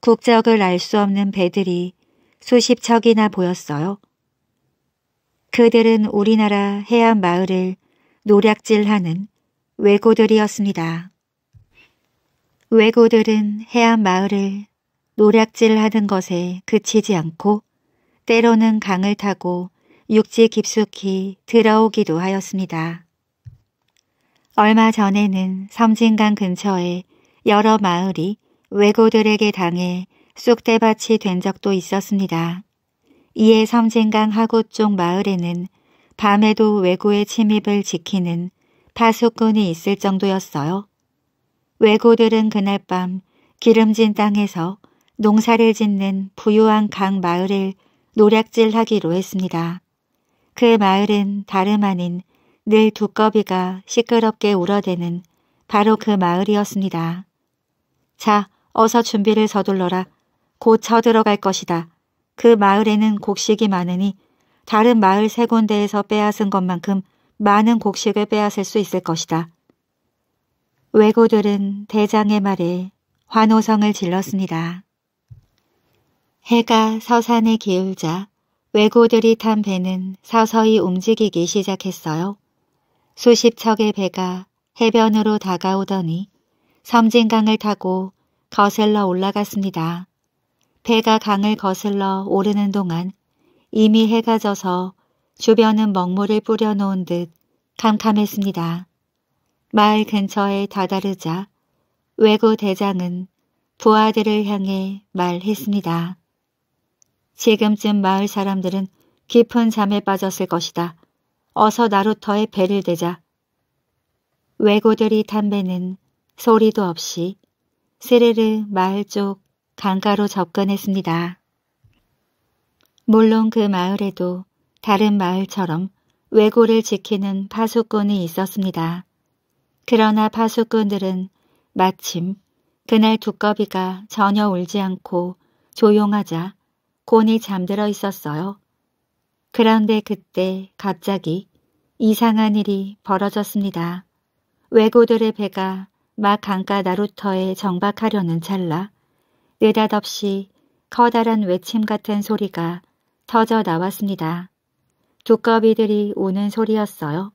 국적을 알 수 없는 배들이 수십 척이나 보였어요. 그들은 우리나라 해안 마을을 노략질하는 왜고들이었습니다. 왜고들은 해안 마을을 노략질하는 것에 그치지 않고 때로는 강을 타고 육지 깊숙이 들어오기도 하였습니다. 얼마 전에는 섬진강 근처에 여러 마을이 왜고들에게 당해 쑥대밭이 된 적도 있었습니다. 이에 섬진강 하구 쪽 마을에는 밤에도 왜구의 침입을 지키는 파수꾼이 있을 정도였어요. 왜구들은 그날 밤 기름진 땅에서 농사를 짓는 부유한 강 마을을 노략질하기로 했습니다. 그 마을은 다름 아닌 늘 두꺼비가 시끄럽게 울어대는 바로 그 마을이었습니다. 자, 어서 준비를 서둘러라. 곧 쳐들어갈 것이다. 그 마을에는 곡식이 많으니 다른 마을 세 군데에서 빼앗은 것만큼 많은 곡식을 빼앗을 수 있을 것이다. 왜고들은 대장의 말에 환호성을 질렀습니다. 해가 서산에 기울자 왜고들이탄 배는 서서히 움직이기 시작했어요. 수십 척의 배가 해변으로 다가오더니 섬진강을 타고 거슬러 올라갔습니다. 배가 강을 거슬러 오르는 동안 이미 해가 져서 주변은 먹물을 뿌려놓은 듯 캄캄했습니다. 마을 근처에 다다르자 외구 대장은 부하들을 향해 말했습니다. 지금쯤 마을 사람들은 깊은 잠에 빠졌을 것이다. 어서 나루터에 배를 대자. 외고들이 탄배는 소리도 없이 스르르 마을 쪽 강가로 접근했습니다. 물론 그 마을에도 다른 마을처럼 외고를 지키는 파수꾼이 있었습니다. 그러나 파수꾼들은 마침 그날 두꺼비가 전혀 울지 않고 조용하자 곤이 잠들어 있었어요. 그런데 그때 갑자기 이상한 일이 벌어졌습니다. 외고들의 배가 막 강가 나루터에 정박하려는 찰나 느닷없이 커다란 외침 같은 소리가 터져 나왔습니다. 두꺼비들이 우는 소리였어요.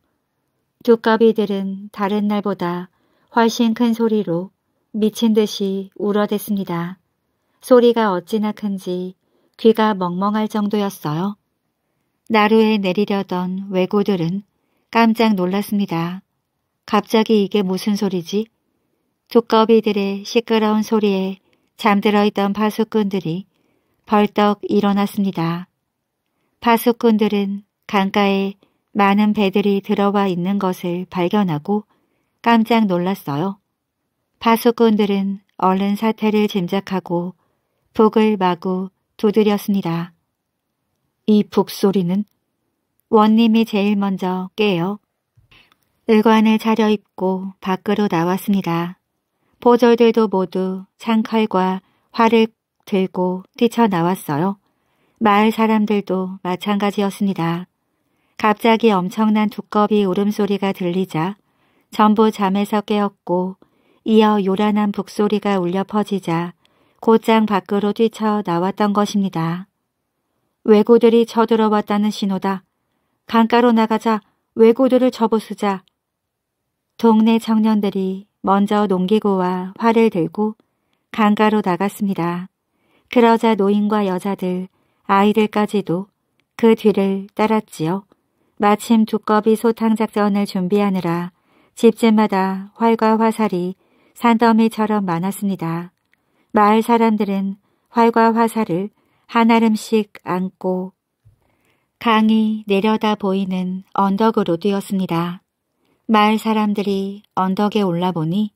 두꺼비들은 다른 날보다 훨씬 큰 소리로 미친 듯이 울어댔습니다. 소리가 어찌나 큰지 귀가 멍멍할 정도였어요. 나루에 내리려던 외구들은 깜짝 놀랐습니다. 갑자기 이게 무슨 소리지? 두꺼비들의 시끄러운 소리에 잠들어 있던 파수꾼들이 벌떡 일어났습니다. 파수꾼들은 강가에 많은 배들이 들어와 있는 것을 발견하고 깜짝 놀랐어요. 파수꾼들은 얼른 사태를 짐작하고 북을 마구 두드렸습니다. 이 북소리는 원님이 제일 먼저 깨요. 의관을 차려입고 밖으로 나왔습니다. 보절들도 모두 창칼과 활을 들고 뛰쳐나왔어요. 마을 사람들도 마찬가지였습니다. 갑자기 엄청난 두꺼비 울음소리가 들리자 전부 잠에서 깨었고 이어 요란한 북소리가 울려 퍼지자 곧장 밖으로 뛰쳐나왔던 것입니다. 왜구들이 쳐들어왔다는 신호다. 강가로 나가자 왜구들을 접어쓰자. 동네 청년들이 먼저 농기구와 활을 들고 강가로 나갔습니다. 그러자 노인과 여자들, 아이들까지도 그 뒤를 따랐지요. 마침 두꺼비 소탕 작전을 준비하느라 집집마다 활과 화살이 산더미처럼 많았습니다. 마을 사람들은 활과 화살을 한아름씩 안고 강이 내려다 보이는 언덕으로 뛰었습니다. 마을 사람들이 언덕에 올라보니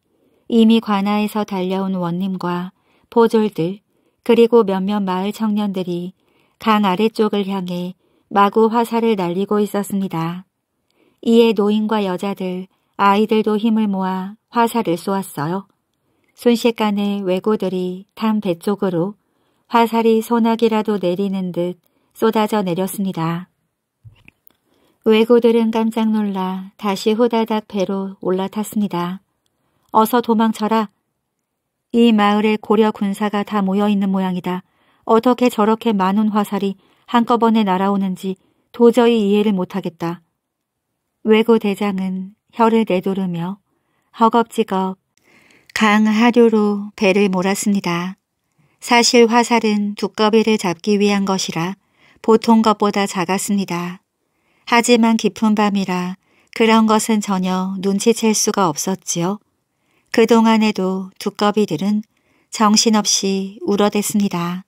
이미 관아에서 달려온 원님과 보졸들 그리고 몇몇 마을 청년들이 강 아래쪽을 향해 마구 화살을 날리고 있었습니다. 이에 노인과 여자들, 아이들도 힘을 모아 화살을 쏘았어요. 순식간에 왜고들이 탄 배 쪽으로 화살이 소나기라도 내리는 듯 쏟아져 내렸습니다. 외고들은 깜짝 놀라 다시 호다닥 배로 올라탔습니다. 어서 도망쳐라. 이 마을에 고려 군사가 다 모여있는 모양이다. 어떻게 저렇게 많은 화살이 한꺼번에 날아오는지 도저히 이해를 못하겠다. 외고 대장은 혀를 내두르며 허겁지겁 강 하류로 배를 몰았습니다. 사실 화살은 두꺼비를 잡기 위한 것이라 보통 것보다 작았습니다. 하지만 깊은 밤이라 그런 것은 전혀 눈치챌 수가 없었지요. 그동안에도 두꺼비들은 정신없이 울어댔습니다.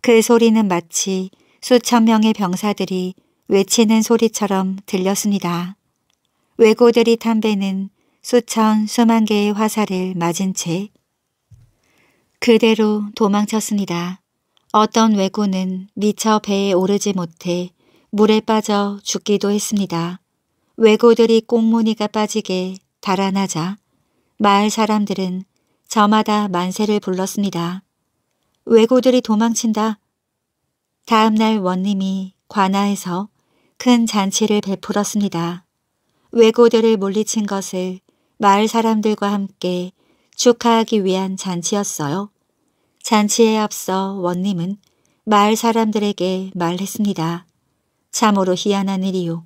그 소리는 마치 수천 명의 병사들이 외치는 소리처럼 들렸습니다. 외고들이 탄 배는 수천 수만 개의 화살을 맞은 채 그대로 도망쳤습니다. 어떤 외고는 미처 배에 오르지 못해 물에 빠져 죽기도 했습니다. 외고들이 꽁무니가 빠지게 달아나자 마을 사람들은 저마다 만세를 불렀습니다. 외고들이 도망친다. 다음날 원님이 관아에서 큰 잔치를 베풀었습니다. 외고들을 물리친 것을 마을 사람들과 함께 축하하기 위한 잔치였어요. 잔치에 앞서 원님은 마을 사람들에게 말했습니다. 참으로 희한한 일이요.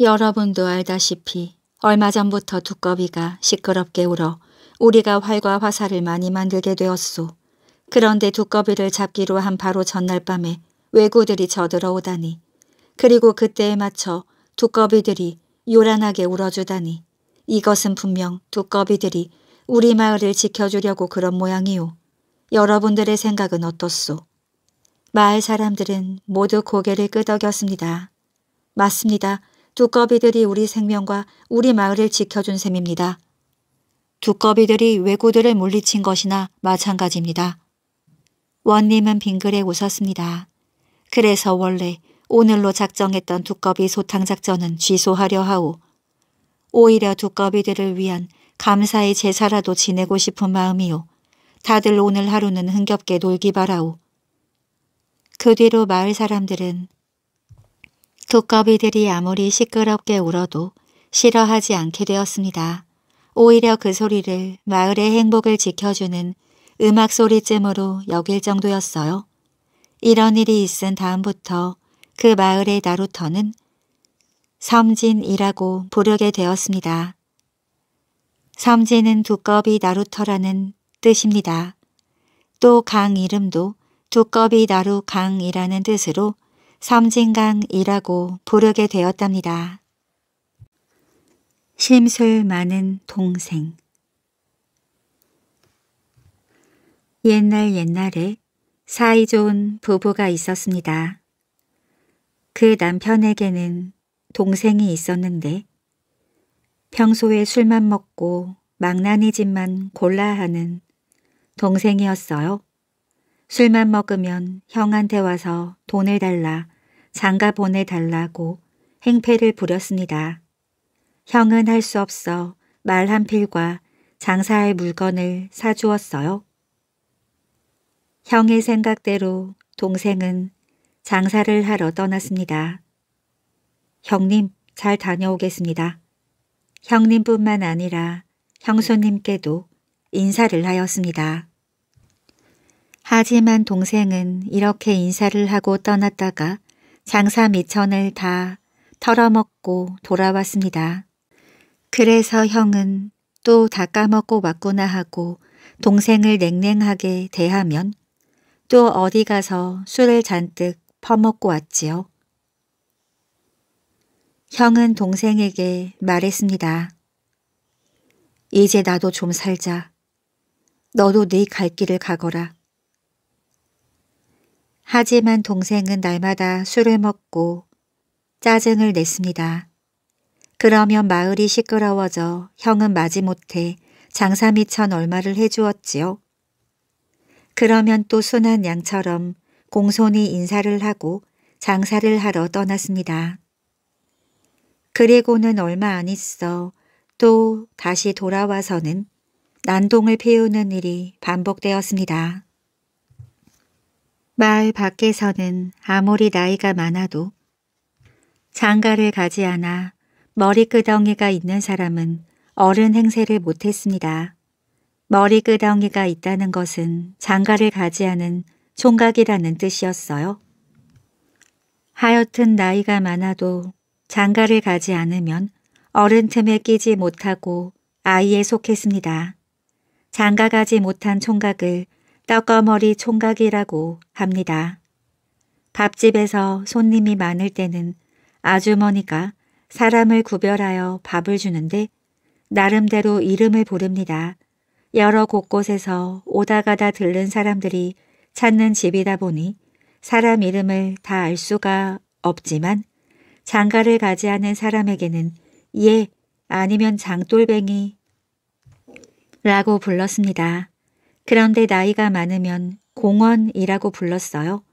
여러분도 알다시피 얼마 전부터 두꺼비가 시끄럽게 울어 우리가 활과 화살을 많이 만들게 되었소. 그런데 두꺼비를 잡기로 한 바로 전날 밤에 왜구들이 저들어오다니. 그리고 그때에 맞춰 두꺼비들이 요란하게 울어주다니. 이것은 분명 두꺼비들이 우리 마을을 지켜주려고 그런 모양이요. 여러분들의 생각은 어떻소? 마을 사람들은 모두 고개를 끄덕였습니다. 맞습니다. 두꺼비들이 우리 생명과 우리 마을을 지켜준 셈입니다. 두꺼비들이 왜구들을 물리친 것이나 마찬가지입니다. 원님은 빙그레 웃었습니다. 그래서 원래 오늘로 작정했던 두꺼비 소탕 작전은 취소하려 하오. 오히려 두꺼비들을 위한 감사의 제사라도 지내고 싶은 마음이오. 다들 오늘 하루는 흥겹게 놀기 바라오. 그 뒤로 마을 사람들은 두꺼비들이 아무리 시끄럽게 울어도 싫어하지 않게 되었습니다. 오히려 그 소리를 마을의 행복을 지켜주는 음악 소리쯤으로 여길 정도였어요. 이런 일이 있은 다음부터 그 마을의 나루터는 섬진이라고 부르게 되었습니다. 섬진은 두꺼비 나루터라는 뜻입니다. 또 강 이름도 두꺼비 나루 강이라는 뜻으로 섬진강이라고 부르게 되었답니다. 심술 많은 동생 옛날 옛날에 사이 좋은 부부가 있었습니다. 그 남편에게는 동생이 있었는데 평소에 술만 먹고 망나니 집만 골라 하는 동생이었어요. 술만 먹으면 형한테 와서 돈을 달라, 장가 보내달라고 행패를 부렸습니다. 형은 할 수 없어 말 한 필과 장사할 물건을 사주었어요. 형의 생각대로 동생은 장사를 하러 떠났습니다. 형님 잘 다녀오겠습니다. 형님뿐만 아니라 형수님께도 인사를 하였습니다. 하지만 동생은 이렇게 인사를 하고 떠났다가 장사 미천을 다 털어먹고 돌아왔습니다. 그래서 형은 또 다 까먹고 왔구나 하고 동생을 냉랭하게 대하면 또 어디 가서 술을 잔뜩 퍼먹고 왔지요. 형은 동생에게 말했습니다. 이제 나도 좀 살자. 너도 네 갈 길을 가거라. 하지만 동생은 날마다 술을 먹고 짜증을 냈습니다. 그러면 마을이 시끄러워져 형은 마지못해 장사 미천 얼마를 해주었지요. 그러면 또 순한 양처럼 공손히 인사를 하고 장사를 하러 떠났습니다. 그리고는 얼마 안 있어 또 다시 돌아와서는 난동을 피우는 일이 반복되었습니다. 마을 밖에서는 아무리 나이가 많아도 장가를 가지 않아 머리끄덩이가 있는 사람은 어른 행세를 못했습니다. 머리끄덩이가 있다는 것은 장가를 가지 않은 총각이라는 뜻이었어요. 하여튼 나이가 많아도 장가를 가지 않으면 어른 틈에 끼지 못하고 아이에 속했습니다. 장가 가지 못한 총각을 떡거머리 총각이라고 합니다. 밥집에서 손님이 많을 때는 아주머니가 사람을 구별하여 밥을 주는데 나름대로 이름을 부릅니다. 여러 곳곳에서 오다가다 들른 사람들이 찾는 집이다 보니 사람 이름을 다 알 수가 없지만 장가를 가지 않은 사람에게는 예 아니면 장돌뱅이 라고 불렀습니다. 그런데 나이가 많으면 공원이라고 불렀어요.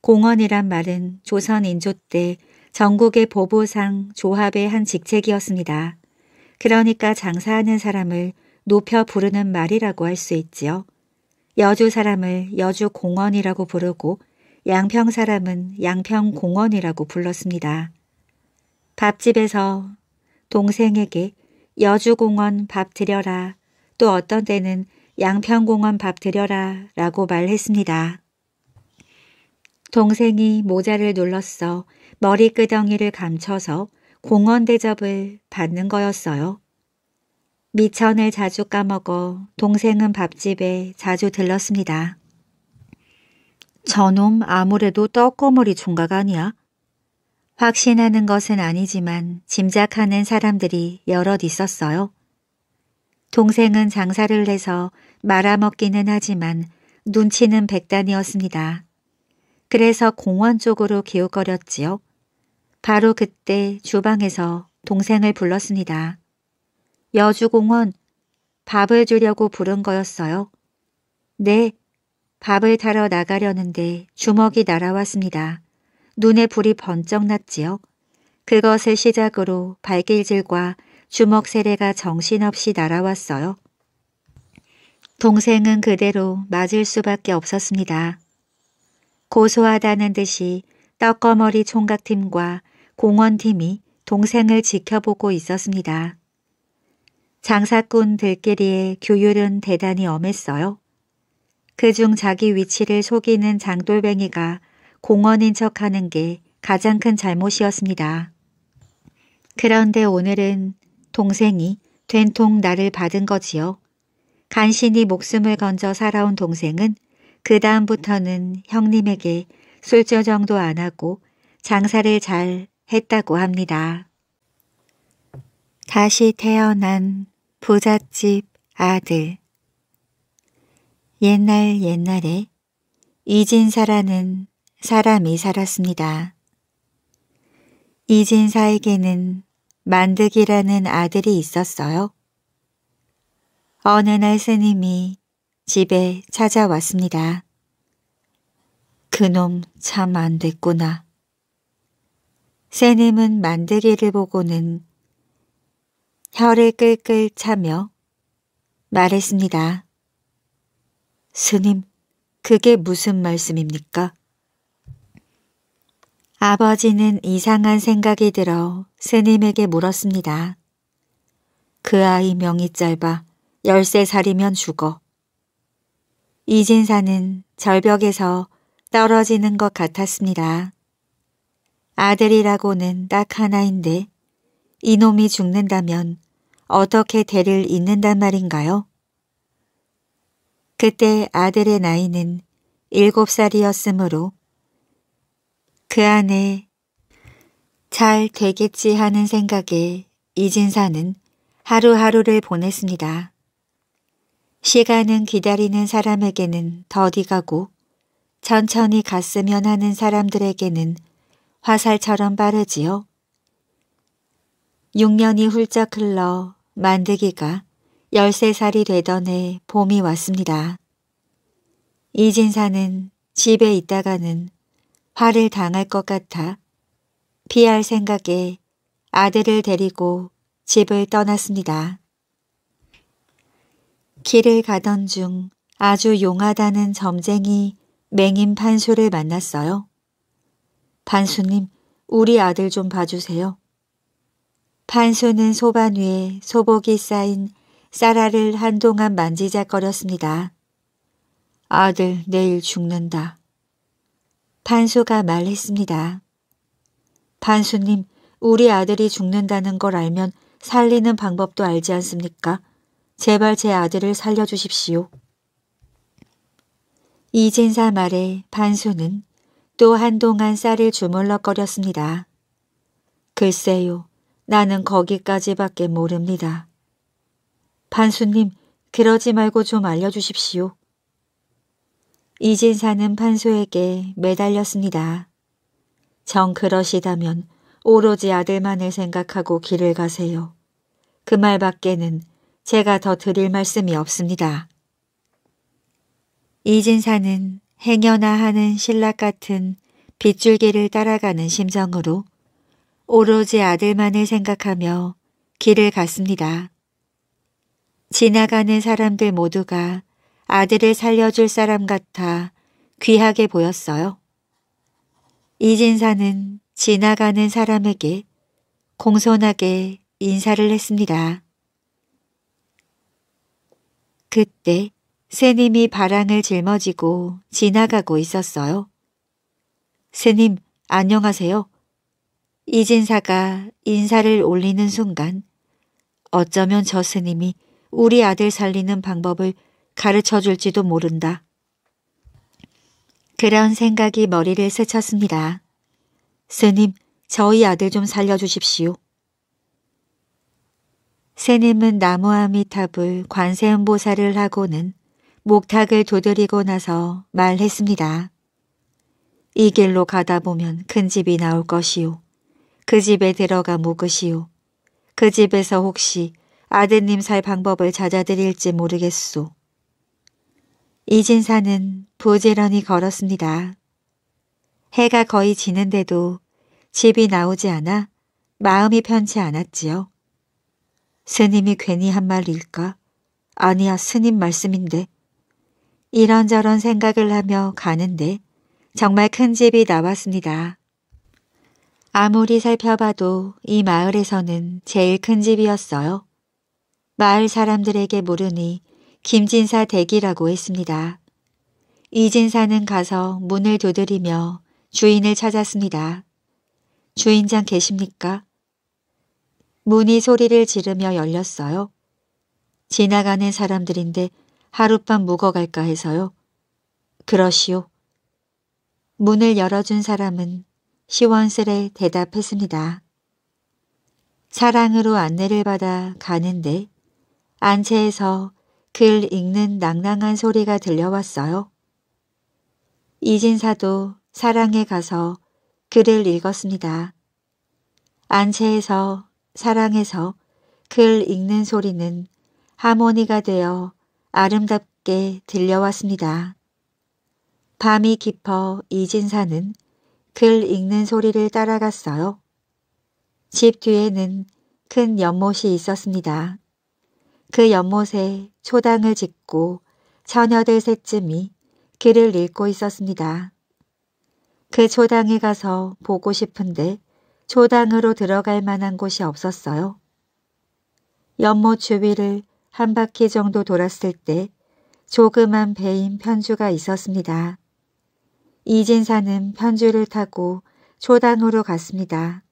공원이란 말은 조선인조 때 전국의 보보상 조합의 한 직책이었습니다. 그러니까 장사하는 사람을 높여 부르는 말이라고 할 수 있지요. 여주 사람을 여주공원이라고 부르고 양평 사람은 양평공원이라고 불렀습니다. 밥집에서 동생에게 여주공원 밥 드려라 또 어떤 때는 양평공원 밥 드려라 라고 말했습니다. 동생이 모자를 눌렀어 머리 끄덩이를 감춰서 공원 대접을 받는 거였어요. 미천을 자주 까먹어 동생은 밥집에 자주 들렀습니다. 저놈 아무래도 떡거머리 종각 아니야? 확신하는 것은 아니지만 짐작하는 사람들이 여럿 있었어요. 동생은 장사를 해서 말아먹기는 하지만 눈치는 백단이었습니다. 그래서 공원 쪽으로 기웃거렸지요. 바로 그때 주방에서 동생을 불렀습니다. 여주공원 밥을 주려고 부른 거였어요. 네, 밥을 타러 나가려는데 주먹이 날아왔습니다. 눈에 불이 번쩍 났지요. 그것을 시작으로 발길질과 주먹 세례가 정신없이 날아왔어요. 동생은 그대로 맞을 수밖에 없었습니다. 고소하다는 듯이 떡거머리 총각팀과 공원팀이 동생을 지켜보고 있었습니다. 장사꾼들끼리의 교율은 대단히 엄했어요. 그중 자기 위치를 속이는 장돌뱅이가 공원인 척하는 게 가장 큰 잘못이었습니다. 그런데 오늘은 동생이 된통 나를 받은 거지요. 간신히 목숨을 건져 살아온 동생은 그 다음부터는 형님에게 술저정도 안 하고 장사를 잘 했다고 합니다. 다시 태어난 부잣집 아들 옛날 옛날에 이진사라는 사람이 살았습니다. 이진사에게는 만득이라는 아들이 있었어요. 어느 날새님이 집에 찾아왔습니다. 그놈 참 안 됐구나. 새님은 만들기를 보고는 혀를 끌끌 차며 말했습니다. 스님, 그게 무슨 말씀입니까? 아버지는 이상한 생각이 들어 스님에게 물었습니다. 그 아이 명이 짧아 열세 살이면 죽어. 이진사는 절벽에서 떨어지는 것 같았습니다. 아들이라고는 딱 하나인데 이놈이 죽는다면 어떻게 대를 잇는단 말인가요? 그때 아들의 나이는 일곱 살이었으므로 그 안에 잘 되겠지 하는 생각에 이진사는 하루하루를 보냈습니다. 시간은 기다리는 사람에게는 더디 가고 천천히 갔으면 하는 사람들에게는 화살처럼 빠르지요. 6년이 훌쩍 흘러 만드기가 13살이 되던 해 봄이 왔습니다. 이진사는 집에 있다가는 화를 당할 것 같아 피할 생각에 아들을 데리고 집을 떠났습니다. 길을 가던 중 아주 용하다는 점쟁이 맹인 판수를 만났어요. 판수님, 우리 아들 좀 봐주세요. 판수는 소반 위에 소복이 쌓인 쌀알을 한동안 만지작거렸습니다. 아들 내일 죽는다. 판수가 말했습니다. 판수님, 우리 아들이 죽는다는 걸 알면 살리는 방법도 알지 않습니까? 제발 제 아들을 살려주십시오. 이진사 말에 반수는 또 한동안 쌀을 주물럭거렸습니다. 글쎄요, 나는 거기까지밖에 모릅니다. 반수님, 그러지 말고 좀 알려주십시오. 이진사는 판소에게 매달렸습니다. 정 그러시다면 오로지 아들만을 생각하고 길을 가세요. 그 말밖에는 제가 더 드릴 말씀이 없습니다. 이진사는 행여나 하는 신락 같은 빗줄기를 따라가는 심정으로 오로지 아들만을 생각하며 길을 갔습니다. 지나가는 사람들 모두가 아들을 살려줄 사람 같아 귀하게 보였어요. 이진사는 지나가는 사람에게 공손하게 인사를 했습니다. 그때 새님이 바람을 짊어지고 지나가고 있었어요. 새님, 안녕하세요. 이진사가 인사를 올리는 순간 어쩌면 저 스님이 우리 아들 살리는 방법을 가르쳐 줄지도 모른다. 그런 생각이 머리를 스쳤습니다. 스님, 저희 아들 좀 살려주십시오. 새님은 나무아미탑을 관세음보살을 하고는 목탁을 두드리고 나서 말했습니다. 이 길로 가다 보면 큰 집이 나올 것이요. 그 집에 들어가 묵으시오. 그 집에서 혹시 아드님 살 방법을 찾아드릴지 모르겠소. 이진사는 부지런히 걸었습니다. 해가 거의 지는데도 집이 나오지 않아 마음이 편치 않았지요. 스님이 괜히 한 말일까? 아니야, 스님 말씀인데. 이런저런 생각을 하며 가는데 정말 큰 집이 나왔습니다. 아무리 살펴봐도 이 마을에서는 제일 큰 집이었어요. 마을 사람들에게 물으니 김진사 댁이라고 했습니다. 이진사는 가서 문을 두드리며 주인을 찾았습니다. 주인장 계십니까? 문이 소리를 지르며 열렸어요. 지나가는 사람들인데 하룻밤 묵어갈까 해서요. 그러시오. 문을 열어준 사람은 시원스레 대답했습니다. 사랑으로 안내를 받아 가는데 안채에서 글 읽는 낭낭한 소리가 들려왔어요. 이진사도 사랑에 가서 글을 읽었습니다. 안채에서 사랑에서 글 읽는 소리는 하모니가 되어 아름답게 들려왔습니다. 밤이 깊어 이진사는 글 읽는 소리를 따라갔어요. 집 뒤에는 큰 연못이 있었습니다. 그 연못에 초당을 짓고 처녀들 셋쯤이 글을 읽고 있었습니다. 그 초당에 가서 보고 싶은데 초당으로 들어갈 만한 곳이 없었어요. 연못 주위를 한 바퀴 정도 돌았을 때 조그만 배인 편주가 있었습니다. 이진사는 편주를 타고 초당으로 갔습니다.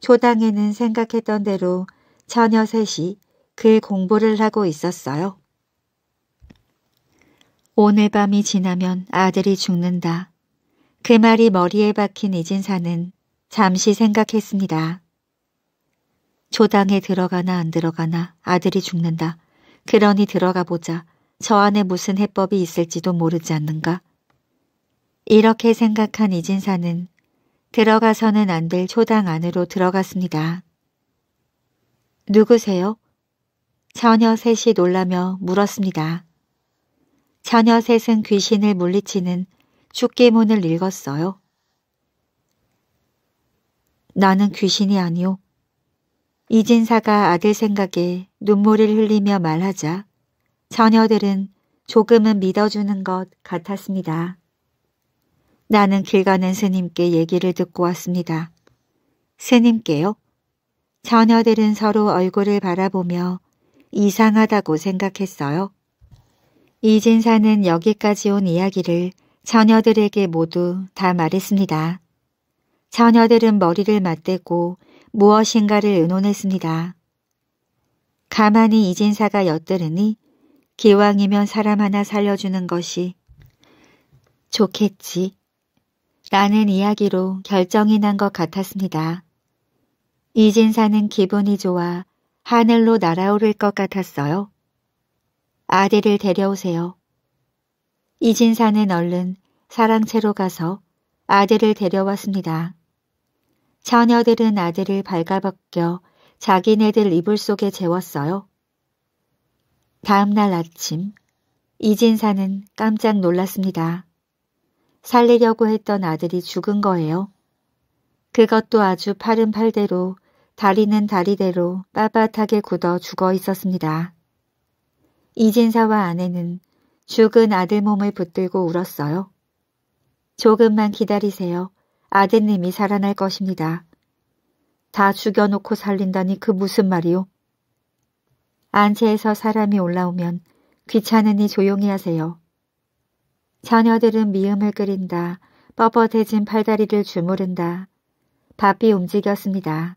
초당에는 생각했던 대로 처녀 셋이 그 공부를 하고 있었어요. 오늘 밤이 지나면 아들이 죽는다. 그 말이 머리에 박힌 이진사는 잠시 생각했습니다. 조당에 들어가나 안 들어가나 아들이 죽는다. 그러니 들어가 보자. 저 안에 무슨 해법이 있을지도 모르지 않는가. 이렇게 생각한 이진사는 들어가서는 안 될 초당 안으로 들어갔습니다. 누구세요? 처녀 셋이 놀라며 물었습니다. 처녀 셋은 귀신을 물리치는 죽기문을 읽었어요. 나는 귀신이 아니오. 이진사가 아들 생각에 눈물을 흘리며 말하자 처녀들은 조금은 믿어주는 것 같았습니다. 나는 길 가는 스님께 얘기를 듣고 왔습니다. 스님께요? 처녀들은 서로 얼굴을 바라보며 이상하다고 생각했어요. 이진사는 여기까지 온 이야기를 처녀들에게 모두 다 말했습니다. 처녀들은 머리를 맞대고 무엇인가를 의논했습니다. 가만히 이진사가 엿들으니 기왕이면 사람 하나 살려주는 것이 좋겠지 라는 이야기로 결정이 난 것 같았습니다. 이진사는 기분이 좋아 하늘로 날아오를 것 같았어요. 아들을 데려오세요. 이진사는 얼른 사랑채로 가서 아들을 데려왔습니다. 처녀들은 아들을 발가벗겨 자기네들 이불 속에 재웠어요. 다음날 아침 이진사는 깜짝 놀랐습니다. 살리려고 했던 아들이 죽은 거예요. 그것도 아주 팔은 팔대로 다리는 다리대로 빳빳하게 굳어 죽어 있었습니다. 이진사와 아내는 죽은 아들 몸을 붙들고 울었어요. 조금만 기다리세요. 아드님이 살아날 것입니다. 다 죽여놓고 살린다니 그 무슨 말이오 안채에서 사람이 올라오면 귀찮으니 조용히 하세요. 자녀들은 미음을 끓인다. 뻣뻣해진 팔다리를 주무른다. 바삐 움직였습니다.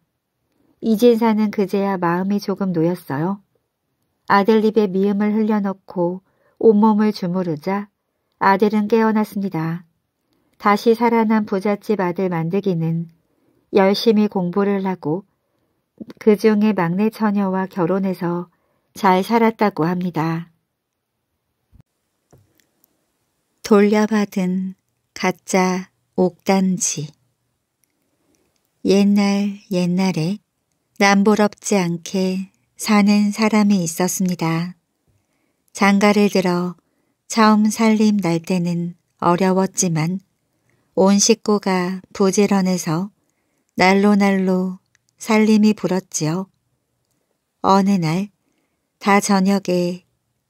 이진사는 그제야 마음이 조금 놓였어요. 아들 입에 미음을 흘려넣고 온몸을 주무르자 아들은 깨어났습니다. 다시 살아난 부잣집 아들 만들기는 열심히 공부를 하고 그 중에 막내 처녀와 결혼해서 잘 살았다고 합니다. 돌려받은 가짜 옥단지 옛날 옛날에 남부럽지 않게 사는 사람이 있었습니다. 장가를 들어 처음 살림 날 때는 어려웠지만 온 식구가 부지런해서 날로 날로 살림이 불었지요. 어느 날 다 저녁에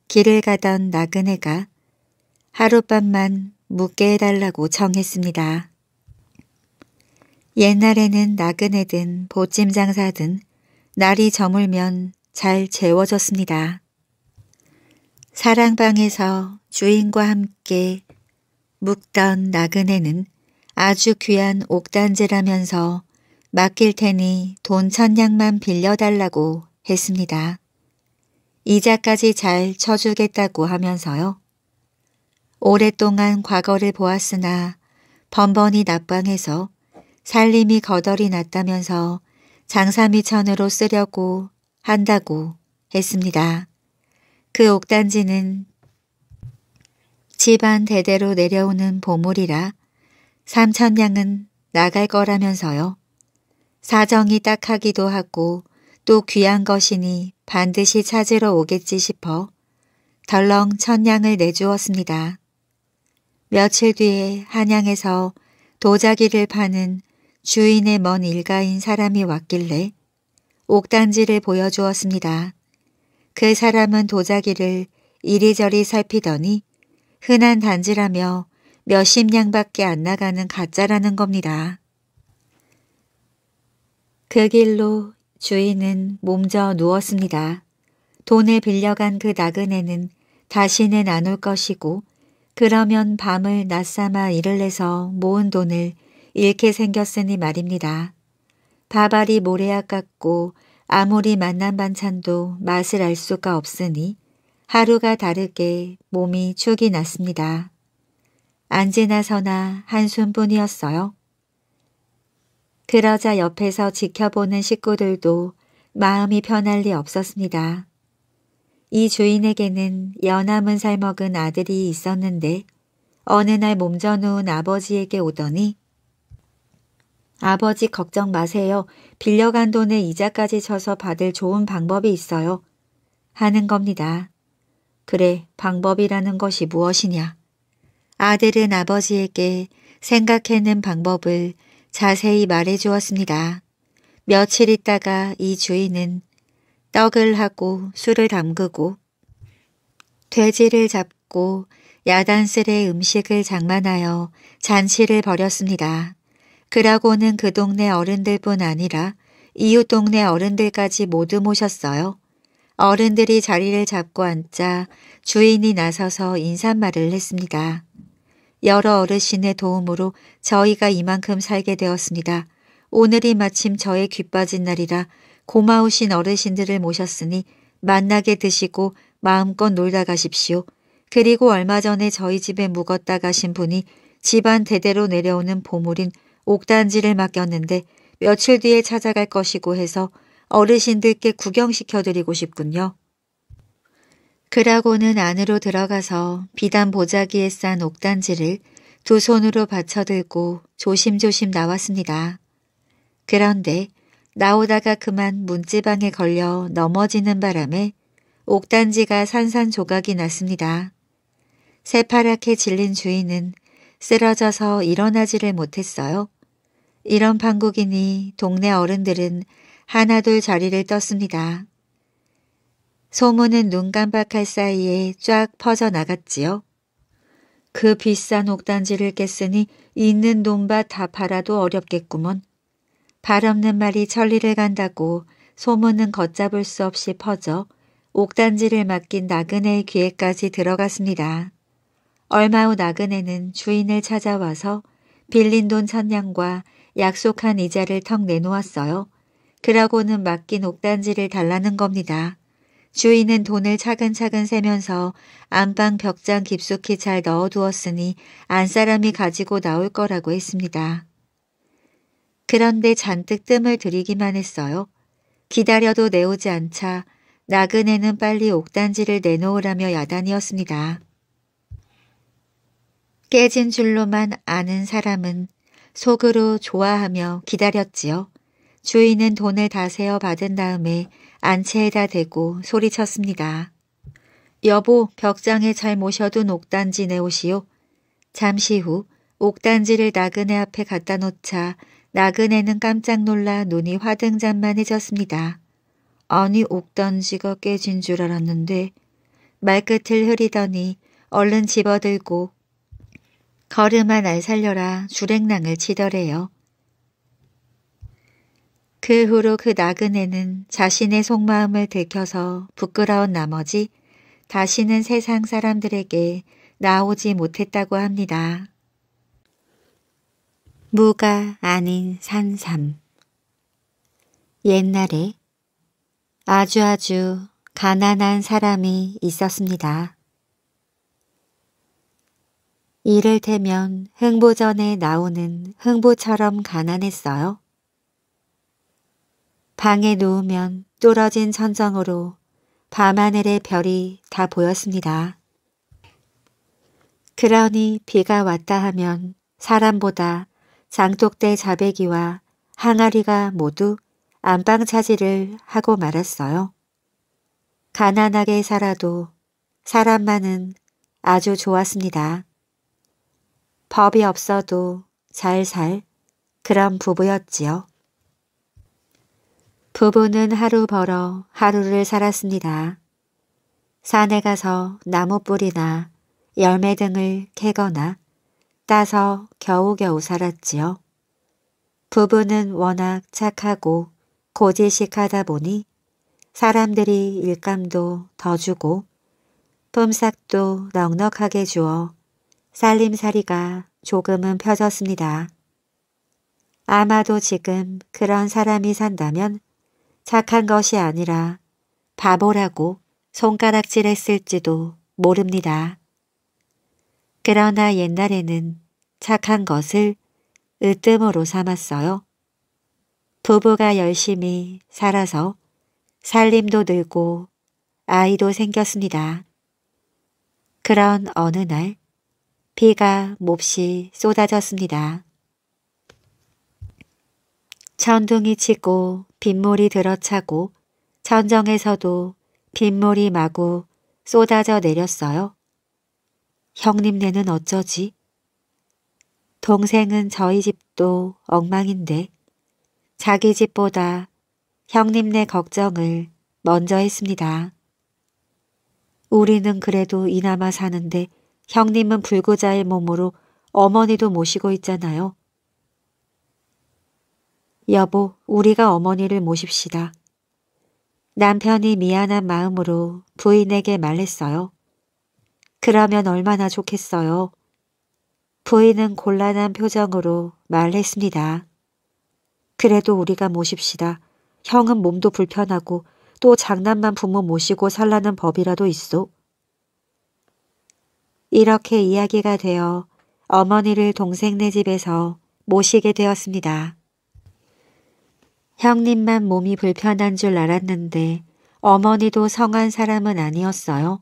길을 가던 나그네가 하룻밤만 묵게 해달라고 정했습니다. 옛날에는 나그네든 보찜 장사든 날이 저물면 잘 재워졌습니다. 사랑방에서 주인과 함께 묵던 나그네는 아주 귀한 옥단지라면서 맡길 테니 돈 천냥만 빌려달라고 했습니다. 이자까지 잘 쳐주겠다고 하면서요. 오랫동안 과거를 보았으나 번번이 납방해서 살림이 거덜이 났다면서 장사미천으로 쓰려고 한다고 했습니다. 그 옥단지는 집안 대대로 내려오는 보물이라 삼천냥은 나갈 거라면서요. 사정이 딱하기도 하고 또 귀한 것이니 반드시 찾으러 오겠지 싶어 덜렁 천냥을 내주었습니다. 며칠 뒤에 한양에서 도자기를 파는 주인의 먼 일가인 사람이 왔길래 옥단지를 보여주었습니다. 그 사람은 도자기를 이리저리 살피더니 흔한 단지라며 몇십 냥밖에안 나가는 가짜라는 겁니다. 그 길로 주인은 몸져 누웠습니다. 돈을 빌려간 그 나그네는 다시는 안 올 것이고 그러면 밤을 낮삼아 일을 해서 모은 돈을 잃게 생겼으니 말입니다. 밥알이 모래아깝고 아무리 만난 반찬도 맛을 알 수가 없으니 하루가 다르게 몸이 축이 났습니다. 언제나 서나 한순뿐이었어요 그러자 옆에서 지켜보는 식구들도 마음이 편할 리 없었습니다. 이 주인에게는 연함은 살먹은 아들이 있었는데 어느 날 몸져 누운 아버지에게 오더니 아버지 걱정 마세요. 빌려간 돈에 이자까지 쳐서 받을 좋은 방법이 있어요. 하는 겁니다. 그래, 방법이라는 것이 무엇이냐. 아들은 아버지에게 생각해낸 방법을 자세히 말해주었습니다. 며칠 있다가 이 주인은 떡을 하고 술을 담그고 돼지를 잡고 야단스레 음식을 장만하여 잔치를 벌였습니다. 그라고는 그 동네 어른들뿐 아니라 이웃 동네 어른들까지 모두 모셨어요. 어른들이 자리를 잡고 앉자 주인이 나서서 인사말을 했습니다. 여러 어르신의 도움으로 저희가 이만큼 살게 되었습니다. 오늘이 마침 저의 귀 빠진 날이라 고마우신 어르신들을 모셨으니 만나게 드시고 마음껏 놀다 가십시오. 그리고 얼마 전에 저희 집에 묵었다 가신 분이 집안 대대로 내려오는 보물인 옥단지를 맡겼는데 며칠 뒤에 찾아갈 것이고 해서 어르신들께 구경시켜드리고 싶군요. 그라고는 안으로 들어가서 비단 보자기에 싼 옥단지를 두 손으로 받쳐들고 조심조심 나왔습니다. 그런데 나오다가 그만 문지방에 걸려 넘어지는 바람에 옥단지가 산산조각이 났습니다. 새파랗게 질린 주인은 쓰러져서 일어나지를 못했어요. 이런 판국이니 동네 어른들은 하나둘 자리를 떴습니다. 소문은 눈 깜박할 사이에 쫙 퍼져나갔지요. 그 비싼 옥단지를 깼으니 있는 돈밭 다 팔아도 어렵겠구먼. 발 없는 말이 천리를 간다고 소문은 걷잡을 수 없이 퍼져 옥단지를 맡긴 나그네의 귀에까지 들어갔습니다. 얼마 후 나그네는 주인을 찾아와서 빌린 돈 천냥과 약속한 이자를 턱 내놓았어요. 그러고는 맡긴 옥단지를 달라는 겁니다. 주인은 돈을 차근차근 세면서 안방 벽장 깊숙이 잘 넣어두었으니 안사람이 가지고 나올 거라고 했습니다. 그런데 잔뜩 뜸을 들이기만 했어요. 기다려도 내오지 않자 나그네는 빨리 옥단지를 내놓으라며 야단이었습니다. 깨진 줄로만 아는 사람은 속으로 좋아하며 기다렸지요. 주인은 돈을 다 세어 받은 다음에 안채에다 대고 소리쳤습니다. 여보 벽장에 잘 모셔둔 옥단지 내오시오. 잠시 후 옥단지를 나그네 앞에 갖다 놓자 나그네는 깜짝 놀라 눈이 화등잔만해졌습니다. 아니 옥단지가 깨진 줄 알았는데 말끝을 흐리더니 얼른 집어들고 걸음아 날 살려라 주랭낭을 치더래요. 그 후로 그 나그네는 자신의 속마음을 들켜서 부끄러운 나머지 다시는 세상 사람들에게 나오지 못했다고 합니다. 무가 아닌 산삼 옛날에 아주 아주 가난한 사람이 있었습니다. 이를테면 흥보전에 나오는 흥보처럼 가난했어요. 방에 누우면 뚫어진 천정으로 밤하늘의 별이 다 보였습니다. 그러니 비가 왔다 하면 사람보다 장독대 자배기와 항아리가 모두 안방 차지를 하고 말았어요. 가난하게 살아도 사람만은 아주 좋았습니다. 법이 없어도 잘 살 그런 부부였지요. 부부는 하루 벌어 하루를 살았습니다. 산에 가서 나무뿌리나 열매 등을 캐거나 따서 겨우겨우 살았지요. 부부는 워낙 착하고 고지식하다 보니 사람들이 일감도 더 주고 품삯도 넉넉하게 주어 살림살이가 조금은 펴졌습니다. 아마도 지금 그런 사람이 산다면 착한 것이 아니라 바보라고 손가락질했을지도 모릅니다. 그러나 옛날에는 착한 것을 으뜸으로 삼았어요. 부부가 열심히 살아서 살림도 늘고 아이도 생겼습니다. 그런 어느 날 비가 몹시 쏟아졌습니다. 천둥이 치고 빗물이 들어차고 천정에서도 빗물이 마구 쏟아져 내렸어요. 형님네는 어쩌지? 동생은 저희 집도 엉망인데 자기 집보다 형님네 걱정을 먼저 했습니다. 우리는 그래도 이나마 사는데 형님은 불구자의 몸으로 어머니도 모시고 있잖아요. 여보, 우리가 어머니를 모십시다. 남편이 미안한 마음으로 부인에게 말했어요. 그러면 얼마나 좋겠어요. 부인은 곤란한 표정으로 말했습니다. 그래도 우리가 모십시다. 형은 몸도 불편하고 또 장난만 부모 모시고 살라는 법이라도 있소. 이렇게 이야기가 되어 어머니를 동생네 집에서 모시게 되었습니다. 형님만 몸이 불편한 줄 알았는데 어머니도 성한 사람은 아니었어요.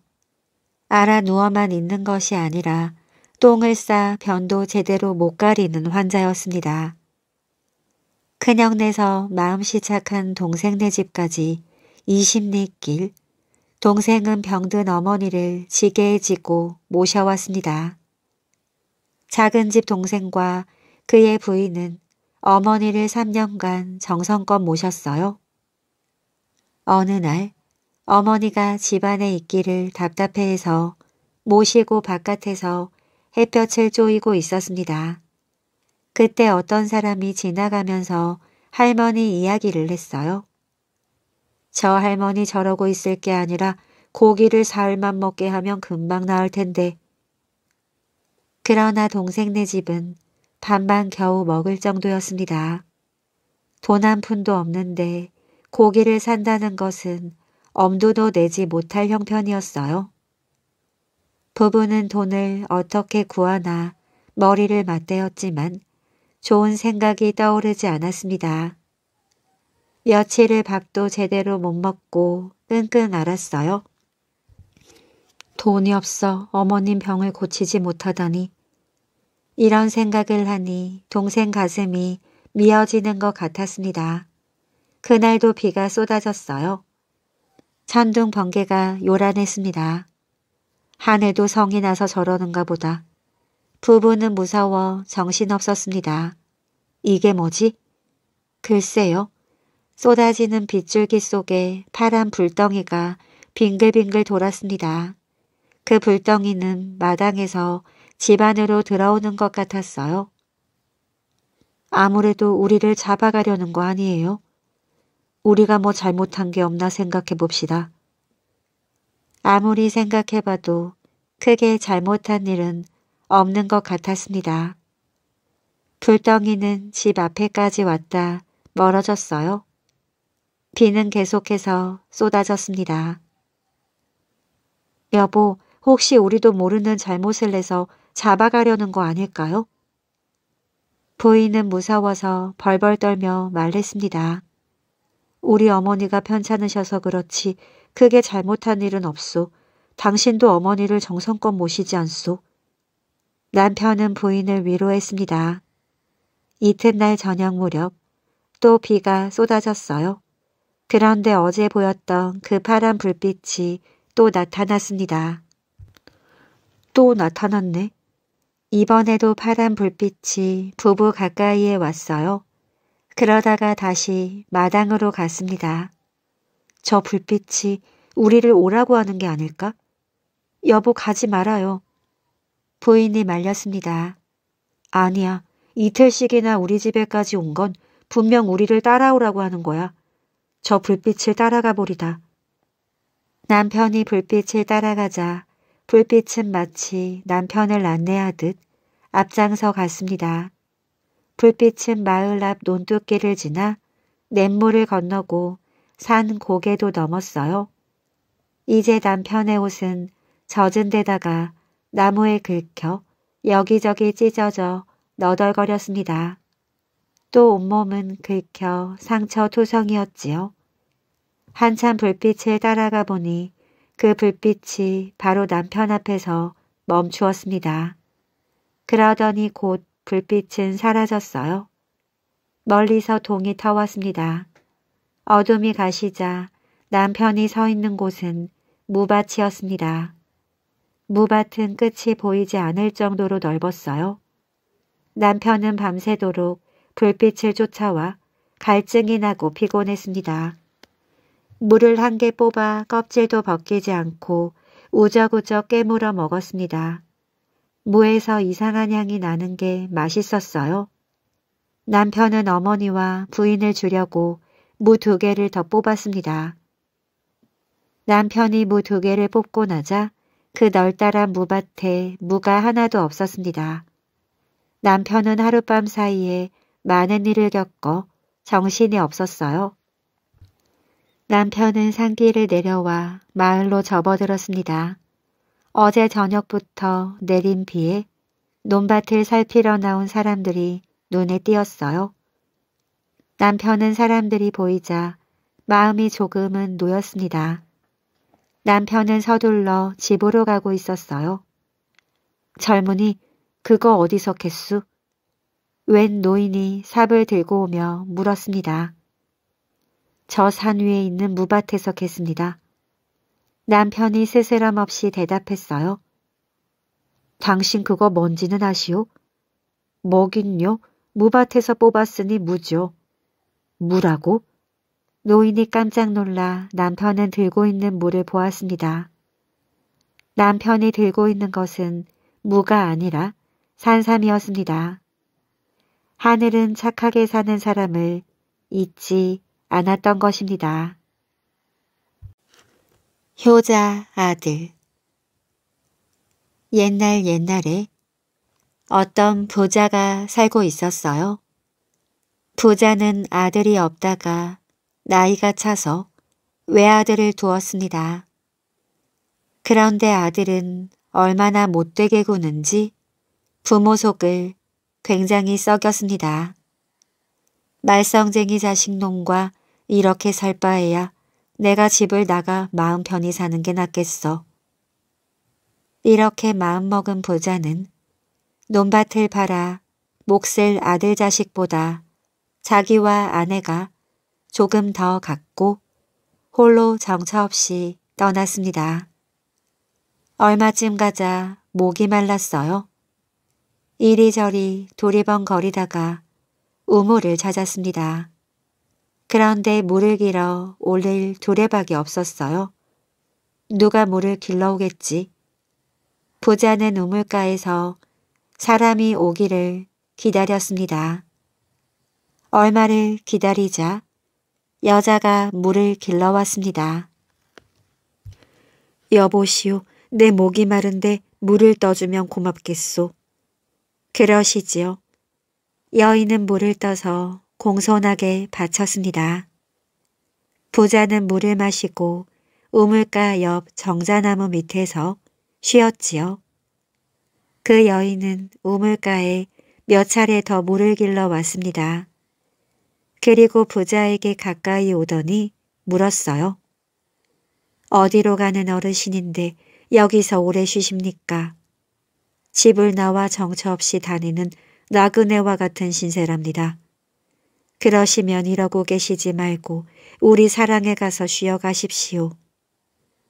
알아 누워만 있는 것이 아니라 똥을 싸 변도 제대로 못 가리는 환자였습니다. 큰형네서 마음씨 착한 동생네 집까지 20리길 동생은 병든 어머니를 지게에 지고 모셔왔습니다. 작은 집 동생과 그의 부인은 어머니를 3년간 정성껏 모셨어요. 어느 날 어머니가 집안에 있기를 답답해해서 모시고 바깥에서 햇볕을 쪼이고 있었습니다. 그때 어떤 사람이 지나가면서 할머니 이야기를 했어요. 저 할머니 저러고 있을 게 아니라 고기를 사흘만 먹게 하면 금방 나을 텐데. 그러나 동생네 집은 밥만 겨우 먹을 정도였습니다. 돈 한 푼도 없는데 고기를 산다는 것은 엄두도 내지 못할 형편이었어요. 부부는 돈을 어떻게 구하나 머리를 맞대었지만 좋은 생각이 떠오르지 않았습니다. 며칠을 밥도 제대로 못 먹고 끙끙 앓았어요. 돈이 없어 어머님 병을 고치지 못하다니 이런 생각을 하니 동생 가슴이 미어지는 것 같았습니다. 그날도 비가 쏟아졌어요. 천둥 번개가 요란했습니다. 하늘도 성이 나서 저러는가 보다. 부부는 무서워 정신없었습니다. 이게 뭐지? 글쎄요. 쏟아지는 빗줄기 속에 파란 불덩이가 빙글빙글 돌았습니다. 그 불덩이는 마당에서 집 안으로 들어오는 것 같았어요. 아무래도 우리를 잡아가려는 거 아니에요? 우리가 뭐 잘못한 게 없나 생각해 봅시다. 아무리 생각해봐도 크게 잘못한 일은 없는 것 같았습니다. 불덩이는 집 앞에까지 왔다 멀어졌어요. 비는 계속해서 쏟아졌습니다. 여보, 혹시 우리도 모르는 잘못을 내서 잡아가려는 거 아닐까요? 부인은 무서워서 벌벌 떨며 말했습니다. 우리 어머니가 편찮으셔서 그렇지 크게 잘못한 일은 없소. 당신도 어머니를 정성껏 모시지 않소. 남편은 부인을 위로했습니다. 이튿날 저녁 무렵 또 비가 쏟아졌어요. 그런데 어제 보였던 그 파란 불빛이 또 나타났습니다. 또 나타났네. 이번에도 파란 불빛이 부부 가까이에 왔어요. 그러다가 다시 마당으로 갔습니다. 저 불빛이 우리를 오라고 하는 게 아닐까? 여보 가지 말아요. 부인이 말렸습니다. 아니야. 이틀씩이나 우리 집에까지 온 건 분명 우리를 따라오라고 하는 거야. 저 불빛을 따라가 보리다. 남편이 불빛을 따라가자 불빛은 마치 남편을 안내하듯 앞장서 갔습니다. 불빛은 마을 앞 논두길을 지나 냇물을 건너고 산 고개도 넘었어요. 이제 남편의 옷은 젖은 데다가 나무에 긁혀 여기저기 찢어져 너덜거렸습니다. 또 온몸은 긁혀 상처 투성이었지요. 한참 불빛을 따라가 보니 그 불빛이 바로 남편 앞에서 멈추었습니다. 그러더니 곧 불빛은 사라졌어요. 멀리서 동이 터왔습니다 어둠이 가시자 남편이 서 있는 곳은 무밭이었습니다. 무밭은 끝이 보이지 않을 정도로 넓었어요. 남편은 밤새도록 불빛을 쫓아와 갈증이 나고 피곤했습니다. 물을 한 개 뽑아 껍질도 벗기지 않고 우적우적 깨물어 먹었습니다. 무에서 이상한 향이 나는 게 맛있었어요. 남편은 어머니와 부인을 주려고 무 두 개를 더 뽑았습니다. 남편이 무 두 개를 뽑고 나자 그 널따란 무밭에 무가 하나도 없었습니다. 남편은 하룻밤 사이에 많은 일을 겪어 정신이 없었어요. 남편은 산길을 내려와 마을로 접어들었습니다. 어제 저녁부터 내린 비에 논밭을 살피러 나온 사람들이 눈에 띄었어요. 남편은 사람들이 보이자 마음이 조금은 놓였습니다. 남편은 서둘러 집으로 가고 있었어요. 젊은이 그거 어디서 캤수? 웬 노인이 삽을 들고 오며 물었습니다. 저산 위에 있는 무밭에서 겠습니다. 남편이 세세람 없이 대답했어요. 당신 그거 뭔지는 아시오? 먹인요? 무밭에서 뽑았으니 무죠. 무라고? 노인이 깜짝 놀라 남편은 들고 있는 무를 보았습니다. 남편이 들고 있는 것은 무가 아니라 산삼이었습니다. 하늘은 착하게 사는 사람을 잊지 않았던 것입니다. 효자 아들 옛날 옛날에 어떤 부자가 살고 있었어요. 부자는 아들이 없다가 나이가 차서 외아들을 두었습니다. 그런데 아들은 얼마나 못되게 구는지 부모 속을 굉장히 썩였습니다. 말썽쟁이 자식놈과 이렇게 살 바에야 내가 집을 나가 마음 편히 사는 게 낫겠어. 이렇게 마음먹은 부자는 논밭을 팔아 목셀 아들 자식보다 자기와 아내가 조금 더 갖고 홀로 정처 없이 떠났습니다. 얼마쯤 가자 목이 말랐어요. 이리저리 도리번거리다가 우물을 찾았습니다. 그런데 물을 길어 올릴 두레박이 없었어요. 누가 물을 길러오겠지. 부자는 우물가에서 사람이 오기를 기다렸습니다. 얼마를 기다리자 여자가 물을 길러왔습니다. 여보시오, 내 목이 마른데 물을 떠주면 고맙겠소. 그러시지요. 여인은 물을 떠서 공손하게 바쳤습니다. 부자는 물을 마시고 우물가 옆 정자나무 밑에서 쉬었지요. 그 여인은 우물가에 몇 차례 더 물을 길러 왔습니다. 그리고 부자에게 가까이 오더니 물었어요. 어디로 가는 어르신인데 여기서 오래 쉬십니까? 집을 나와 정처 없이 다니는 나그네와 같은 신세랍니다. 그러시면 이러고 계시지 말고 우리 사랑에 가서 쉬어가십시오.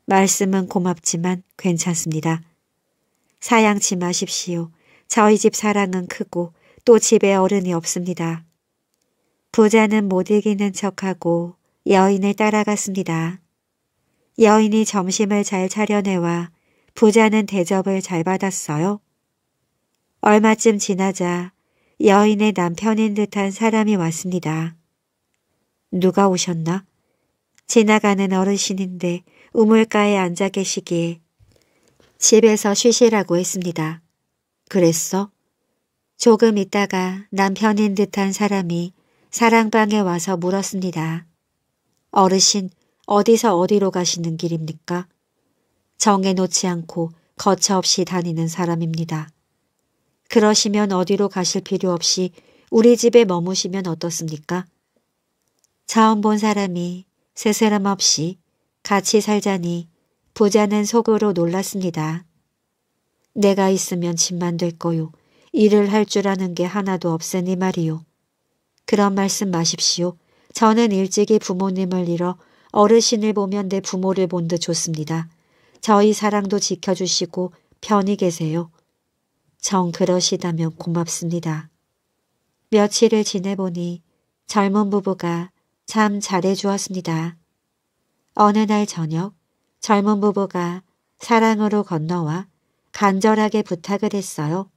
말씀은 고맙지만 괜찮습니다. 사양치 마십시오. 저희 집 사랑은 크고 또 집에 어른이 없습니다. 부자는 못 이기는 척하고 여인을 따라갔습니다. 여인이 점심을 잘 차려내와 부자는 대접을 잘 받았어요. 얼마쯤 지나자 여인의 남편인 듯한 사람이 왔습니다. 누가 오셨나? 지나가는 어르신인데 우물가에 앉아 계시기에 집에서 쉬시라고 했습니다. 그랬어? 조금 있다가 남편인 듯한 사람이 사랑방에 와서 물었습니다. 어르신, 어디서 어디로 가시는 길입니까? 정해놓지 않고 거처없이 다니는 사람입니다. 그러시면 어디로 가실 필요 없이 우리 집에 머무시면 어떻습니까? 처음 본 사람이 새사람 없이 같이 살자니 부자는 속으로 놀랐습니다. 내가 있으면 집만 될 거요. 일을 할 줄 아는 게 하나도 없으니 말이요. 그런 말씀 마십시오. 저는 일찍이 부모님을 잃어 어르신을 보면 내 부모를 본 듯 좋습니다. 저희 사랑도 지켜주시고 편히 계세요. 정 그러시다면 고맙습니다. 며칠을 지내보니 젊은 부부가 참 잘해주었습니다. 어느 날 저녁 젊은 부부가 사랑으로 건너와 간절하게 부탁을 했어요.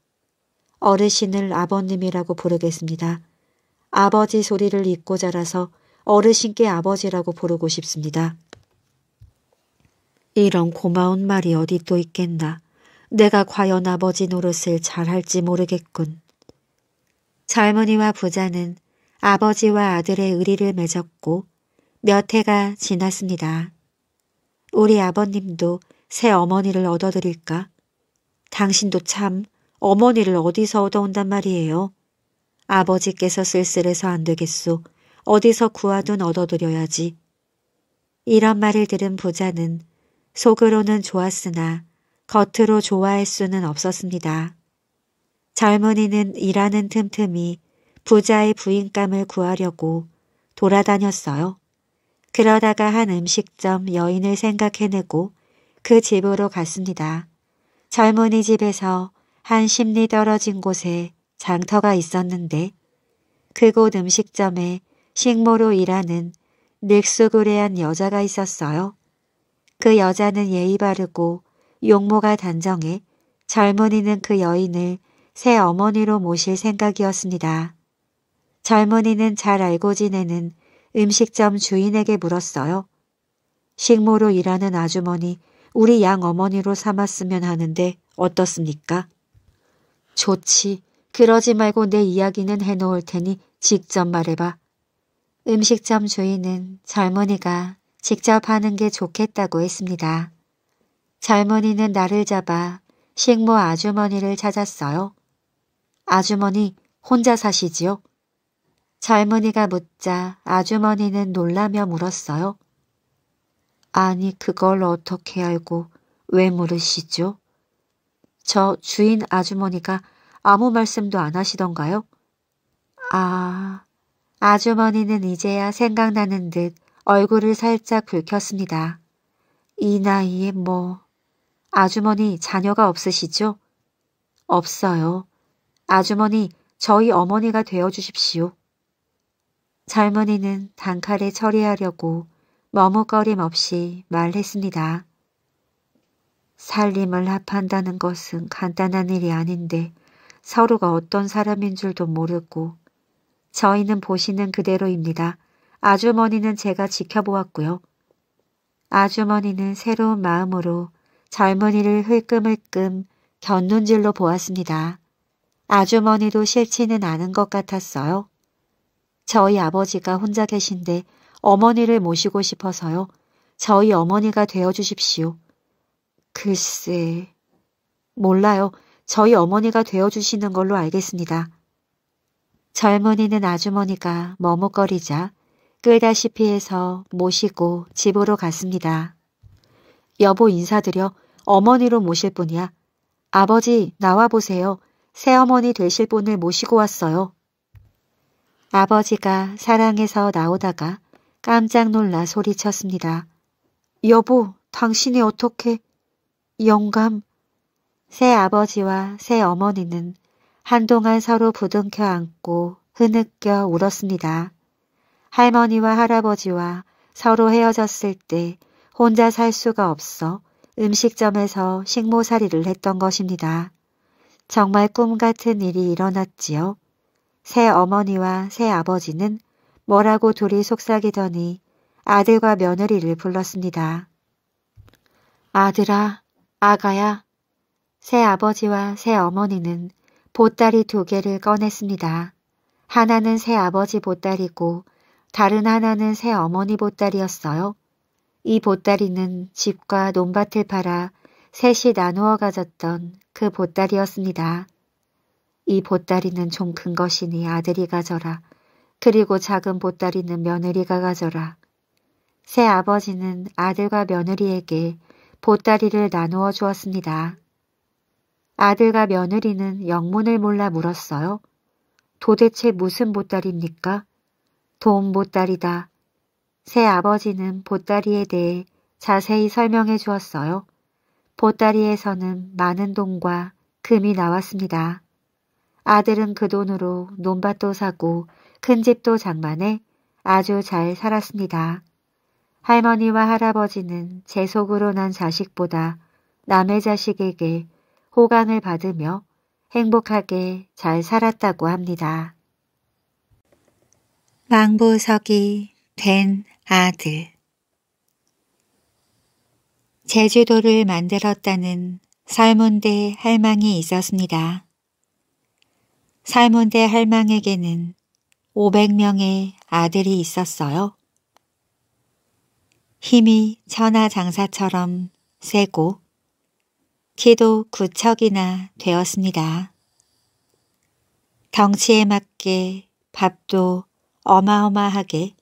어르신을 아버님이라고 부르겠습니다. 아버지 소리를 잊고 자라서 어르신께 아버지라고 부르고 싶습니다. 이런 고마운 말이 어디 또 있겠나. 내가 과연 아버지 노릇을 잘할지 모르겠군. 젊은이와 부자는 아버지와 아들의 의리를 맺었고 몇 해가 지났습니다. 우리 아버님도 새 어머니를 얻어드릴까? 당신도 참 어머니를 어디서 얻어온단 말이에요. 아버지께서 쓸쓸해서 안 되겠소. 어디서 구하든 얻어드려야지. 이런 말을 들은 부자는 속으로는 좋았으나 겉으로 좋아할 수는 없었습니다. 젊은이는 일하는 틈틈이 부자의 부인감을 구하려고 돌아다녔어요. 그러다가 한 음식점 여인을 생각해내고 그 집으로 갔습니다. 젊은이 집에서 한 십리 떨어진 곳에 장터가 있었는데 그곳 음식점에 식모로 일하는 늙수구레한 여자가 있었어요. 그 여자는 예의 바르고 용모가 단정해 젊은이는 그 여인을 새 어머니로 모실 생각이었습니다. 젊은이는 잘 알고 지내는 음식점 주인에게 물었어요. 식모로 일하는 아주머니, 우리 양 어머니로 삼았으면 하는데 어떻습니까? 좋지. 그러지 말고 내 이야기는 해놓을 테니 직접 말해봐. 음식점 주인은 젊은이가 직접 하는 게 좋겠다고 했습니다. 젊은이는 나를 잡아 식모 아주머니를 찾았어요. 아주머니 혼자 사시지요? 젊은이가 묻자 아주머니는 놀라며 물었어요. 아니 그걸 어떻게 알고 왜 물으시죠? 저 주인 아주머니가 아무 말씀도 안 하시던가요? 아... 아주머니는 이제야 생각나는 듯 얼굴을 살짝 긁혔습니다이 나이에 뭐... 아주머니 자녀가 없으시죠? 없어요. 아주머니 저희 어머니가 되어 주십시오. 젊은이는 단칼에 처리하려고 머뭇거림 없이 말했습니다. 살림을 합한다는 것은 간단한 일이 아닌데 서로가 어떤 사람인 줄도 모르고 저희는 보시는 그대로입니다. 아주머니는 제가 지켜보았고요. 아주머니는 새로운 마음으로 젊은이를 흘끔흘끔 견눈질로 보았습니다. 아주머니도 싫지는 않은 것 같았어요. 저희 아버지가 혼자 계신데 어머니를 모시고 싶어서요. 저희 어머니가 되어주십시오. 글쎄... 몰라요. 저희 어머니가 되어주시는 걸로 알겠습니다. 젊은이는 아주머니가 머뭇거리자 끌다시피 해서 모시고 집으로 갔습니다. 여보 인사드려 어머니로 모실 분이야. 아버지 나와보세요. 새어머니 되실 분을 모시고 왔어요. 아버지가 사랑해서 나오다가 깜짝 놀라 소리쳤습니다. 여보, 당신이 어떻게... 영감... 새 아버지와 새 어머니는 한동안 서로 부둥켜 안고 흐느껴 울었습니다. 할머니와 할아버지와 서로 헤어졌을 때 혼자 살 수가 없어 음식점에서 식모살이를 했던 것입니다. 정말 꿈 같은 일이 일어났지요. 새 어머니와 새 아버지는 뭐라고 둘이 속삭이더니 아들과 며느리를 불렀습니다. 아들아, 아가야. 새 아버지와 새 어머니는 보따리 두 개를 꺼냈습니다. 하나는 새 아버지 보따리고 다른 하나는 새 어머니 보따리였어요. 이 보따리는 집과 논밭을 팔아 셋이 나누어 가졌던 그 보따리였습니다. 이 보따리는 좀 큰 것이니 아들이 가져라. 그리고 작은 보따리는 며느리가 가져라. 새 아버지는 아들과 며느리에게 보따리를 나누어 주었습니다. 아들과 며느리는 영문을 몰라 물었어요. 도대체 무슨 보따리입니까? 돈 보따리다, 새 아버지는 보따리에 대해 자세히 설명해 주었어요. 보따리에서는 많은 돈과 금이 나왔습니다. 아들은 그 돈으로 논밭도 사고 큰 집도 장만해 아주 잘 살았습니다. 할머니와 할아버지는 제 속으로 난 자식보다 남의 자식에게 호강을 받으며 행복하게 잘 살았다고 합니다. 망부석이 된 아들 제주도를 만들었다는 설문대 할망이 있었습니다. 설문대 할망에게는 500명의 아들이 있었어요. 힘이 천하장사처럼 세고 키도 구척이나 되었습니다. 덩치에 맞게 밥도 어마어마하게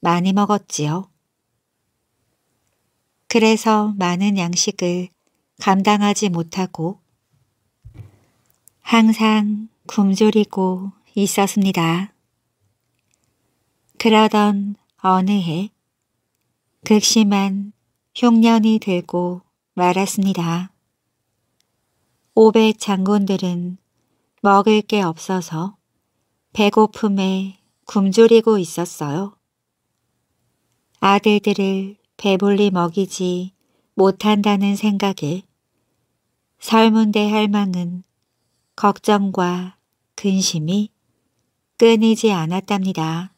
많이 먹었지요. 그래서 많은 양식을 감당하지 못하고 항상 굶주리고 있었습니다. 그러던 어느 해 극심한 흉년이 들고 말았습니다. 오백 장군들은 먹을 게 없어서 배고픔에 굶주리고 있었어요. 아들들을 배불리 먹이지 못한다는 생각에 설문대 할망은 걱정과 근심이 끊이지 않았답니다.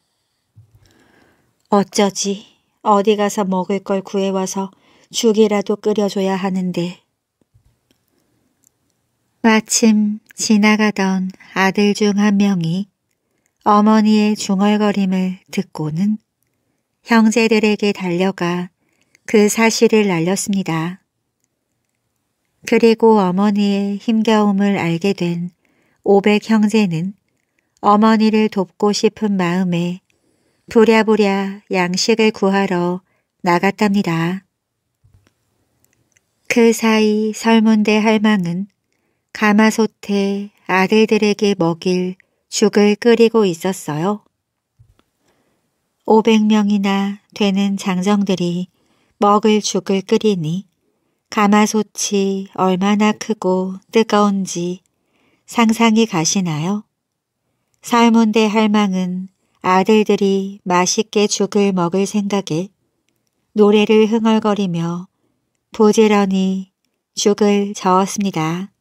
어쩌지 어디 가서 먹을 걸 구해와서 죽이라도 끓여줘야 하는데 마침 지나가던 아들 중 한 명이 어머니의 중얼거림을 듣고는 형제들에게 달려가 그 사실을 알렸습니다. 그리고 어머니의 힘겨움을 알게 된 오백 형제는 어머니를 돕고 싶은 마음에 부랴부랴 양식을 구하러 나갔답니다. 그 사이 설문대 할망은 가마솥에 아들들에게 먹일 죽을 끓이고 있었어요. 500명이나 되는 장정들이 먹을 죽을 끓이니 가마솥이 얼마나 크고 뜨거운지 상상이 가시나요? 살문대 할망은 아들들이 맛있게 죽을 먹을 생각에 노래를 흥얼거리며 부지런히 죽을 저었습니다.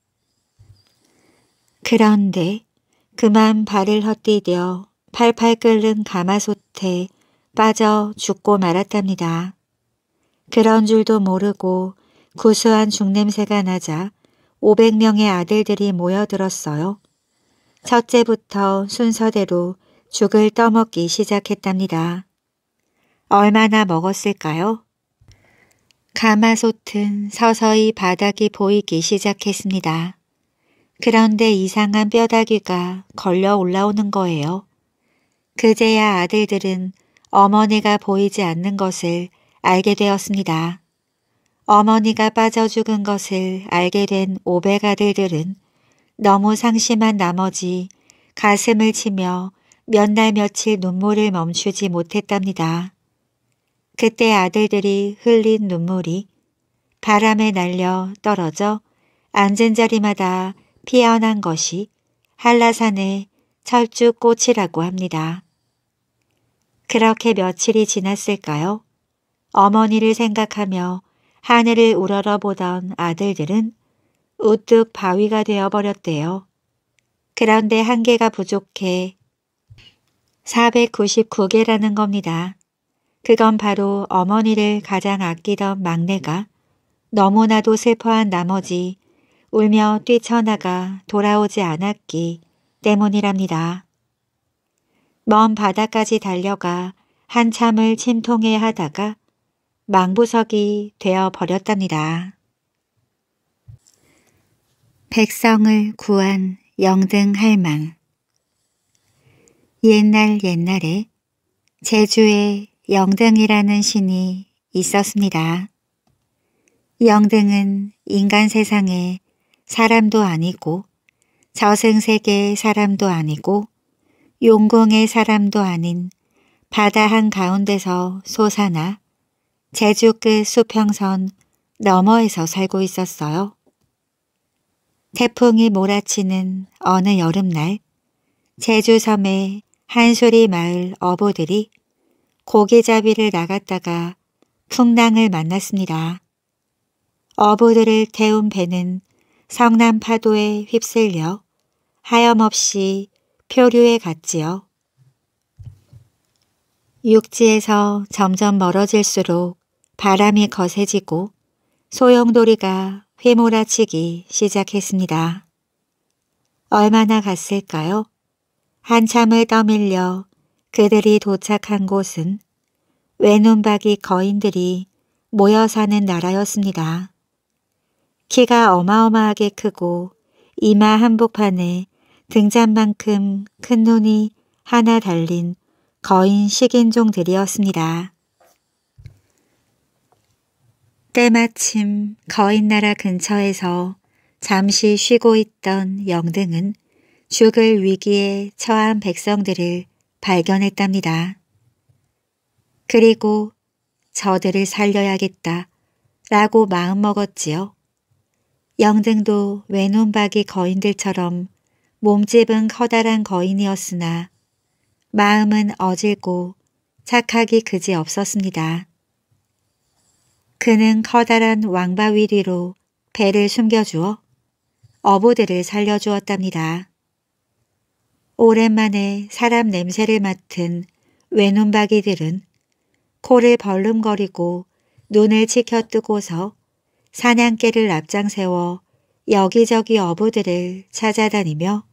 그런데 그만 발을 헛디뎌 팔팔 끓는 가마솥에 빠져 죽고 말았답니다. 그런 줄도 모르고 구수한 죽냄새가 나자 500명의 아들들이 모여들었어요. 첫째부터 순서대로 죽을 떠먹기 시작했답니다. 얼마나 먹었을까요? 가마솥은 서서히 바닥이 보이기 시작했습니다. 그런데 이상한 뼈다귀가 걸려 올라오는 거예요. 그제야 아들들은 어머니가 보이지 않는 것을 알게 되었습니다. 어머니가 빠져 죽은 것을 알게 된 오백 아들들은 너무 상심한 나머지 가슴을 치며 몇 날 며칠 눈물을 멈추지 못했답니다. 그때 아들들이 흘린 눈물이 바람에 날려 떨어져 앉은 자리마다 피어난 것이 한라산의 철쭉꽃이라고 합니다. 그렇게 며칠이 지났을까요? 어머니를 생각하며 하늘을 우러러보던 아들들은 우뚝 바위가 되어버렸대요. 그런데 한 개가 부족해 499개라는 겁니다. 그건 바로 어머니를 가장 아끼던 막내가 너무나도 슬퍼한 나머지 울며 뛰쳐나가 돌아오지 않았기 때문이랍니다. 먼 바다까지 달려가 한참을 침통해 하다가 망부석이 되어 버렸답니다. 백성을 구한 영등할망 옛날 옛날에 제주에 영등이라는 신이 있었습니다. 영등은 인간 세상에 사람도 아니고 저승세계의 사람도 아니고 용궁의 사람도 아닌 바다 한가운데서 솟아나 제주 끝 수평선 너머에서 살고 있었어요. 태풍이 몰아치는 어느 여름날 제주 섬의 한소리 마을 어부들이 고기잡이를 나갔다가 풍랑을 만났습니다. 어부들을 태운 배는 성남 파도에 휩쓸려 하염없이 표류해 갔지요. 육지에서 점점 멀어질수록 바람이 거세지고 소용돌이가 휘몰아치기 시작했습니다. 얼마나 갔을까요? 한참을 떠밀려 그들이 도착한 곳은 외눈박이 거인들이 모여 사는 나라였습니다. 키가 어마어마하게 크고 이마 한복판에 등잔만큼 큰눈이 하나 달린 거인 식인종들이었습니다. 때마침 거인나라 근처에서 잠시 쉬고 있던 영등은 죽을 위기에 처한 백성들을 발견했답니다. 그리고 저들을 살려야겠다 라고 마음먹었지요. 영등도 외눈박이 거인들처럼 몸집은 커다란 거인이었으나 마음은 어질고 착하기 그지 없었습니다. 그는 커다란 왕바위 리로 배를 숨겨주어 어부들을 살려주었답니다. 오랜만에 사람 냄새를 맡은 외눈박이들은 코를 벌름거리고 눈을 치켜뜨고서 사냥개를 앞장세워 여기저기 어부들을 찾아다니며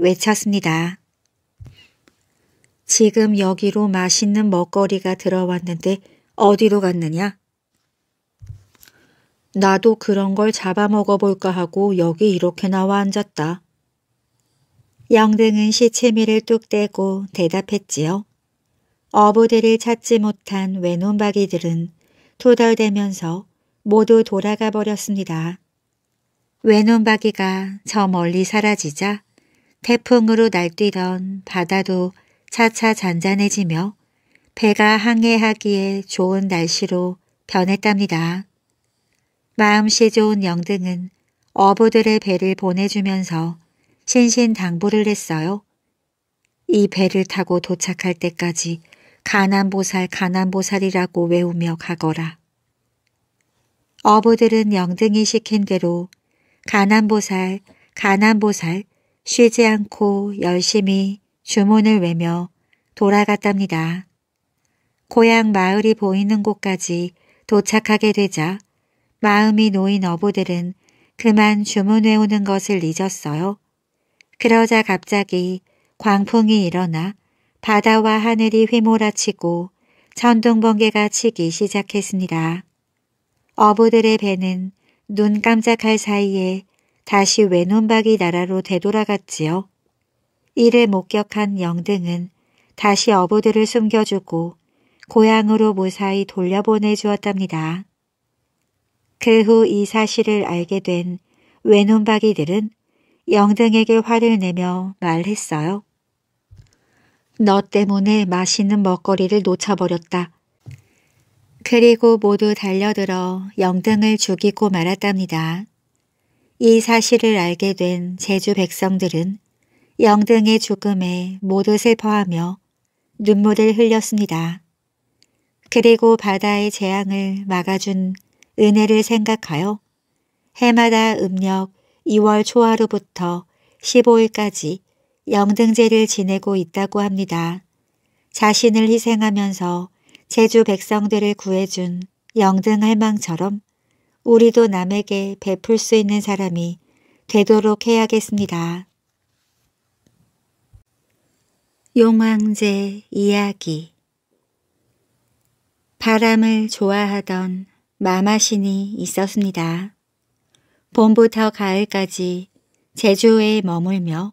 외쳤습니다. 지금 여기로 맛있는 먹거리가 들어왔는데 어디로 갔느냐? 나도 그런 걸 잡아먹어 볼까 하고 여기 이렇게 나와 앉았다. 영등은 시체미를뚝 떼고 대답했지요. 어부들을 찾지 못한 외눈박이들은 토덜대면서 모두 돌아가 버렸습니다. 외눈박이가 저 멀리 사라지자 태풍으로 날뛰던 바다도 차차 잔잔해지며 배가 항해하기에 좋은 날씨로 변했답니다. 마음씨 좋은 영등은 어부들의 배를 보내주면서 신신당부를 했어요. 이 배를 타고 도착할 때까지 가난보살 가난보살이라고 외우며 가거라. 어부들은 영등이 시킨 대로 가난보살 가난보살 쉬지 않고 열심히 주문을 외며 돌아갔답니다. 고향 마을이 보이는 곳까지 도착하게 되자 마음이 놓인 어부들은 그만 주문 외우는 것을 잊었어요. 그러자 갑자기 광풍이 일어나 바다와 하늘이 휘몰아치고 천둥번개가 치기 시작했습니다. 어부들의 배는 눈 깜짝할 사이에 다시 외눈박이 나라로 되돌아갔지요. 이를 목격한 영등은 다시 어부들을 숨겨주고 고향으로 무사히 돌려보내 주었답니다. 그 후 이 사실을 알게 된 외눈박이들은 영등에게 화를 내며 말했어요. 너 때문에 맛있는 먹거리를 놓쳐버렸다. 그리고 모두 달려들어 영등을 죽이고 말았답니다. 이 사실을 알게 된 제주 백성들은 영등의 죽음에 모두 슬퍼하며 눈물을 흘렸습니다. 그리고 바다의 재앙을 막아준 은혜를 생각하여 해마다 음력 2월 초하루부터 15일까지 영등제를 지내고 있다고 합니다. 자신을 희생하면서 제주 백성들을 구해준 영등할망처럼 우리도 남에게 베풀 수 있는 사람이 되도록 해야겠습니다. 용왕제 이야기 바람을 좋아하던 마마신이 있었습니다. 봄부터 가을까지 제주에 머물며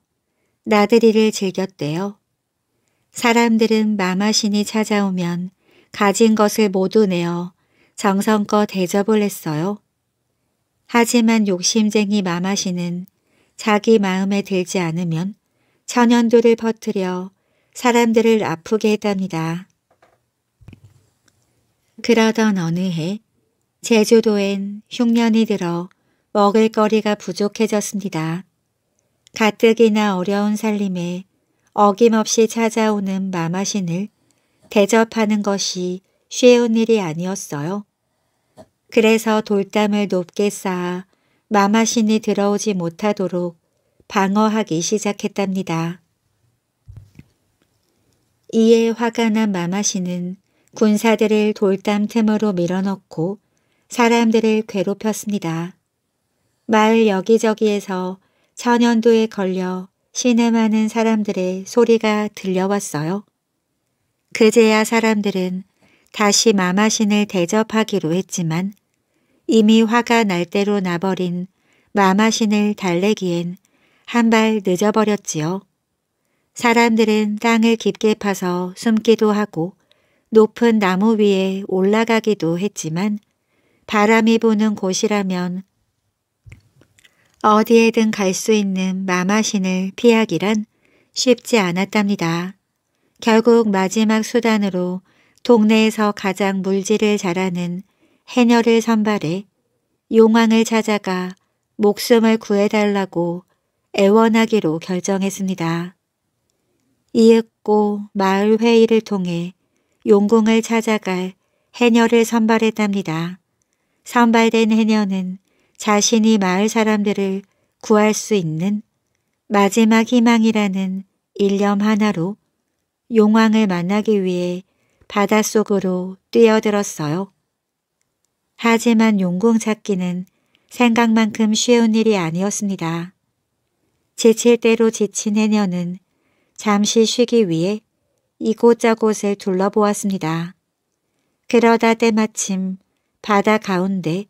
나들이를 즐겼대요. 사람들은 마마신이 찾아오면 가진 것을 모두 내어 정성껏 대접을 했어요. 하지만 욕심쟁이 마마씨는 자기 마음에 들지 않으면 천연두를 퍼뜨려 사람들을 아프게 했답니다. 그러던 어느 해 제주도엔 흉년이 들어 먹을 거리가 부족해졌습니다. 가뜩이나 어려운 살림에 어김없이 찾아오는 마마신을 대접하는 것이 쉬운 일이 아니었어요. 그래서 돌담을 높게 쌓아 마마신이 들어오지 못하도록 방어하기 시작했답니다. 이에 화가 난 마마신은 군사들을 돌담 틈으로 밀어넣고 사람들을 괴롭혔습니다. 마을 여기저기에서 천연도에 걸려 시내많는 사람들의 소리가 들려왔어요. 그제야 사람들은 다시 마마신을 대접하기로 했지만 이미 화가 날 대로 나버린 마마신을 달래기엔 한 발 늦어버렸지요. 사람들은 땅을 깊게 파서 숨기도 하고 높은 나무 위에 올라가기도 했지만 바람이 부는 곳이라면 어디에든 갈 수 있는 마마신을 피하기란 쉽지 않았답니다. 결국 마지막 수단으로 동네에서 가장 물질을 잘하는 해녀를 선발해 용왕을 찾아가 목숨을 구해달라고 애원하기로 결정했습니다. 이윽고 마을 회의를 통해 용궁을 찾아갈 해녀를 선발했답니다. 선발된 해녀는 자신이 마을 사람들을 구할 수 있는 마지막 희망이라는 일념 하나로 용왕을 만나기 위해 바닷속으로 뛰어들었어요. 하지만 용궁 찾기는 생각만큼 쉬운 일이 아니었습니다. 지칠 대로 지친 해녀는 잠시 쉬기 위해 이곳저곳을 둘러보았습니다. 그러다 때마침 바다 가운데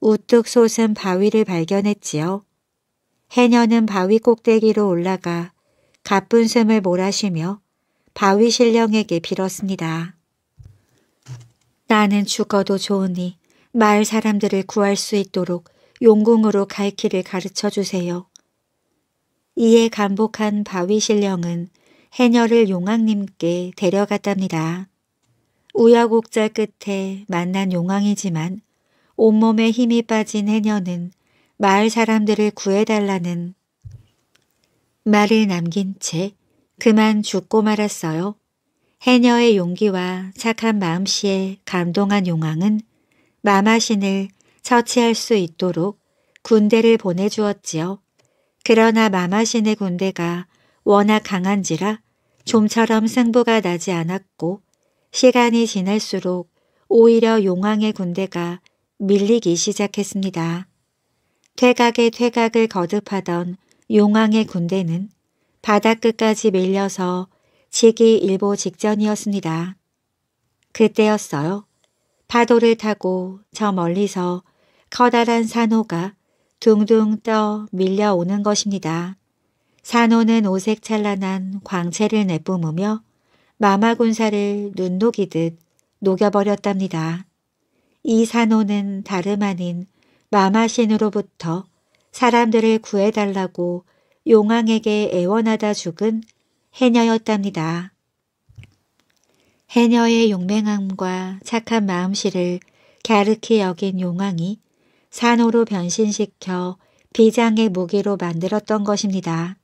우뚝 솟은 바위를 발견했지요. 해녀는 바위 꼭대기로 올라가 가쁜 숨을 몰아쉬며 바위 신령에게 빌었습니다. 나는 죽어도 좋으니 마을 사람들을 구할 수 있도록 용궁으로 갈 길을 가르쳐 주세요. 이에 간복한 바위 신령은 해녀를 용왕님께 데려갔답니다. 우여곡절 끝에 만난 용왕이지만 온몸에 힘이 빠진 해녀는 마을 사람들을 구해달라는 말을 남긴 채 그만 죽고 말았어요. 해녀의 용기와 착한 마음씨에 감동한 용왕은 마마신을 처치할 수 있도록 군대를 보내주었지요. 그러나 마마신의 군대가 워낙 강한지라 좀처럼 승부가 나지 않았고 시간이 지날수록 오히려 용왕의 군대가 밀리기 시작했습니다. 퇴각에 퇴각을 거듭하던 용왕의 군대는 바닥 끝까지 밀려서 치기 일보 직전이었습니다. 그때였어요. 파도를 타고 저 멀리서 커다란 산호가 둥둥 떠 밀려오는 것입니다. 산호는 오색 찬란한 광채를 내뿜으며 마마군사를 눈 녹이듯 녹여버렸답니다. 이 산호는 다름 아닌 마마신으로부터 사람들을 구해달라고 용왕에게 애원하다 죽은 해녀였답니다. 해녀의 용맹함과 착한 마음씨를 갸륵히 여긴 용왕이 산호로 변신시켜 비장의 무기로 만들었던 것입니다.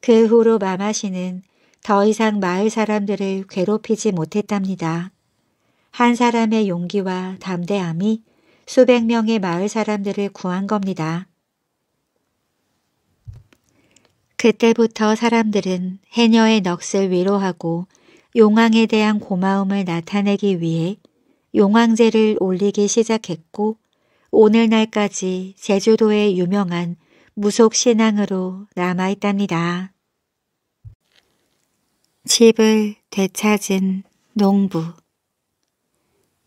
그 후로 마마씨는 더 이상 마을 사람들을 괴롭히지 못했답니다. 한 사람의 용기와 담대함이 수백 명의 마을 사람들을 구한 겁니다. 그때부터 사람들은 해녀의 넋을 위로하고 용왕에 대한 고마움을 나타내기 위해 용왕제를 올리기 시작했고 오늘날까지 제주도의 유명한 무속신앙으로 남아있답니다. 집을 되찾은 농부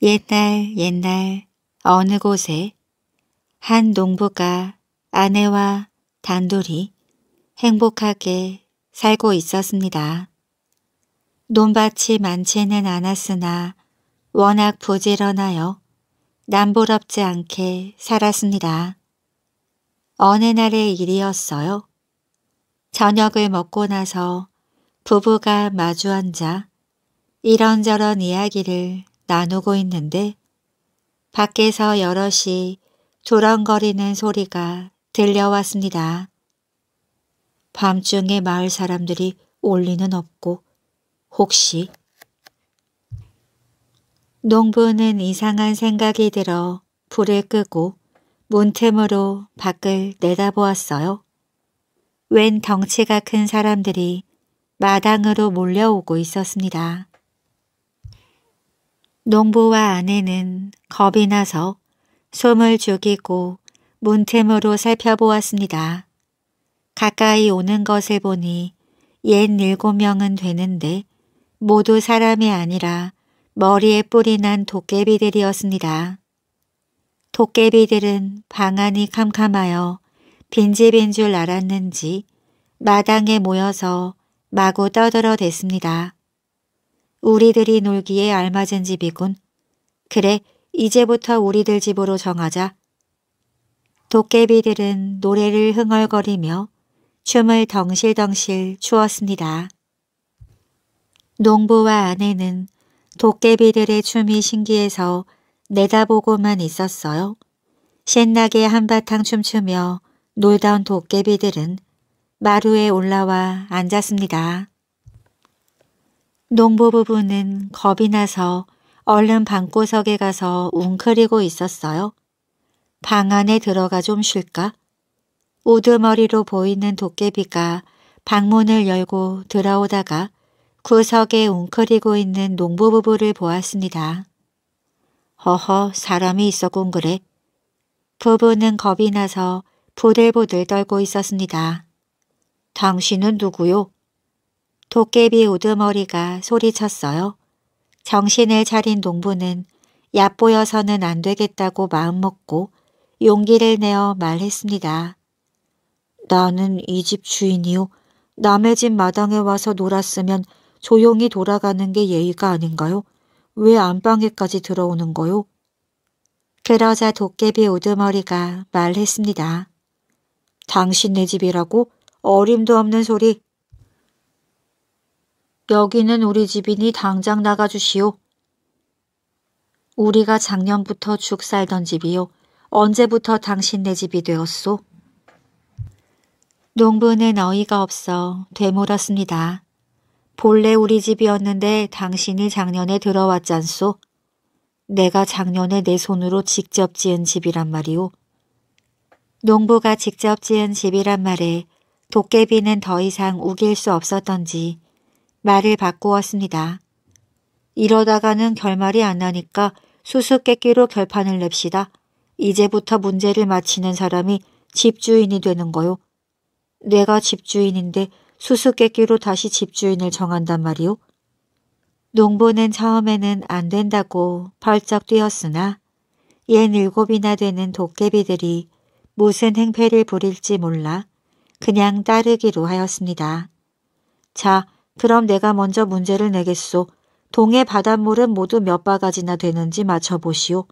옛날 옛날 어느 곳에 한 농부가 아내와 단둘이 행복하게 살고 있었습니다. 논밭이 많지는 않았으나 워낙 부지런하여 남부럽지 않게 살았습니다. 어느 날의 일이었어요. 저녁을 먹고 나서 부부가 마주 앉아 이런저런 이야기를 나누고 있는데 밖에서 여럿이 두렁거리는 소리가 들려왔습니다. 밤중에 마을 사람들이 올 리는 없고 혹시 농부는 이상한 생각이 들어 불을 끄고 문틈으로 밖을 내다보았어요. 웬 덩치가 큰 사람들이 마당으로 몰려오고 있었습니다. 농부와 아내는 겁이 나서 솜을 죽이고 문틈으로 살펴보았습니다. 가까이 오는 것을 보니 옛 일곱 명은 되는데 모두 사람이 아니라 머리에 뿌리 난 도깨비들이었습니다. 도깨비들은 방안이 캄캄하여 빈집인 줄 알았는지 마당에 모여서 마구 떠들어 댔습니다. 우리들이 놀기에 알맞은 집이군. 그래, 이제부터 우리들 집으로 정하자. 도깨비들은 노래를 흥얼거리며 춤을 덩실덩실 추었습니다. 농부와 아내는 도깨비들의 춤이 신기해서 내다보고만 있었어요. 신나게 한바탕 춤추며 놀던 도깨비들은 마루에 올라와 앉았습니다. 농부 부부는 겁이 나서 얼른 방구석에 가서 웅크리고 있었어요. 방 안에 들어가 좀 쉴까? 우두머리로 보이는 도깨비가 방문을 열고 들어오다가 구석에 웅크리고 있는 농부 부부를 보았습니다. 허허 사람이 있었군 그래. 부부는 겁이 나서 부들부들 떨고 있었습니다. 당신은 누구요? 도깨비 우두머리가 소리쳤어요. 정신을 차린 농부는 얕보여서는 안 되겠다고 마음먹고 용기를 내어 말했습니다. 나는 이 집 주인이요. 남의 집 마당에 와서 놀았으면 조용히 돌아가는 게 예의가 아닌가요? 왜 안방에까지 들어오는 거요? 그러자 도깨비 우두머리가 말했습니다. 당신네 집이라고? 어림도 없는 소리. 여기는 우리 집이니 당장 나가주시오. 우리가 작년부터 죽 살던 집이요. 언제부터 당신네 집이 되었소? 농부는 어이가 없어 되물었습니다. 본래 우리 집이었는데 당신이 작년에 들어왔잖소. 내가 작년에 내 손으로 직접 지은 집이란 말이오. 농부가 직접 지은 집이란 말에 도깨비는 더 이상 우길 수 없었던지 말을 바꾸었습니다. 이러다가는 결말이 안 나니까 수수께끼로 결판을 냅시다. 이제부터 문제를 맞히는 사람이 집주인이 되는 거요. 내가 집주인인데 수수께끼로 다시 집주인을 정한단 말이오. 농부는 처음에는 안 된다고 벌쩍 뛰었으나 옛 일곱이나 되는 도깨비들이 무슨 행패를 부릴지 몰라 그냥 따르기로 하였습니다. 자, 그럼 내가 먼저 문제를 내겠소. 동해 바닷물은 모두 몇 바가지나 되는지 맞춰보시오.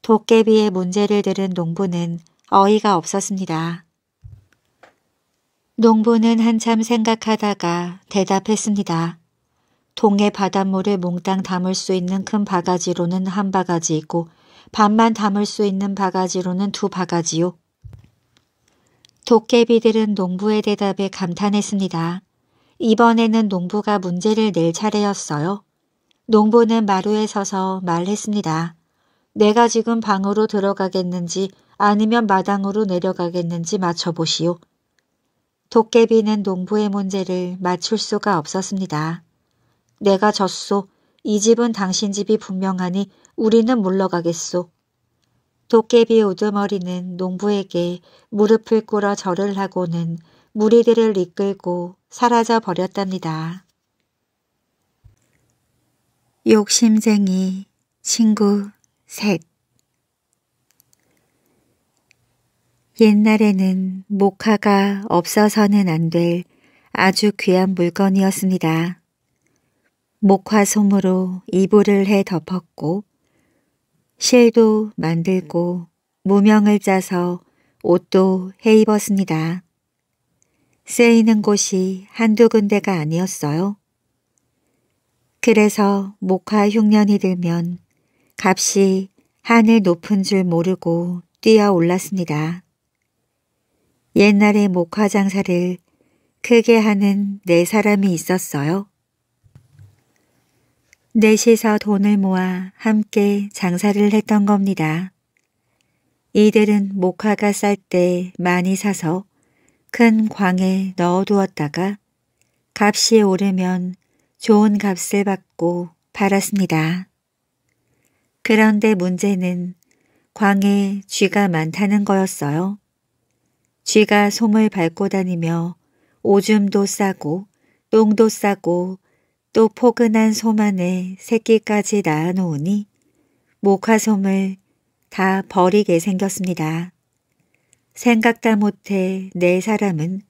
도깨비의 문제를 들은 농부는 어이가 없었습니다. 농부는 한참 생각하다가 대답했습니다. 동해 바닷물을 몽땅 담을 수 있는 큰 바가지로는 한 바가지 있고 반만 담을 수 있는 바가지로는 두 바가지요. 도깨비들은 농부의 대답에 감탄했습니다. 이번에는 농부가 문제를 낼 차례였어요. 농부는 마루에 서서 말했습니다. 내가 지금 방으로 들어가겠는지 아니면 마당으로 내려가겠는지 맞춰보시오. 도깨비는 농부의 문제를 맞출 수가 없었습니다. 내가 졌소. 이 집은 당신 집이 분명하니 우리는 물러가겠소. 도깨비 우두머리는 농부에게 무릎을 꿇어 절을 하고는 무리들을 이끌고 사라져 버렸답니다. 욕심쟁이 친구 셋 옛날에는 목화가 없어서는 안 될 아주 귀한 물건이었습니다. 목화 솜으로 이불을 해 덮었고 실도 만들고 무명을 짜서 옷도 해 입었습니다. 쓰이는 곳이 한두 군데가 아니었어요. 그래서 목화 흉년이 들면 값이 하늘 높은 줄 모르고 뛰어올랐습니다. 옛날에 목화 장사를 크게 하는 네 사람이 있었어요. 넷이서 돈을 모아 함께 장사를 했던 겁니다. 이들은 목화가 쌀 때 많이 사서 큰 광에 넣어두었다가 값이 오르면 좋은 값을 받고 팔았습니다. 그런데 문제는 광에 쥐가 많다는 거였어요. 쥐가 솜을 밟고 다니며 오줌도 싸고 똥도 싸고 또 포근한 솜 안에 새끼까지 낳아놓으니 목화솜을 다 버리게 생겼습니다. 생각다 못해 네 사람은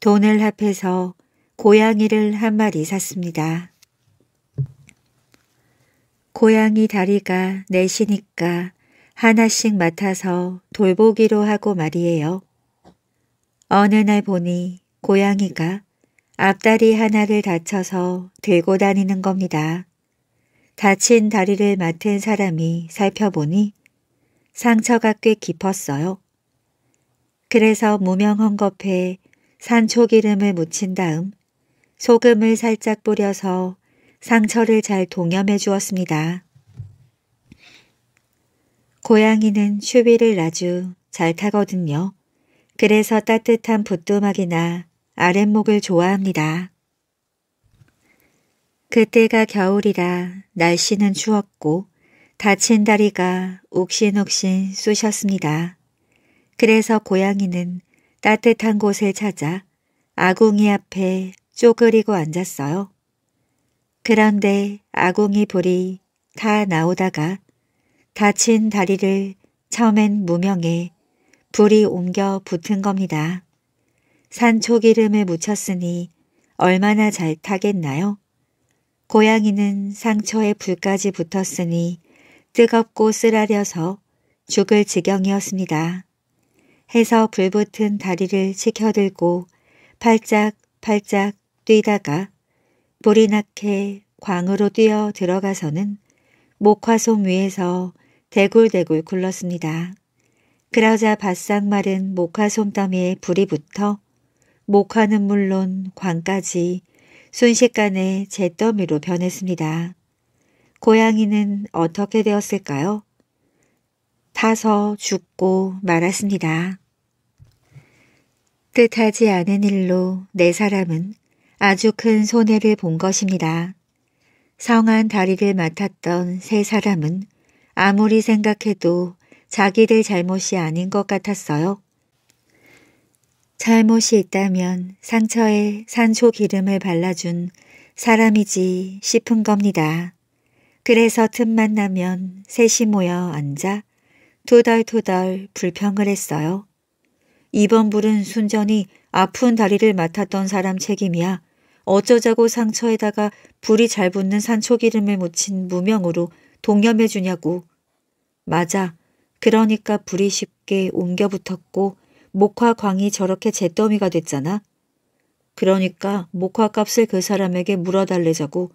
돈을 합해서 고양이를 한 마리 샀습니다. 고양이 다리가 넷이니까 하나씩 맡아서 돌보기로 하고 말이에요. 어느 날 보니 고양이가 앞다리 하나를 다쳐서 들고 다니는 겁니다. 다친 다리를 맡은 사람이 살펴보니 상처가 꽤 깊었어요. 그래서 무명 헝겊에 산초기름을 묻힌 다음 소금을 살짝 뿌려서 상처를 잘 동염해 주었습니다. 고양이는 슈비를 아주 잘 타거든요. 그래서 따뜻한 붓도막이나 아랫목을 좋아합니다. 그때가 겨울이라 날씨는 추웠고 다친 다리가 욱신욱신 쑤셨습니다. 그래서 고양이는 따뜻한 곳을 찾아 아궁이 앞에 쪼그리고 앉았어요. 그런데 아궁이 불이 다 나오다가 다친 다리를 처음엔 무명에 불이 옮겨 붙은 겁니다. 산초기름에 묻혔으니 얼마나 잘 타겠나요? 고양이는 상처에 불까지 붙었으니 뜨겁고 쓰라려서 죽을 지경이었습니다. 해서 불붙은 다리를 치켜들고 팔짝팔짝 뛰다가 불이 낙해 광으로 뛰어 들어가서는 목화솜 위에서 대굴대굴 굴렀습니다. 그러자 바싹 마른 목화 솜미에 불이 붙어 목화는 물론 광까지 순식간에 잿더미로 변했습니다. 고양이는 어떻게 되었을까요? 타서 죽고 말았습니다. 뜻하지 않은 일로 네 사람은 아주 큰 손해를 본 것입니다. 성한 다리를 맡았던 세 사람은 아무리 생각해도 자기들 잘못이 아닌 것 같았어요. 잘못이 있다면 상처에 산초 기름을 발라준 사람이지 싶은 겁니다. 그래서 틈만 나면 셋이 모여 앉아 투덜투덜 불평을 했어요. 이번 불은 순전히 아픈 다리를 맡았던 사람 책임이야. 어쩌자고 상처에다가 불이 잘 붙는 산초기름을 묻힌 무명으로 동염해 주냐고. 맞아. 그러니까 불이 쉽게 옮겨 붙었고 목화광이 저렇게 잿더미가 됐잖아. 그러니까 목화값을 그 사람에게 물어달래자고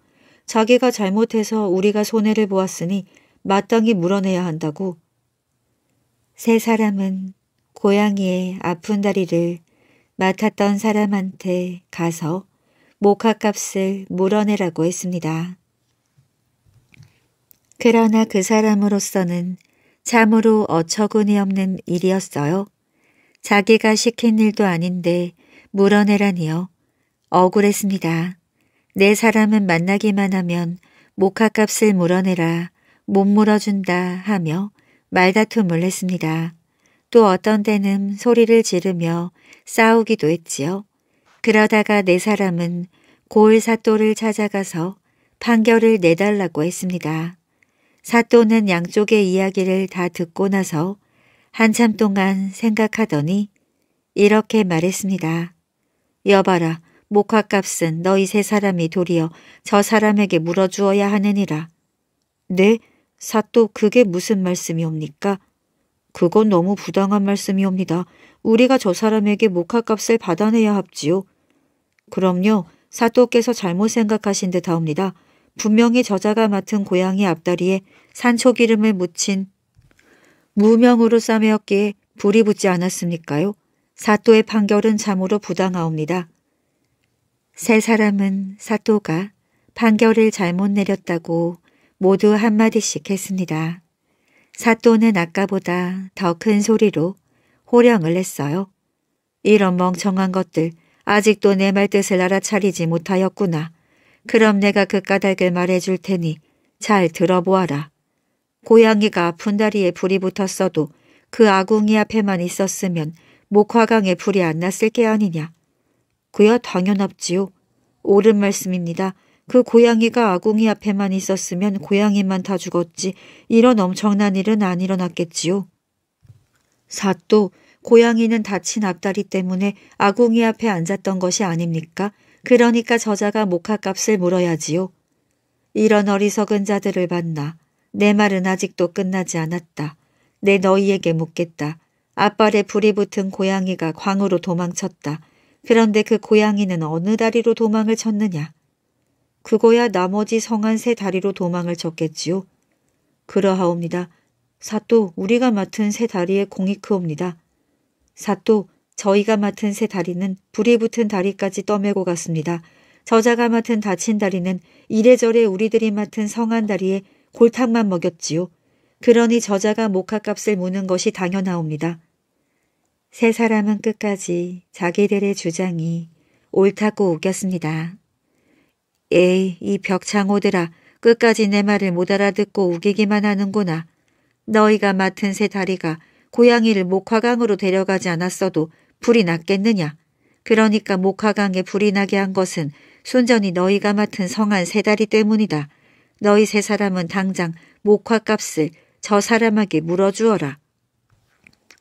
자기가 잘못해서 우리가 손해를 보았으니 마땅히 물어내야 한다고. 세 사람은 고양이의 아픈 다리를 맡았던 사람한테 가서 목화값을 물어내라고 했습니다. 그러나 그 사람으로서는 참으로 어처구니 없는 일이었어요. 자기가 시킨 일도 아닌데 물어내라니요. 억울했습니다. 내 사람은 만나기만 하면 목화값을 물어내라, 못 물어준다 하며 말다툼을 했습니다. 또 어떤 때는 소리를 지르며 싸우기도 했지요. 그러다가 내 사람은 고을 사또를 찾아가서 판결을 내달라고 했습니다. 사또는 양쪽의 이야기를 다 듣고 나서 한참 동안 생각하더니 이렇게 말했습니다. 여봐라, 목화값은 너희 세 사람이 도리어 저 사람에게 물어주어야 하느니라. 네, 사또 그게 무슨 말씀이옵니까? 그건 너무 부당한 말씀이옵니다. 우리가 저 사람에게 목화값을 받아내야 합지요. 그럼요, 사또께서 잘못 생각하신 듯하옵니다. 분명히 저자가 맡은 고양이 앞다리에 산초기름을 묻힌 무명으로 싸매었기에 불이 붙지 않았습니까요? 사또의 판결은 참으로 부당하옵니다. 세 사람은 사또가 판결을 잘못 내렸다고 모두 한마디씩 했습니다. 사또는 아까보다 더 큰 소리로 호령을 했어요. 이런 멍청한 것들 아직도 내 말뜻을 알아차리지 못하였구나. 그럼 내가 그 까닭을 말해줄 테니 잘 들어보아라. 고양이가 아픈 다리에 불이 붙었어도 그 아궁이 앞에만 있었으면 목화강에 불이 안 났을 게 아니냐. 그야 당연합지요. 옳은 말씀입니다. 그 고양이가 아궁이 앞에만 있었으면 고양이만 다 죽었지 이런 엄청난 일은 안 일어났겠지요. 사또 고양이는 다친 앞다리 때문에 아궁이 앞에 앉았던 것이 아닙니까? 그러니까 저자가 목화값을 물어야지요. 이런 어리석은 자들을 만나 내 말은 아직도 끝나지 않았다. 내 너희에게 묻겠다. 앞발에 불이 붙은 고양이가 광으로 도망쳤다. 그런데 그 고양이는 어느 다리로 도망을 쳤느냐? 그거야 나머지 성한 세 다리로 도망을 쳤겠지요. 그러하옵니다. 사또 우리가 맡은 세 다리의 공이 크옵니다. 사또 저희가 맡은 세 다리는 불이 붙은 다리까지 떠매고 갔습니다. 저자가 맡은 다친 다리는 이래저래 우리들이 맡은 성한 다리에 골탕만 먹였지요. 그러니 저자가 목화값을 무는 것이 당연하옵니다. 세 사람은 끝까지 자기들의 주장이 옳다고 우겼습니다. 에이, 이 벽창호들아, 끝까지 내 말을 못 알아듣고 우기기만 하는구나. 너희가 맡은 세 다리가 고양이를 목화강으로 데려가지 않았어도 불이 났겠느냐. 그러니까 목화강에 불이 나게 한 것은 순전히 너희가 맡은 성한 세 다리 때문이다. 너희 세 사람은 당장 목화값을 저 사람에게 물어주어라.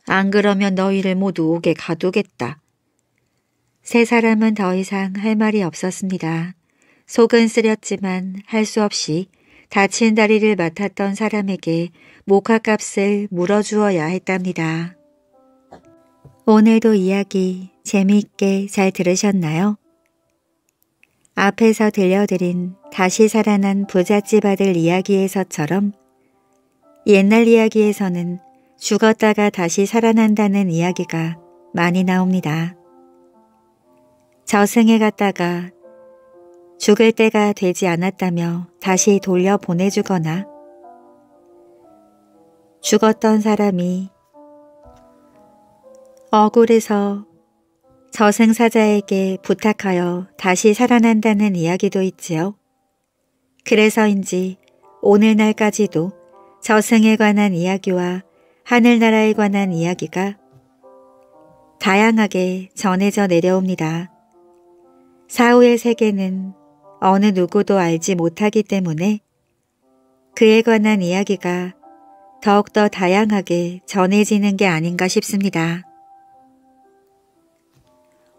안 그러면 너희를 모두 옥에 가두겠다. 세 사람은 더 이상 할 말이 없었습니다. 속은 쓰렸지만 할 수 없이 다친 다리를 맡았던 사람에게 목화값을 물어주어야 했답니다. 오늘도 이야기 재미있게 잘 들으셨나요? 앞에서 들려드린 다시 살아난 부잣집 아들 이야기에서처럼 옛날 이야기에서는 죽었다가 다시 살아난다는 이야기가 많이 나옵니다. 저승에 갔다가 죽을 때가 되지 않았다며 다시 돌려 보내주거나 죽었던 사람이 억울해서 저승사자에게 부탁하여 다시 살아난다는 이야기도 있지요. 그래서인지 오늘날까지도 저승에 관한 이야기와 하늘나라에 관한 이야기가 다양하게 전해져 내려옵니다. 사후의 세계는 어느 누구도 알지 못하기 때문에 그에 관한 이야기가 더욱더 다양하게 전해지는 게 아닌가 싶습니다.